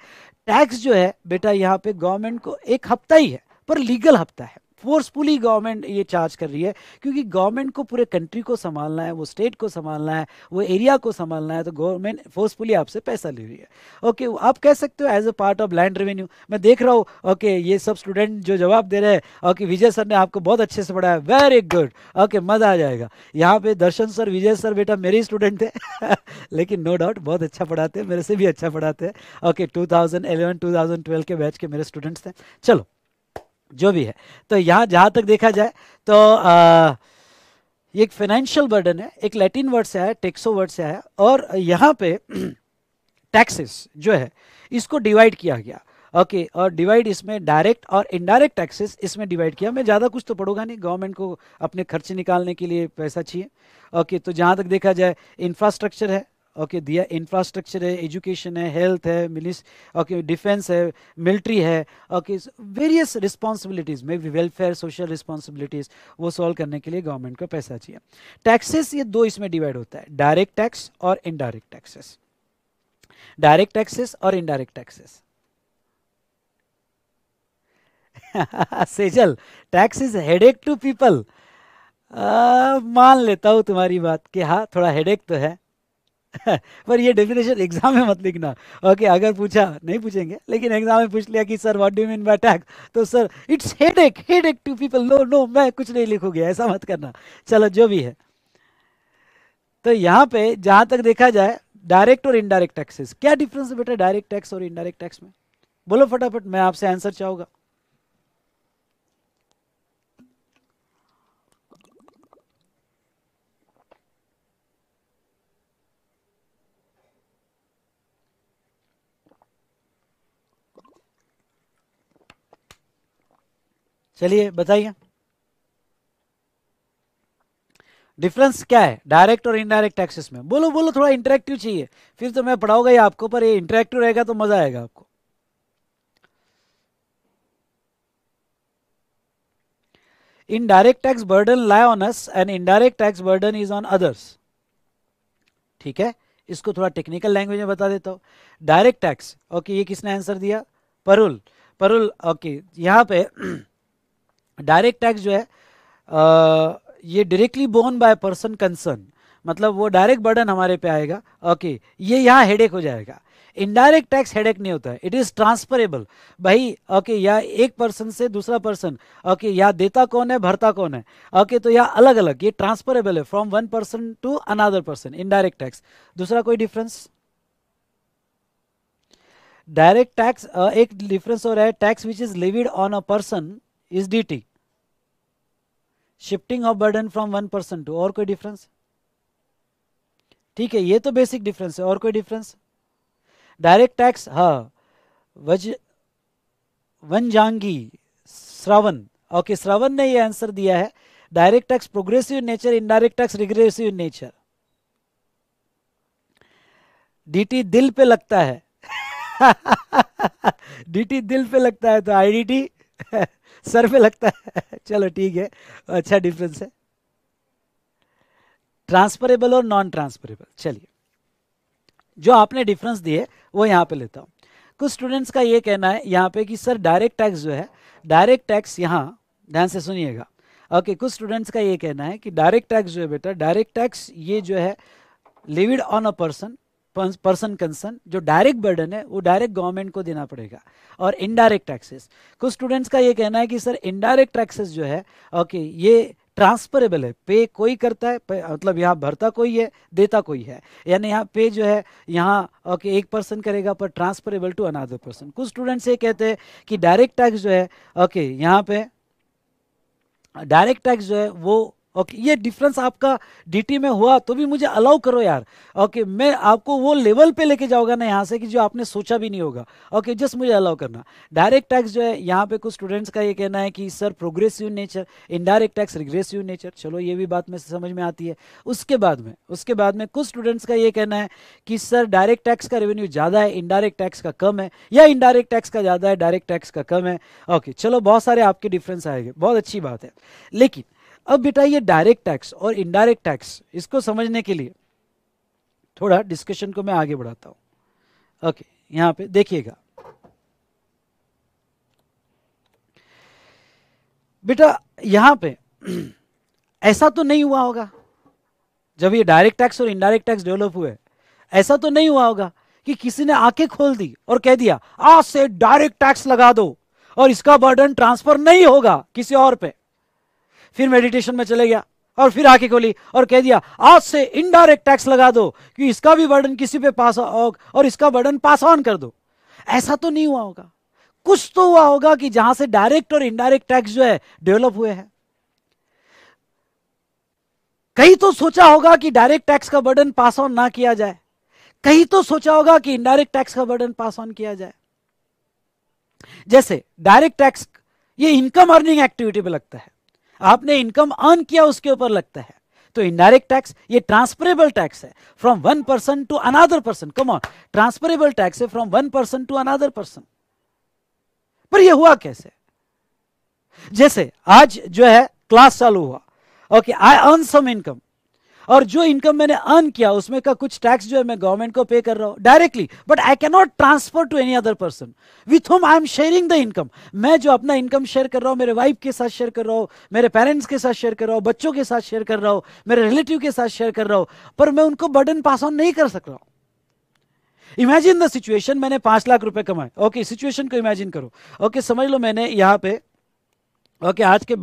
S1: टैक्स जो है बेटा यहाँ पे गवर्नमेंट को एक हफ्ता ही है पर लीगल हफ्ता है फोर्सफुली गवर्नमेंट ये चार्ज कर रही है क्योंकि गवर्नमेंट को पूरे कंट्री को संभालना है वो स्टेट को संभालना है वो एरिया को संभालना है तो गवर्नमेंट फोर्सफुली आपसे पैसा ले रही है ओके आप कह सकते हो as a part of land revenue मैं देख रहा हूँ ओके ये सब स्टूडेंट जो जवाब दे रहे हैं ओके विजय सर ने आपको बहुत अच्छे से पढ़ाया वेरी गुड ओके मज़ा आ जाएगा यहाँ पे दर्शन सर विजय सर बेटा मेरे ही स्टूडेंट थे <laughs> लेकिन नो no डाउट बहुत अच्छा पढ़ाते हैं मेरे से भी अच्छा पढ़ाते हैं ओके टू थाउजेंड के बैच के मेरे स्टूडेंट्स थे चलो जो भी है तो यहाँ जहाँ तक देखा जाए तो आ, ये एक फाइनेंशियल बर्डन है एक लैटिन वर्ड से आया टेक्सो वर्ड से आया और यहाँ पे टैक्सेस <clears throat> जो है इसको डिवाइड किया गया ओके okay, और डिवाइड इसमें डायरेक्ट और इनडायरेक्ट टैक्सेस इसमें डिवाइड किया मैं ज़्यादा कुछ तो पढ़ूंगा नहीं गवर्नमेंट को अपने खर्चे निकालने के लिए पैसा चाहिए ओके okay, तो जहाँ तक देखा जाए इंफ्रास्ट्रक्चर है ओके दिया इंफ्रास्ट्रक्चर है एजुकेशन है हेल्थ है मिलिस ओके डिफेंस है मिलिट्री है ओके वेरियस रिस्पॉन्सिबिलिटीज़ में बी वेलफेयर सोशल रिस्पॉन्सिबिलिटीज़ वो सॉल्व करने के लिए गवर्नमेंट को पैसा चाहिए टैक्सेस ये दो इसमें डिवाइड होता है डायरेक्ट टैक्स और इनडायरेक्ट टैक्सेस डायरेक्ट टैक्सेस और indirect taxes Sejal tax is headache to people मान लेता हूं तुम्हारी बात कि हाँ थोड़ा हेडेक तो है <laughs> पर ये डेफिनेशन एग्जाम में मत लिखना ओके अगर पूछा नहीं पूछेंगे लेकिन एग्जाम में पूछ लिया कि sir what do mean by tax तो sir it's headache headache to people no no मैं कुछ नहीं लिखूंगी ऐसा मत करना चलो जो भी है तो यहां पे जहां तक देखा जाए डायरेक्ट और इनडायरेक्ट टैक्सेस क्या डिफरेंस है बेटा डायरेक्ट टैक्स और इनडायरेक्ट टैक्स में बोलो फटाफट मैं आपसे आंसर चाहूंगा चलिए बताइए डिफरेंस क्या है डायरेक्ट और इनडायरेक्ट टैक्सेस में बोलो बोलो थोड़ा इंटरेक्टिव चाहिए फिर तो मैं पढ़ाऊंगा ही आपको पर ये इंटरेक्टिव रहेगा तो मजा आएगा आपको indirect tax burden lie on us and indirect tax burden is on others ठीक है इसको थोड़ा टेक्निकल लैंग्वेज में बता देता हूँ डायरेक्ट टैक्स ओके ये किसने आंसर दिया परुल परुल ओके यहां पर डायरेक्ट टैक्स जो है आ, ये directly borne by person concern मतलब वो डायरेक्ट बर्डन हमारे पे आएगा ओके ये यहाँ हेडेक हो जाएगा इनडायरेक्ट टैक्स हेडेक नहीं होता है इट इज़ ट्रांसफरेबल भाई ओके या एक पर्सन से दूसरा पर्सन ओके या देता कौन है भरता कौन है ओके तो या अलग अलग ये ट्रांसफरेबल है from one person to another person indirect tax दूसरा कोई डिफरेंस डायरेक्ट टैक्स एक डिफरेंस हो रहा है tax which is levied on a person is dt shifting of burden from one person to और कोई डिफरेंस ठीक है ये तो बेसिक डिफरेंस है और कोई डिफरेंस डायरेक्ट टैक्स हाँ वज श्रावण ओके श्रावण ने ये आंसर दिया है direct tax progressive nature indirect tax regressive nature DT दिल पे लगता है डीटी <laughs> दिल पे लगता है तो आईडीटी <laughs> सर पे लगता है <laughs> चलो ठीक है अच्छा डिफरेंस है ट्रांसफरेबल और नॉन ट्रांसफरेबल चलिए जो आपने डिफरेंस दिए वो यहां पे लेता हूं कुछ स्टूडेंट्स का ये कहना है यहां पे कि सर डायरेक्ट टैक्स जो है डायरेक्ट टैक्स यहां ध्यान से सुनिएगा ओके कुछ स्टूडेंट्स का ये कहना है कि डायरेक्ट टैक्स जो है बेटा डायरेक्ट टैक्स ये जो है levied on a person person concern जो डायरेक्ट बर्डन है वो डायरेक्ट गवर्नमेंट को देना पड़ेगा और इनडायरेक्ट टैक्सेस कुछ स्टूडेंट्स का ये कहना है कि सर इनडायरेक्ट टैक्सेस जो है ओके ये ट्रांसफरेबल है पे कोई करता है मतलब यहाँ भरता कोई है देता कोई है यानी यहाँ पे जो है यहाँ ओके एक पर्सन करेगा पर ट्रांसफरेबल टू अनादर पर्सन कुछ स्टूडेंट्स ये कहते हैं कि डायरेक्ट टैक्स जो है ओके यहाँ पे डायरेक्ट टैक्स जो है वो ओके ये डिफरेंस आपका डीटी में हुआ तो भी मुझे अलाउ करो यार ओके मैं आपको वो लेवल पे लेके जाऊंगा ना यहाँ से कि जो आपने सोचा भी नहीं होगा ओके जस्ट मुझे अलाउ करना डायरेक्ट टैक्स जो है यहाँ पे कुछ स्टूडेंट्स का ये कहना है कि sir progressive nature indirect tax regressive nature चलो ये भी बात में समझ में आती है उसके बाद में उसके बाद में कुछ स्टूडेंट्स का ये कहना है कि सर डायरेक्ट टैक्स का रेवेन्यू ज़्यादा है इनडायरेक्ट टैक्स का कम है या इनडायरेक्ट टैक्स का ज़्यादा है डायरेक्ट टैक्स का कम है ओके चलो बहुत सारे आपके डिफरेंस आएंगे बहुत अच्छी बात है लेकिन अब बेटा ये डायरेक्ट टैक्स और इनडायरेक्ट टैक्स इसको समझने के लिए थोड़ा डिस्कशन को मैं आगे बढ़ाता हूं ओके यहां पे देखिएगा बेटा यहां पे <clears throat> ऐसा तो नहीं हुआ होगा जब ये डायरेक्ट टैक्स और इनडायरेक्ट टैक्स डेवलप हुए ऐसा तो नहीं हुआ होगा कि किसी ने आंखें खोल दी और कह दिया आज से डायरेक्ट टैक्स लगा दो और इसका बर्डन ट्रांसफर नहीं होगा किसी और पे फिर मेडिटेशन में चले गया और फिर आके खोली और कह दिया आज से इनडायरेक्ट टैक्स लगा दो कि इसका भी बर्डन किसी पे पास और इसका बर्डन पास ऑन कर दो ऐसा तो नहीं हुआ होगा कुछ तो हुआ होगा कि जहां से डायरेक्ट और इनडायरेक्ट टैक्स जो है डेवलप हुए हैं कहीं तो सोचा होगा कि डायरेक्ट टैक्स का बर्डन पास ऑन ना किया जाए कहीं तो सोचा होगा कि इनडायरेक्ट टैक्स का बर्डन पास ऑन किया जाए जैसे डायरेक्ट टैक्स ये इनकम अर्निंग एक्टिविटी पे लगता है आपने इनकम अर्न किया उसके ऊपर लगता है तो इनडायरेक्ट टैक्स ये ट्रांसफरेबल टैक्स है from one person to another person come on transferable tax है from one person to another person पर ये हुआ कैसे जैसे आज जो है क्लास चालू हुआ okay I earn some income और जो इनकम मैंने अर्न किया उसमें का कुछ टैक्स जो है मैं गवर्नमेंट को पे कर रहा हूं directly but I can not transfer to any other person with whom I am sharing the income मैं जो अपना इनकम शेयर कर रहा हूं मेरे वाइफ के साथ शेयर कर रहा हूं मेरे पेरेंट्स के साथ शेयर कर रहा हूं बच्चों के साथ शेयर कर रहा हूं मेरे रिलेटिव के साथ शेयर कर रहा हूं पर मैं उनको बर्डन पास ऑन नहीं कर सक रहा हूं इमेजिन द सिचुएशन मैंने पांच लाख रुपए कमाए ओके सिचुएशन को इमेजिन करो ओके okay, समझ लो मैंने यहां पर ओके okay, आज के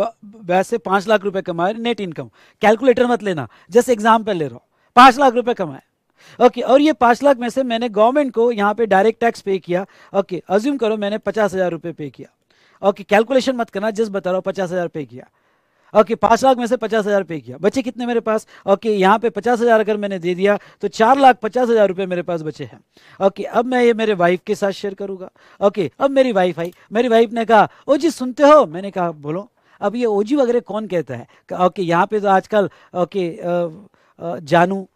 S1: वैसे पांच लाख रुपए कमाए नेट इनकम कैलकुलेटर मत लेना जस्ट एग्जाम पर ले रहा हूँ पांच लाख रुपए कमाए ओके okay, और ये पांच लाख में से मैंने गवर्नमेंट को यहाँ पे डायरेक्ट टैक्स पे किया ओके okay, अज्यूम करो मैंने पचास हज़ार रुपए पे किया ओके okay, कैलकुलेशन मत करना जस्ट बता रहा हूँ पचास हज़ार पे किया ओके पांच लाख में से पचास हज़ार पे किया बचे कितने मेरे पास ओके यहाँ पे पचास हज़ार अगर मैंने दे दिया तो चार लाख पचास हज़ार रुपये मेरे पास बचे हैं ओके अब मैं ये मेरे वाइफ के साथ शेयर करूंगा ओके अब मेरी वाइफ आई मेरी वाइफ ने कहा ओ जी सुनते हो मैंने कहा बोलो अब ये ओजी वगैरह कौन कहता है ओके यहाँ पे तो आजकल ओके जानू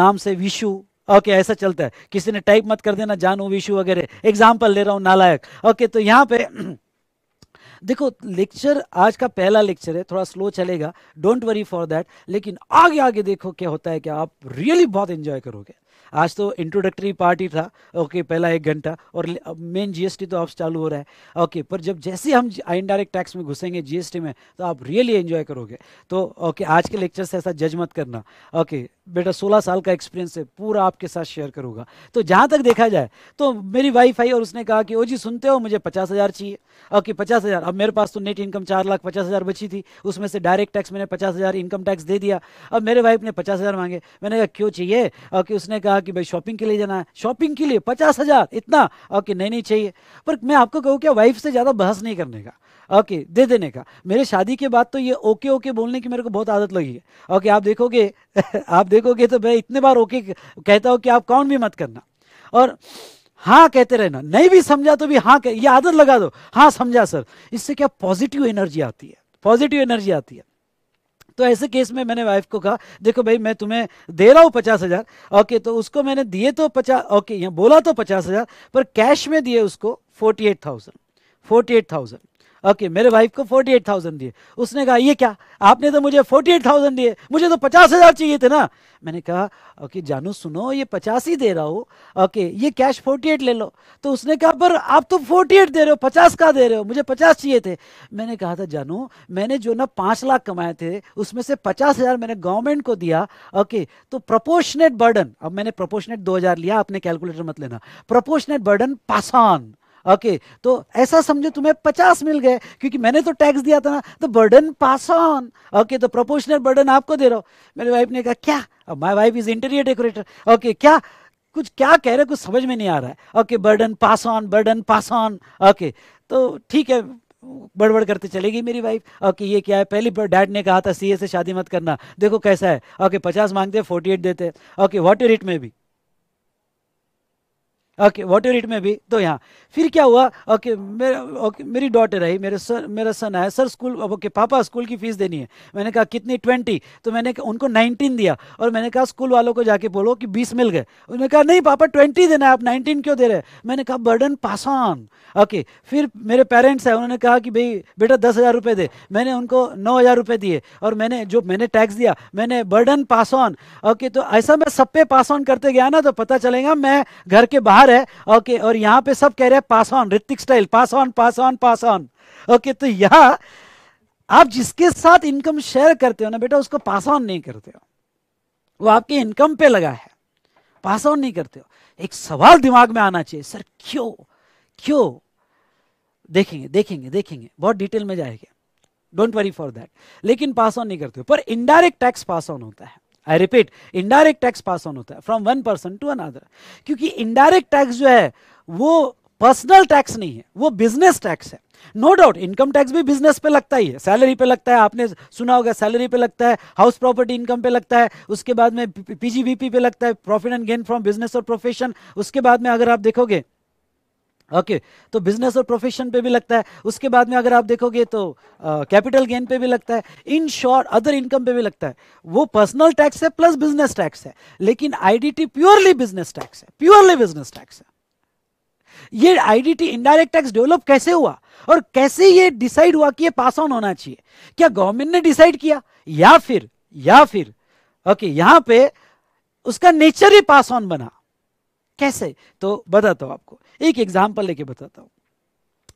S1: नाम से विशु ओके okay, ऐसा चलता है किसी ने टाइप मत कर देना जानू विशु वगैरह एग्जाम्पल ले रहा हूँ नालायक ओके okay, तो यहाँ पे <clears throat> देखो लेक्चर आज का पहला लेक्चर है थोड़ा स्लो चलेगा डोंट वरी फॉर दैट लेकिन आगे आगे देखो क्या होता है कि आप रियली बहुत इन्जॉय करोगे आज तो इंट्रोडक्टरी पार्टी था ओके पहला एक घंटा और मेन जीएसटी तो अब चालू हो रहा है ओके पर जब जैसे हम इनडायरेक्ट टैक्स में घुसेंगे जीएसटी में तो आप रियली एंजॉय करोगे तो ओके आज के लेक्चर से ऐसा जज मत करना ओके बेटा 16 साल का एक्सपीरियंस है पूरा आपके साथ शेयर करूंगा तो जहाँ तक देखा जाए तो मेरी वाइफ आई और उसने कहा कि ओ जी सुनते हो मुझे पचास हज़ार चाहिए ओके पचास हज़ार अब मेरे पास तो नेट इनकम चार लाख पचास हज़ार बची थी उसमें से डायरेक्ट टैक्स मैंने पचास हज़ार इनकम टैक्स दे दिया अब मेरे वाइफ ने पचास हज़ार मांगे मैंने कहा क्यों चाहिए ओके उसने कहा कि भाई शॉपिंग के लिए जाना है शॉपिंग के लिए पचास हज़ार इतना ओके नहीं नहीं चाहिए पर मैं आपको कहूँ क्या वाइफ से ज़्यादा बहस नहीं करने का ओके okay, दे देने का मेरे शादी के बाद तो ये ओके ओके बोलने की मेरे को बहुत आदत लगी है ओके okay, आप देखोगे <laughs> आप देखोगे तो मैं इतने बार ओके कहता हूं कि आप काउंट भी मत करना और हाँ कहते रहना नहीं भी समझा तो भी हाँ ये आदत लगा दो हाँ समझा सर इससे क्या पॉजिटिव एनर्जी आती है पॉजिटिव एनर्जी आती है तो ऐसे केस में मैंने वाइफ को कहा देखो भाई मैं तुम्हें दे रहा हूँ पचास हज़ार ओके तो उसको मैंने दिए तो पचास ओके यहाँ बोला तो पचास हज़ार पर कैश में दिए उसको forty eight thousand forty eight thousand okay मेरे वाइफ को फोर्टी एट थाउजेंड दिए उसने कहा ये क्या आपने तो मुझे फोर्टी एट थाउजेंड दिए मुझे तो पचास हज़ार चाहिए थे ना मैंने कहा ओके जानू सुनो ये पचास ही दे रहा हूँ ओके ये कैश फोर्टी एट ले लो तो उसने कहा पर आप तो फोर्टी एट दे रहे हो पचास का दे रहे हो मुझे पचास चाहिए थे मैंने कहा था जानू मैंने जो ना पाँच लाख कमाए थे उसमें से पचास हज़ार मैंने गवर्नमेंट को दिया ओके तो प्रपोर्शनेट बर्डन अब मैंने प्रपोर्शनेट दो लिया आपने कैलकुलेटर मत लेना प्रपोर्शनेट बर्डन पासान ओके तो ऐसा समझो तुम्हें पचास मिल गए क्योंकि मैंने तो टैक्स दिया था ना तो बर्डन पास ऑन ओके तो प्रोपोर्शनल बर्डन आपको दे रहा हूँ मेरी वाइफ ने कहा क्या my wife is interior decorator okay क्या कुछ क्या कह रहे कुछ समझ में नहीं आ रहा है okay burden pass on burden pass on okay तो ठीक है बड़बड़ करते चलेगी मेरी वाइफ ओके ये क्या है पहली बार डैड ने कहा था सीए से शादी मत करना देखो कैसा है ओके पचास मांगते फोर्टी एट देते ओके वॉट इट में भी ओके वॉट इट में भी तो यहाँ फिर क्या हुआ ओके मेरा ओके मेरी डॉटर आई मेरे सर मेरा सन आया सर स्कूल ओके पापा स्कूल की फीस देनी है मैंने कहा कितनी ट्वेंटी तो मैंने उनको नाइनटीन दिया और मैंने कहा स्कूल वालों को जाके बोलो कि बीस मिल गए उन्होंने कहा नहीं पापा ट्वेंटी देना है आप नाइनटीन क्यों दे रहे मैंने कहा बर्डन पास ऑन ओके फिर मेरे पेरेंट्स हैं उन्होंने कहा कि भाई बेटा दस हज़ार रुपये दे मैंने उनको नौ हज़ार रुपये दिए और मैंने जो मैंने टैक्स दिया मैंने बर्डन पास ऑन ओके तो ऐसा मैं सब पे पास ऑन करते गया ना तो पता चलेगा मैं घर के बाहर बाहर है ओके और यहाँ पे सब कह रहे हैं pass on Hrithik style pass on pass on pass on okay तो यहाँ आप जिसके साथ इनकम शेयर करते हो ना बेटा उसको पास ऑन नहीं करते हो वो आपके इनकम पे लगा है पास ऑन नहीं करते हो एक सवाल दिमाग में आना चाहिए सर क्यों क्यों देखेंगे देखेंगे देखेंगे बहुत डिटेल में जाएंगे डोंट वरी फॉर दैट लेकिन पास ऑन नहीं करते हो पर इनडायरेक्ट टैक्स पास ऑन होता है I repeat indirect tax pass on होता है from one person to another क्योंकि इनडायरेक्ट टैक्स जो है वो पर्सनल टैक्स नहीं है वो बिजनेस टैक्स है नो डाउट इनकम टैक्स भी बिजनेस पे लगता ही है सैलरी पे लगता है आपने सुना होगा सैलरी पे लगता है हाउस प्रॉपर्टी इनकम पे लगता है उसके बाद में पीजीबीपी पे लगता है profit and gain from business और प्रोफेशन उसके बाद में अगर आप देखोगे ओके okay, तो बिजनेस और प्रोफेशन पे भी लगता है उसके बाद में अगर आप देखोगे तो कैपिटल uh, गेन पे भी लगता है इन शॉर्ट अदर इनकम पे भी लगता है वो पर्सनल टैक्स है प्लस बिजनेस टैक्स है लेकिन आईडीटी प्योरली बिजनेस टैक्स है प्योरली बिजनेस टैक्स है ये आईडीटी इनडायरेक्ट टैक्स डेवलप कैसे हुआ और कैसे ये डिसाइड हुआ कि ये पास ऑन होना चाहिए क्या गवर्नमेंट ने डिसाइड किया या फिर या फिर ओके okay, यहां पे उसका नेचर ही पास ऑन बना कैसे तो बताता हूँ आपको एक एग्जाम्पल लेके बताता हूँ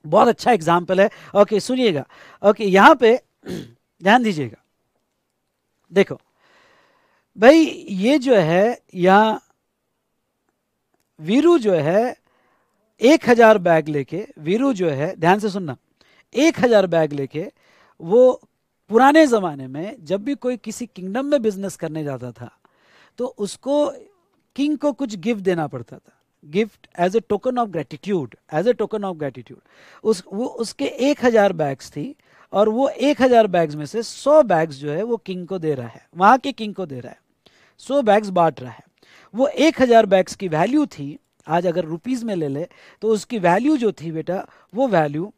S1: बहुत अच्छा एग्जाम्पल है ओके सुनिएगा ओके यहाँ पे <clears throat> ध्यान दीजिएगा देखो भाई ये जो है यहाँ वीरू जो है एक हजार बैग लेके वीरू जो है ध्यान से सुनना एक हजार बैग लेके वो पुराने ज़माने में जब भी कोई किसी किंगडम में बिजनेस करने जाता था तो उसको किंग को कुछ गिफ्ट देना पड़ता था gift as a token of gratitude as a token of gratitude उस वो उसके एक हज़ार बैग्स थी और वो एक हज़ार बैग्स में से सौ बैग्स जो है वो किंग को दे रहा है वहां के किंग को दे रहा है सौ बैग्स बांट रहा है वो एक हज़ार बैग्स की वैल्यू थी आज अगर रुपीज़ में ले ले तो उसकी वैल्यू जो थी बेटा वो वैल्यू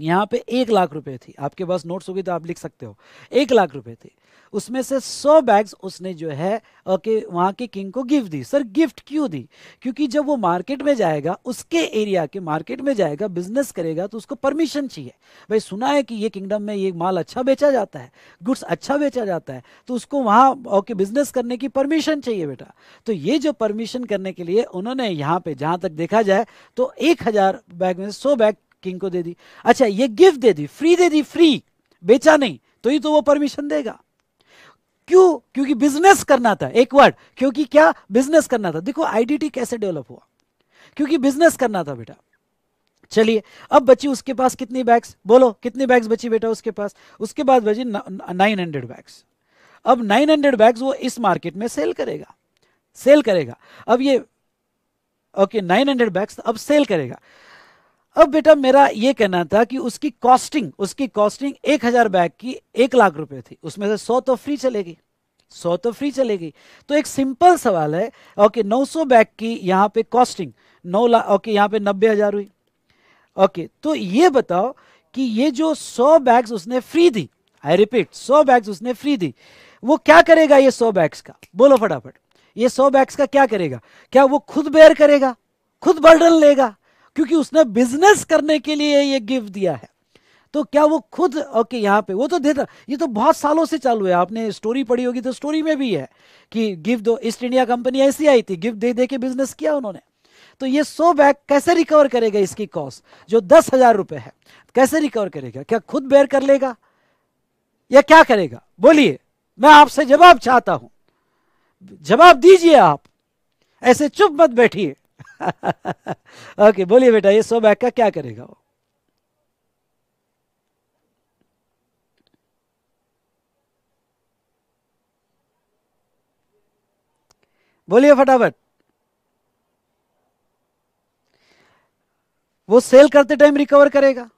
S1: यहाँ पे एक लाख रुपए थी आपके पास नोट्स होगी तो आप लिख सकते हो एक लाख रुपए थी उसमें से सौ बैग्स उसने जो है ओके वहाँ के किंग को गिफ्ट दी सर गिफ्ट क्यों दी क्योंकि जब वो मार्केट में जाएगा उसके एरिया के मार्केट में जाएगा बिजनेस करेगा तो उसको परमिशन चाहिए भाई सुना है कि ये किंगडम में ये माल अच्छा बेचा जाता है गुड्स अच्छा बेचा जाता है तो उसको वहाँ ओके बिजनेस करने की परमिशन चाहिए बेटा तो ये जो परमिशन करने के लिए उन्होंने यहाँ पे जहाँ तक देखा जाए तो एक हजार बैग में सौ बैग किंग को दे दी अच्छा ये गिफ्ट दे दी फ्री दे दी फ्री बेचा नहीं तो ही तो वो परमिशन देगा क्यों क्योंकि बिजनेस करना था एक वर्ड क्योंकि क्या बिजनेस करना था देखो आईडी कैसे डेवलप हुआ क्योंकि बिजनेस करना था बेटा चलिए अब बची उसके पास कितनी बैग्स बोलो कितनी बैग्स बची बेटा उसके पास उसके बाद बची नाइन हंड्रेड बैग्स अब नाइन हंड्रेड बैग्स वो इस मार्केट में सेल करेगा सेल करेगा अब ये ओके नाइन हंड्रेड बैग्स अब सेल करेगा अब बेटा मेरा ये कहना था कि उसकी कॉस्टिंग उसकी कॉस्टिंग एक हजार बैग की एक लाख रुपए थी उसमें से सौ तो फ्री चलेगी सौ तो फ्री चलेगी तो एक सिंपल सवाल है ओके नौ सौ बैग की यहां पे कॉस्टिंग नौ लाख ओके यहाँ पे नब्बे हजार हुई ओके तो ये बताओ कि ये जो सौ बैग्स उसने फ्री दी आई रिपीट सौ बैग्स उसने फ्री दी वो क्या करेगा ये सौ बैग्स का बोलो फटाफट ये सौ बैग्स का क्या करेगा क्या वो खुद बेयर करेगा खुद बर्डन लेगा क्योंकि उसने बिजनेस करने के लिए ये गिफ्ट दिया है तो क्या वो खुद ओके यहाँ पे वो तो देता ये तो बहुत सालों से चालू है आपने स्टोरी पढ़ी होगी तो स्टोरी में भी है कि गिफ्ट दो ईस्ट इंडिया कंपनी ऐसी आई थी गिफ्ट दे दे के बिजनेस किया उन्होंने तो ये सो बैग कैसे रिकवर करेगा इसकी कॉस्ट जो दस हजार रुपए है कैसे रिकवर करेगा क्या खुद बेयर कर लेगा या क्या करेगा बोलिए मैं आपसे जवाब चाहता हूं जवाब दीजिए आप ऐसे चुप मत बैठिए ओके <laughs> बोलिए बेटा ये सौ बैग का क्या करेगा वो बोलिए फटाफट वो सेल करते टाइम रिकवर करेगा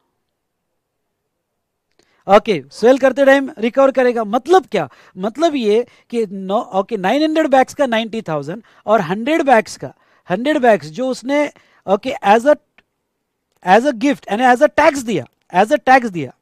S1: ओके सेल करते टाइम रिकवर करेगा मतलब क्या मतलब ये कि नौ ओके नाइन हंड्रेड बैग्स का नाइन्टी थाउजेंड और हंड्रेड बैग्स का हंड्रेड बैग्स जो उसने okay as a as a gift यानी एज अ टैक्स दिया एज अ टैक्स दिया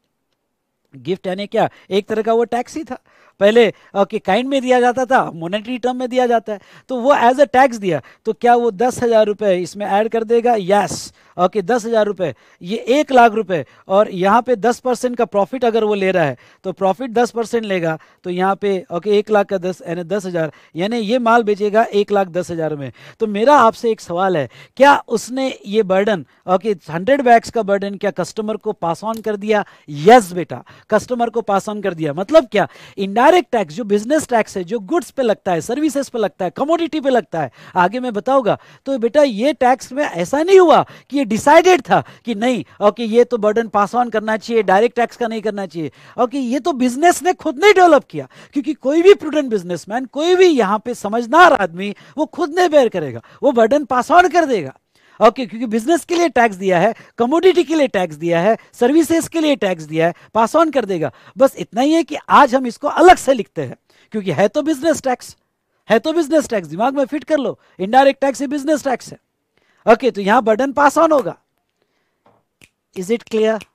S1: गिफ्ट यानी क्या एक तरह का वो टैक्स ही था पहले ओके काइंड में दिया जाता था मोनेटरी टर्म में दिया जाता है तो वो एज अ टैक्स दिया तो क्या वो दस हज़ार रुपए इसमें ऐड कर देगा यस yes. ओके दस हज़ार रुपये ये एक लाख रुपए और यहाँ पे दस परसेंट का प्रॉफिट अगर वो ले रहा है तो प्रॉफिट दस परसेंट लेगा तो यहाँ पे ओके एक लाख का दस यानी दस हज़ार यानी ये माल बेचेगा एक लाख दस हज़ार में तो मेरा आपसे एक सवाल है क्या उसने ये बर्डन ओके हंड्रेड बैग्स का बर्डन क्या कस्टमर को पास ऑन कर दिया यस बेटा कस्टमर को पास ऑन कर दिया मतलब क्या इनडायरेक्ट टैक्स जो बिजनेस टैक्स है जो गुड्स पे लगता है सर्विसेज पे लगता है कमोडिटी पे लगता है आगे मैं बताऊंगा तो बेटा ये टैक्स में ऐसा नहीं हुआ कि ये डिसाइडेड था कि नहीं ओके ये तो बर्डन पास ऑन करना चाहिए डायरेक्ट टैक्स का नहीं करना चाहिए ओके ये तो बिजनेस ने खुद ने डेवलप किया क्योंकि कोई भी प्रूडेंट बिजनेसमैन कोई भी यहां पे समझदार आदमी वो खुद नहीं बेयर करेगा वो बर्डन पास ऑन कर देगा ओके okay, क्योंकि बिजनेस के लिए टैक्स दिया है कमोडिटी के लिए टैक्स दिया है सर्विसेज के लिए टैक्स दिया है पास ऑन कर देगा बस इतना ही है कि आज हम इसको अलग से लिखते हैं क्योंकि है तो बिजनेस टैक्स है तो बिजनेस टैक्स दिमाग में फिट कर लो इनडायरेक्ट टैक्स ही बिजनेस टैक्स है ओके तो यहां बर्डन पास ऑन होगा इज इट क्लियर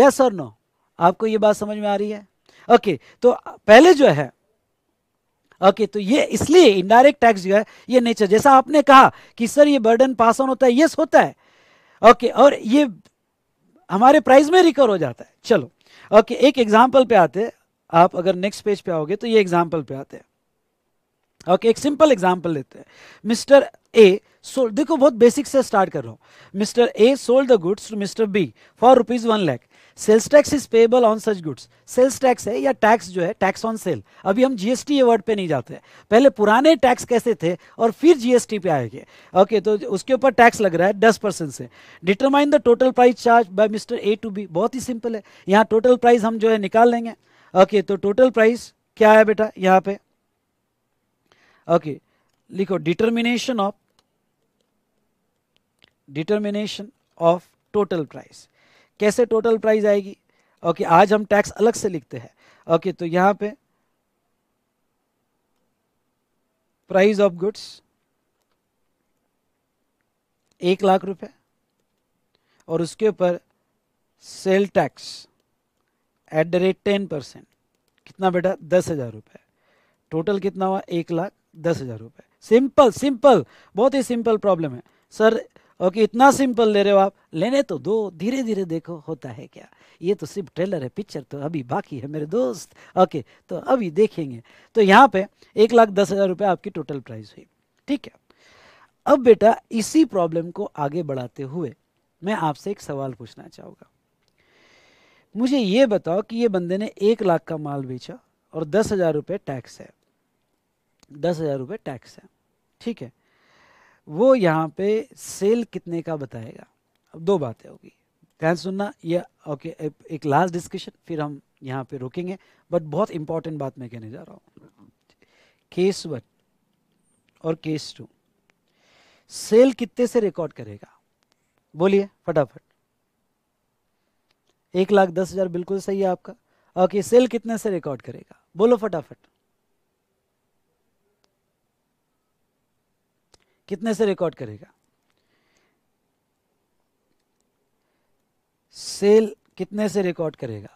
S1: यस और नो आपको ये बात समझ में आ रही है ओके okay, तो पहले जो है ओके okay, तो ये इसलिए इनडायरेक्ट टैक्स जो है ये नेचर जैसा आपने कहा कि सर ये बर्डन पास ऑन होता है यस होता है ओके okay, और ये हमारे प्राइस में रिकवर हो जाता है चलो ओके एक एग्जाम्पल पे आते आप अगर नेक्स्ट पेज पे आओगे तो ये एग्जाम्पल पे आते हैं ओके एक सिंपल एग्जाम्पल लेते हैं मिस्टर ए सोल्ड देखो बहुत बेसिक से स्टार्ट कर रहा हूँ mister A sold the goods to mister B for rupees one lakh sales tax is payable on such goods sales tax है या टैक्स जो है टैक्स ऑन सेल अभी हम जीएसटी अवार्ड पे नहीं जाते पहले पुराने टैक्स कैसे थे और फिर जीएसटी पे आएंगे ओके तो उसके ऊपर टैक्स लग रहा है दस परसेंट से determine the total price charge by mister A to B बहुत ही सिंपल है यहाँ टोटल प्राइस हम जो है निकाल लेंगे ओके तो टोटल प्राइस क्या है बेटा यहाँ पे ओके लिखो determination of determination of total price कैसे टोटल प्राइस आएगी ओके okay, आज हम टैक्स अलग से लिखते हैं ओके okay, तो यहां पे प्राइस ऑफ गुड्स एक लाख रुपए और उसके ऊपर sale tax at the rate ten percent कितना बेटा दस हजार रुपये टोटल कितना हुआ एक लाख दस हज़ार रुपये सिंपल सिंपल बहुत ही सिंपल प्रॉब्लम है सर ओके इतना सिंपल ले रहे हो आप लेने तो दो धीरे धीरे देखो होता है क्या ये तो सिर्फ ट्रेलर है पिक्चर तो अभी बाकी है मेरे दोस्त ओके तो अभी देखेंगे तो यहाँ पे एक लाख दस हज़ार रुपये आपकी टोटल प्राइस हुई ठीक है अब बेटा इसी प्रॉब्लम को आगे बढ़ाते हुए मैं आपसे एक सवाल पूछना चाहूँगा मुझे ये बताओ कि ये बंदे ने एक लाख का माल बेचा और दस हज़ार रुपये टैक्स है दस हज़ार रुपये टैक्स है ठीक है वो यहाँ पे सेल कितने का बताएगा अब दो बातें होगी ध्यान सुनना या ओके एक लास्ट डिस्कशन फिर हम यहाँ पे रुकेंगे बट बहुत इंपॉर्टेंट बात मैं कहने जा रहा हूँ केस वन और केस टू सेल कितने से रिकॉर्ड करेगा बोलिए फटाफट एक लाख दस हजार बिल्कुल सही है आपका ओके सेल कितने से रिकॉर्ड करेगा बोलो फटाफट कितने से रिकॉर्ड करेगा सेल कितने से रिकॉर्ड करेगा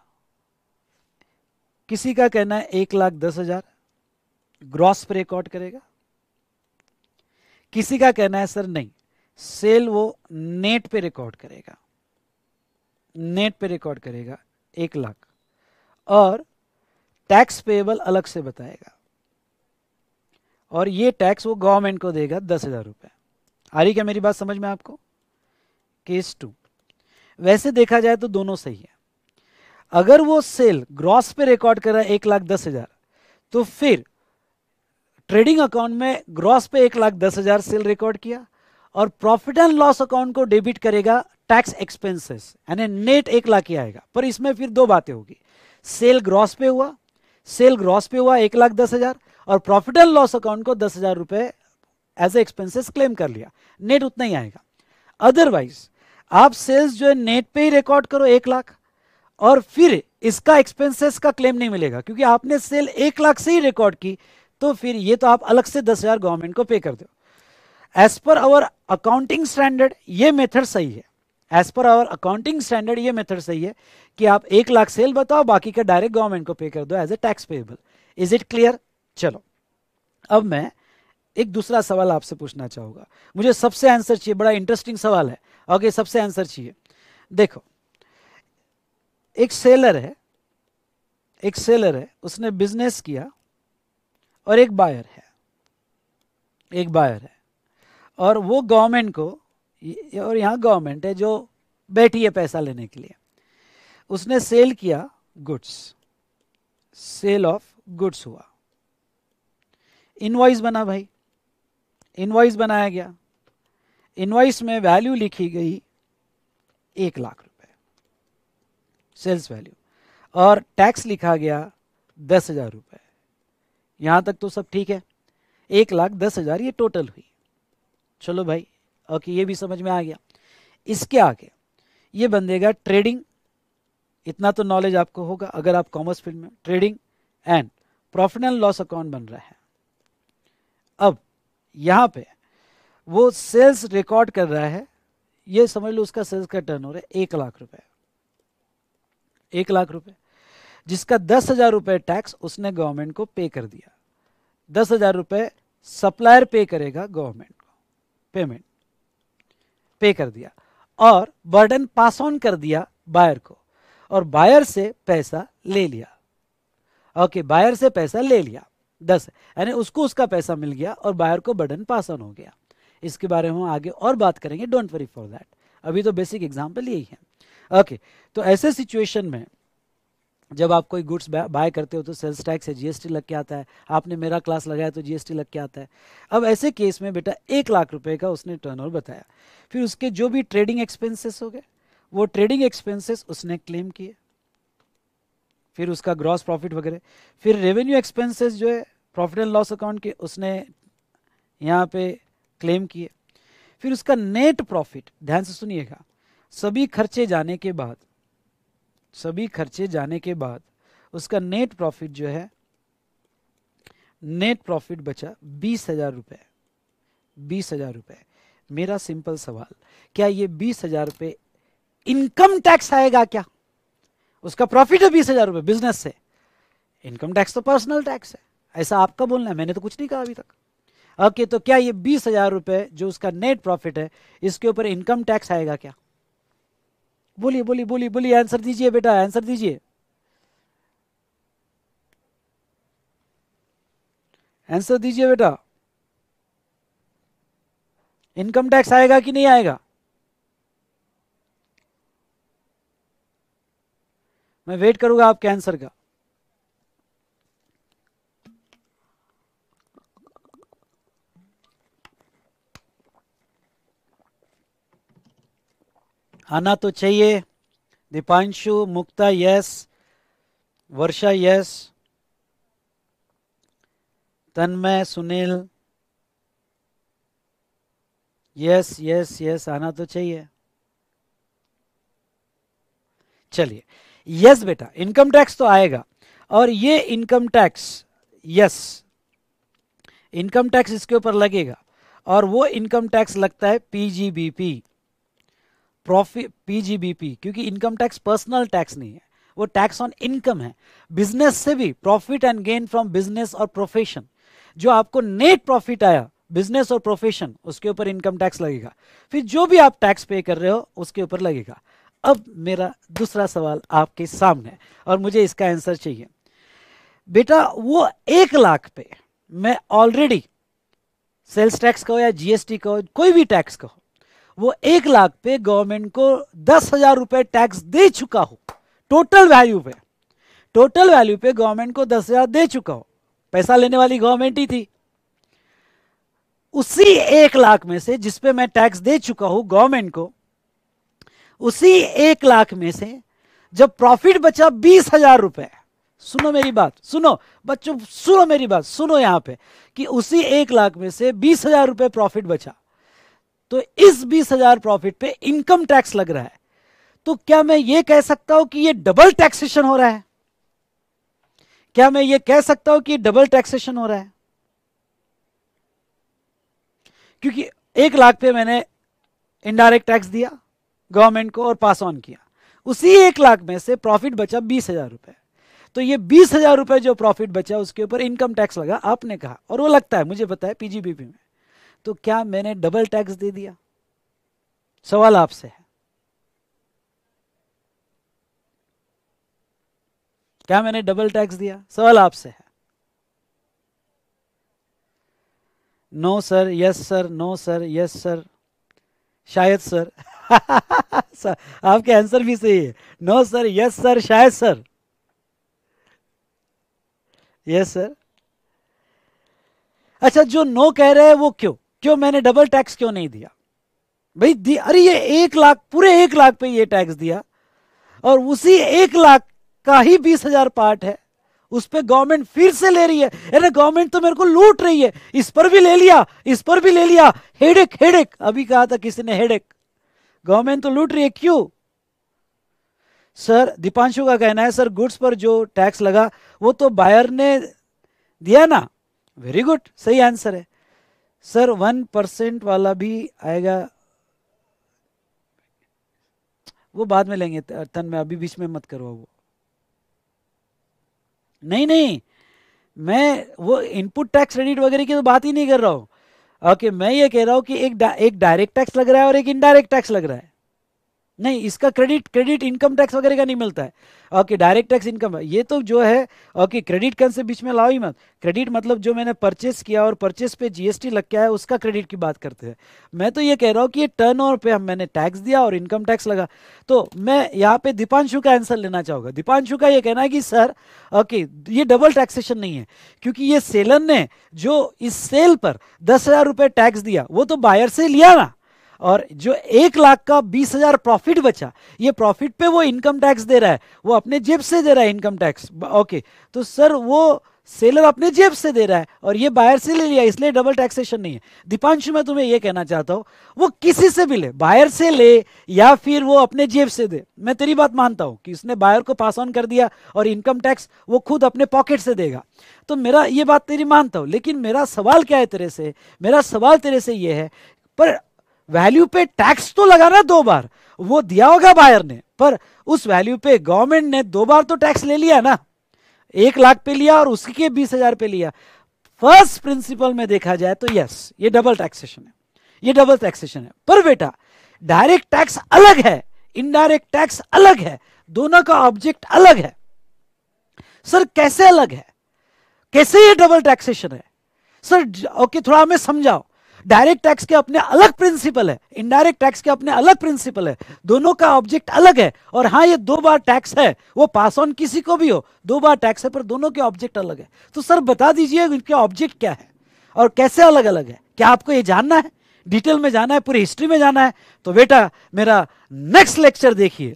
S1: किसी का कहना है एक लाख दस हजार ग्रॉस पे रिकॉर्ड करेगा किसी का कहना है सर नहीं सेल वो नेट पे रिकॉर्ड करेगा नेट पे रिकॉर्ड करेगा एक लाख और टैक्स पेबल अलग से बताएगा और ये टैक्स वो गवर्नमेंट को देगा दस हज़ार रुपये आ रही क्या मेरी बात समझ में आपको केस टू वैसे देखा जाए तो दोनों सही है अगर वो सेल ग्रॉस पे रिकॉर्ड कर रहा है एक लाख दस हज़ार तो फिर ट्रेडिंग अकाउंट में ग्रॉस पे एक लाख दस हज़ार सेल रिकॉर्ड किया और प्रॉफिट एंड लॉस अकाउंट को डेबिट करेगा टैक्स एक्सपेंसेस यानी नेट एक लाख ही आएगा पर इसमें फिर दो बातें होगी सेल ग्रॉस पे हुआ सेल ग्रॉस पे हुआ एक लाख दस हज़ार और प्रॉफिट एंड लॉस अकाउंट को दस हजार रुपए एज ए एक्सपेंसेस क्लेम कर लिया नेट उतना ही आएगा अदरवाइज आप सेल्स जो है नेट पे ही रिकॉर्ड करो एक लाख और फिर इसका एक्सपेंसेस का क्लेम नहीं मिलेगा क्योंकि आपने सेल एक लाख से ही रिकॉर्ड की तो फिर ये तो आप अलग से दस हजार गवर्नमेंट को पे कर दो as per our accounting standard ये मेथड सही है as per our accounting standard ये मेथड सही है कि आप एक लाख सेल बताओ बाकी का डायरेक्ट गवर्नमेंट को पे कर दो as a tax payable is it clear चलो अब मैं एक दूसरा सवाल आपसे पूछना चाहूंगा मुझे सबसे आंसर चाहिए बड़ा इंटरेस्टिंग सवाल है ओके सबसे आंसर चाहिए देखो एक सेलर है एक सेलर है उसने बिजनेस किया और एक बायर है एक बायर है और वो गवर्नमेंट को और यहां गवर्नमेंट है जो बैठी है पैसा लेने के लिए उसने सेल किया गुड्स सेल ऑफ गुड्स हुआ इनवाइस बना भाई इनवाइस बनाया गया इनवाइस में वैल्यू लिखी गई एक लाख रुपए सेल्स वैल्यू और टैक्स लिखा गया दस हजार रुपए यहां तक तो सब ठीक है एक लाख दस हजार ये टोटल हुई चलो भाई ओके ये भी समझ में आ गया इसके आगे ये बन देगा ट्रेडिंग इतना तो नॉलेज आपको होगा अगर आप कॉमर्स फील्ड में trading and profit and loss account बन रहा है यहाँ पे वो सेल्स रिकॉर्ड कर रहा है ये समझ लो उसका सेल्स का टर्न हो रहा है एक लाख रुपए एक लाख रुपए जिसका दस हजार रुपये टैक्स उसने गवर्नमेंट को पे कर दिया दस हजार रुपये सप्लायर पे करेगा गवर्नमेंट को पेमेंट पे कर दिया और बर्डन पास ऑन कर दिया बायर को और बायर से पैसा ले लिया ओके बायर से पैसा ले लिया दस यानी उसको उसका पैसा मिल गया और बायर को बर्डन पास ऑन हो गया इसके बारे में हम आगे और बात करेंगे डोंट वरी फॉर दैट अभी तो बेसिक एग्जाम्पल यही है ओके okay, तो ऐसे सिचुएशन में जब आप कोई गुड्स बाय करते हो तो सेल्स टैक्स है जीएसटी लग के आता है आपने मेरा क्लास लगाया तो जीएसटी लग के आता है अब ऐसे केस में बेटा एक लाख रुपए का उसने टर्नओवर बताया फिर उसके जो भी ट्रेडिंग एक्सपेंसेस हो गए वो ट्रेडिंग एक्सपेंसेस उसने क्लेम किए फिर उसका ग्रॉस प्रॉफिट वगैरह फिर रेवेन्यू एक्सपेंसेस जो है प्रॉफिट एंड लॉस अकाउंट के उसने यहाँ पे क्लेम किए फिर उसका नेट प्रॉफिट ध्यान से सुनिएगा सभी खर्चे जाने के बाद सभी खर्चे जाने के बाद उसका नेट प्रॉफिट जो है नेट प्रॉफिट बचा बीस हजार रुपये बीस हजार रुपये मेरा सिंपल सवाल क्या ये बीस हजार रुपये इनकम टैक्स आएगा क्या उसका प्रॉफिट है बीस हजार रुपये बिजनेस से इनकम टैक्स तो पर्सनल टैक्स है ऐसा आपका बोलना है मैंने तो कुछ नहीं कहा अभी तक ओके okay, तो क्या ये बीस हजार रुपए जो उसका नेट प्रॉफिट है इसके ऊपर इनकम टैक्स आएगा क्या बोलिए बोलिए बोलिए बोलिए आंसर दीजिए बेटा आंसर दीजिए आंसर दीजिए बेटा इनकम टैक्स आएगा कि नहीं आएगा मैं वेट करूंगा आपके आंसर का आना तो चाहिए Deepanshu Mukta yes Varsha yes Tanmay Sunil yes yes yes आना तो चाहिए चलिए यस बेटा इनकम टैक्स तो आएगा और ये income tax yes income tax इसके ऊपर लगेगा और वो इनकम टैक्स लगता है पीजीबीपी प्रॉफिट पीजीबीपी क्योंकि इनकम टैक्स पर्सनल टैक्स नहीं है वो टैक्स ऑन इनकम है बिजनेस से भी profit and gain from business और प्रोफेशन जो आपको नेट प्रॉफिट आया बिजनेस और प्रोफेशन उसके ऊपर इनकम टैक्स लगेगा फिर जो भी आप टैक्स पे कर रहे हो उसके ऊपर लगेगा अब मेरा दूसरा सवाल आपके सामने और मुझे इसका आंसर चाहिए बेटा वो एक लाख पे मैं ऑलरेडी सेल्स टैक्स का हो या जीएसटी का हो कोई भी टैक्स का हो वो एक लाख पे गवर्नमेंट को दस हजार रुपये टैक्स दे चुका हो टोटल वैल्यू पे टोटल वैल्यू पे गवर्नमेंट को दस हजार दे चुका हो पैसा लेने वाली गवर्नमेंट ही थी उसी एक लाख में से जिसपे मैं टैक्स दे चुका हूं गवर्नमेंट को उसी एक लाख में से जब प्रॉफिट बचा बीस हजार रुपए सुनो मेरी बात सुनो बच्चों सुनो मेरी बात सुनो यहां पे कि उसी एक लाख में से बीस हजार रुपए प्रॉफिट बचा तो इस बीस हजार प्रॉफिट पे इनकम टैक्स लग रहा है तो क्या मैं ये कह सकता हूं कि ये डबल टैक्सेशन हो रहा है क्या मैं ये कह सकता हूं कि डबल टैक्सेशन हो रहा है क्योंकि एक लाख पे मैंने इनडायरेक्ट टैक्स दिया गवर्नमेंट को और पास ऑन किया उसी एक लाख में से प्रॉफिट बचा बीस हजार रुपए तो ये बीस हजार रुपए जो प्रॉफिट बचा उसके ऊपर इनकम टैक्स लगा आपने कहा और वो लगता है मुझे पता है पीजीबीपी में तो क्या मैंने डबल टैक्स दे दिया सवाल आपसे है क्या मैंने डबल टैक्स दिया सवाल आपसे है no sir yes sir no sir yes sir शायद सर <laughs> आपके आंसर भी सही है नो सर यस सर शायद सर यस सर अच्छा जो नो कह रहे हैं वो क्यों क्यों मैंने डबल टैक्स क्यों नहीं दिया भाई दी अरे ये एक लाख पूरे एक लाख पे ये टैक्स दिया और उसी एक लाख का ही बीस हजार पार्ट है उस पर गवर्नमेंट फिर से ले रही है अरे गवर्नमेंट तो मेरे को लूट रही है इस पर भी ले लिया इस पर भी ले लिया हेडेक हेडेक अभी कहा था किसी ने हेडेक गवर्नमेंट तो लूट रही है क्यों सर दीपांशु का कहना है सर गुड्स पर जो टैक्स लगा वो तो बायर ने दिया ना वेरी गुड सही आंसर है सर वन परसेंट वाला भी आएगा वो बाद में लेंगे तन में अभी बीच में मत करो वो नहीं नहीं मैं वो इनपुट टैक्स क्रेडिट वगैरह की तो बात ही नहीं कर रहा हूं ओके मैं ये कह रहा हूं कि एक डा, एक डायरेक्ट टैक्स लग रहा है और एक इनडायरेक्ट टैक्स लग रहा है नहीं इसका क्रेडिट क्रेडिट इनकम टैक्स वगैरह का नहीं मिलता है ओके डायरेक्ट टैक्स इनकम ये तो जो है ओके क्रेडिट कैन से बीच में लाओ ही मत क्रेडिट मतलब जो मैंने परचेस किया और परचेस पे जीएसटी लग गया है उसका क्रेडिट की बात करते हैं मैं तो ये कह रहा हूँ कि ये टर्न ओवर पे हम मैंने टैक्स दिया और इनकम टैक्स लगा तो मैं यहाँ पे दीपांशु का आंसर लेना चाहूँगा दीपांशु का ये कहना है कि सर ओके ये डबल टैक्सेशन नहीं है क्योंकि ये सेलर ने जो इस सेल पर दस हजार रुपये टैक्स दिया वो तो बायर से लिया ना और जो एक लाख का बीस हजार प्रॉफिट बचा ये प्रॉफिट पे वो इनकम टैक्स दे रहा है वो अपने जेब से दे रहा है इनकम टैक्स ओके तो सर वो सेलर अपने जेब से दे रहा है और ये बायर से ले लिया इसलिए डबल टैक्सेशन नहीं है दीपांशु मैं तुम्हें ये कहना चाहता हूँ वो किसी से भी ले बायर से ले या फिर वो अपने जेब से दे मैं तेरी बात मानता हूँ कि उसने बायर को पास ऑन कर दिया और इनकम टैक्स वो खुद अपने पॉकेट से देगा तो मेरा ये बात तेरी मानता हूँ लेकिन मेरा सवाल क्या है तेरे से मेरा सवाल तेरे से यह है पर वैल्यू पे टैक्स तो लगाना दो बार वो दिया होगा बायर ने पर उस वैल्यू पे गवर्नमेंट ने दो बार तो टैक्स ले लिया ना एक लाख पे लिया और उसी के बीस हजार पे लिया फर्स्ट प्रिंसिपल में देखा जाए तो यस ये डबल टैक्सेशन है ये डबल टैक्सेशन है पर बेटा डायरेक्ट टैक्स अलग है इनडायरेक्ट टैक्स अलग है दोनों का ऑब्जेक्ट अलग है सर कैसे अलग है कैसे ये डबल टैक्सेशन है सर ओके थोड़ा हमें समझाओ डायरेक्ट टैक्स के अपने अलग प्रिंसिपल है इनडायरेक्ट टैक्स के अपने अलग प्रिंसिपल है दोनों का ऑब्जेक्ट अलग है और हाँ ये दो बार टैक्स है वो पास ऑन किसी को भी हो दो बार टैक्स है पर दोनों के ऑब्जेक्ट अलग है तो सर बता दीजिए इनके ऑब्जेक्ट क्या है और कैसे अलग अलग है क्या आपको ये जानना है डिटेल में जाना है पूरी हिस्ट्री में जाना है तो बेटा मेरा नेक्स्ट लेक्चर देखिए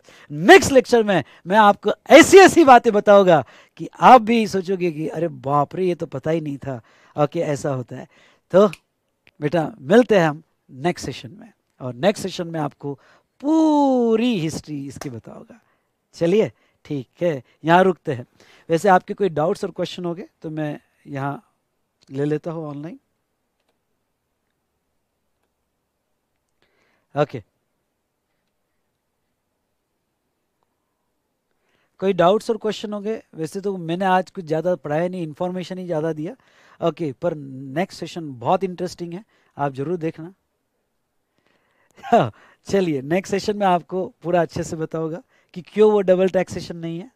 S1: नेक्स्ट लेक्चर में मैं आपको ऐसी ऐसी बातें बताऊंगा कि आप भी सोचोगे कि अरे बाप रे ये तो पता ही नहीं था ओके ऐसा होता है तो बेटा मिलते हैं हम नेक्स्ट सेशन में और नेक्स्ट सेशन में आपको पूरी हिस्ट्री इसकी बताओगा चलिए ठीक है यहाँ रुकते हैं वैसे आपके कोई डाउट्स और क्वेश्चन हो गए तो मैं यहाँ ले लेता हूँ ऑनलाइन ओके okay. कोई डाउट्स और क्वेश्चन होंगे वैसे तो मैंने आज कुछ ज़्यादा पढ़ाया नहीं इन्फॉर्मेशन ही ज़्यादा दिया ओके okay, पर नेक्स्ट सेशन बहुत इंटरेस्टिंग है आप ज़रूर देखना हाँ, चलिए नेक्स्ट सेशन में आपको पूरा अच्छे से बताऊंगा कि क्यों वो डबल टैक्सेशन नहीं है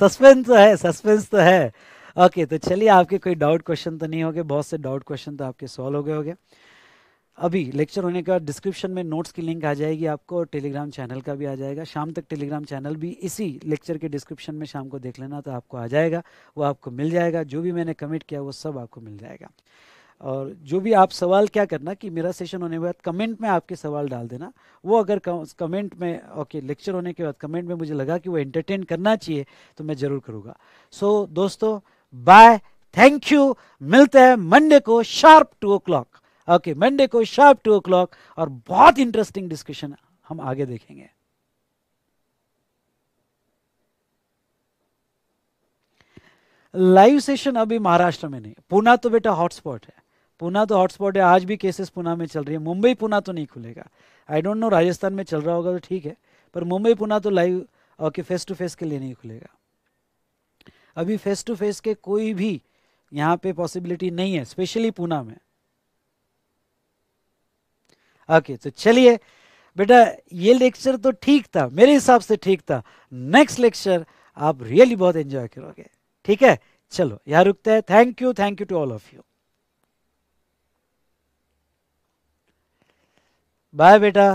S1: सस्पेंस <laughs> तो है सस्पेंस तो है ओके okay, तो चलिए आपके कोई डाउट क्वेश्चन तो नहीं तो हो गए बहुत से डाउट क्वेश्चन तो आपके सॉल्व हो गए हो गए अभी लेक्चर होने के बाद डिस्क्रिप्शन में नोट्स की लिंक आ जाएगी आपको और टेलीग्राम चैनल का भी आ जाएगा शाम तक टेलीग्राम चैनल भी इसी लेक्चर के डिस्क्रिप्शन में शाम को देख लेना तो आपको आ जाएगा वो आपको मिल जाएगा जो भी मैंने कमिट किया वो सब आपको मिल जाएगा और जो भी आप सवाल क्या करना कि मेरा सेशन होने के बाद कमेंट में आपके सवाल डाल देना वो अगर कमेंट में ओके लेक्चर होने के बाद कमेंट में मुझे लगा कि वो एंटरटेन करना चाहिए तो मैं ज़रूर करूँगा सो so, दोस्तों बाय थैंक यू मिलते हैं मंडे को sharp two o'clock okay Monday को शार्प टू ओ क्लॉक और बहुत इंटरेस्टिंग डिस्कशन हम आगे देखेंगे लाइव सेशन अभी महाराष्ट्र में नहीं पूना तो बेटा हॉटस्पॉट है पुना तो हॉटस्पॉट है आज भी केसेस पुना में चल रही है मुंबई पुना तो नहीं खुलेगा आई डोंट नो राजस्थान में चल रहा होगा तो ठीक है पर मुंबई पुना तो live okay face to face के लिए नहीं खुलेगा अभी फेस टू फेस के कोई भी यहाँ पे पॉसिबिलिटी नहीं है स्पेशली पुना में ओके तो चलिए बेटा ये लेक्चर तो ठीक था मेरे हिसाब से ठीक था नेक्स्ट लेक्चर आप रियली बहुत एंजॉय करोगे ठीक है चलो यहाँ रुकते हैं thank you thank you to all of you bye बेटा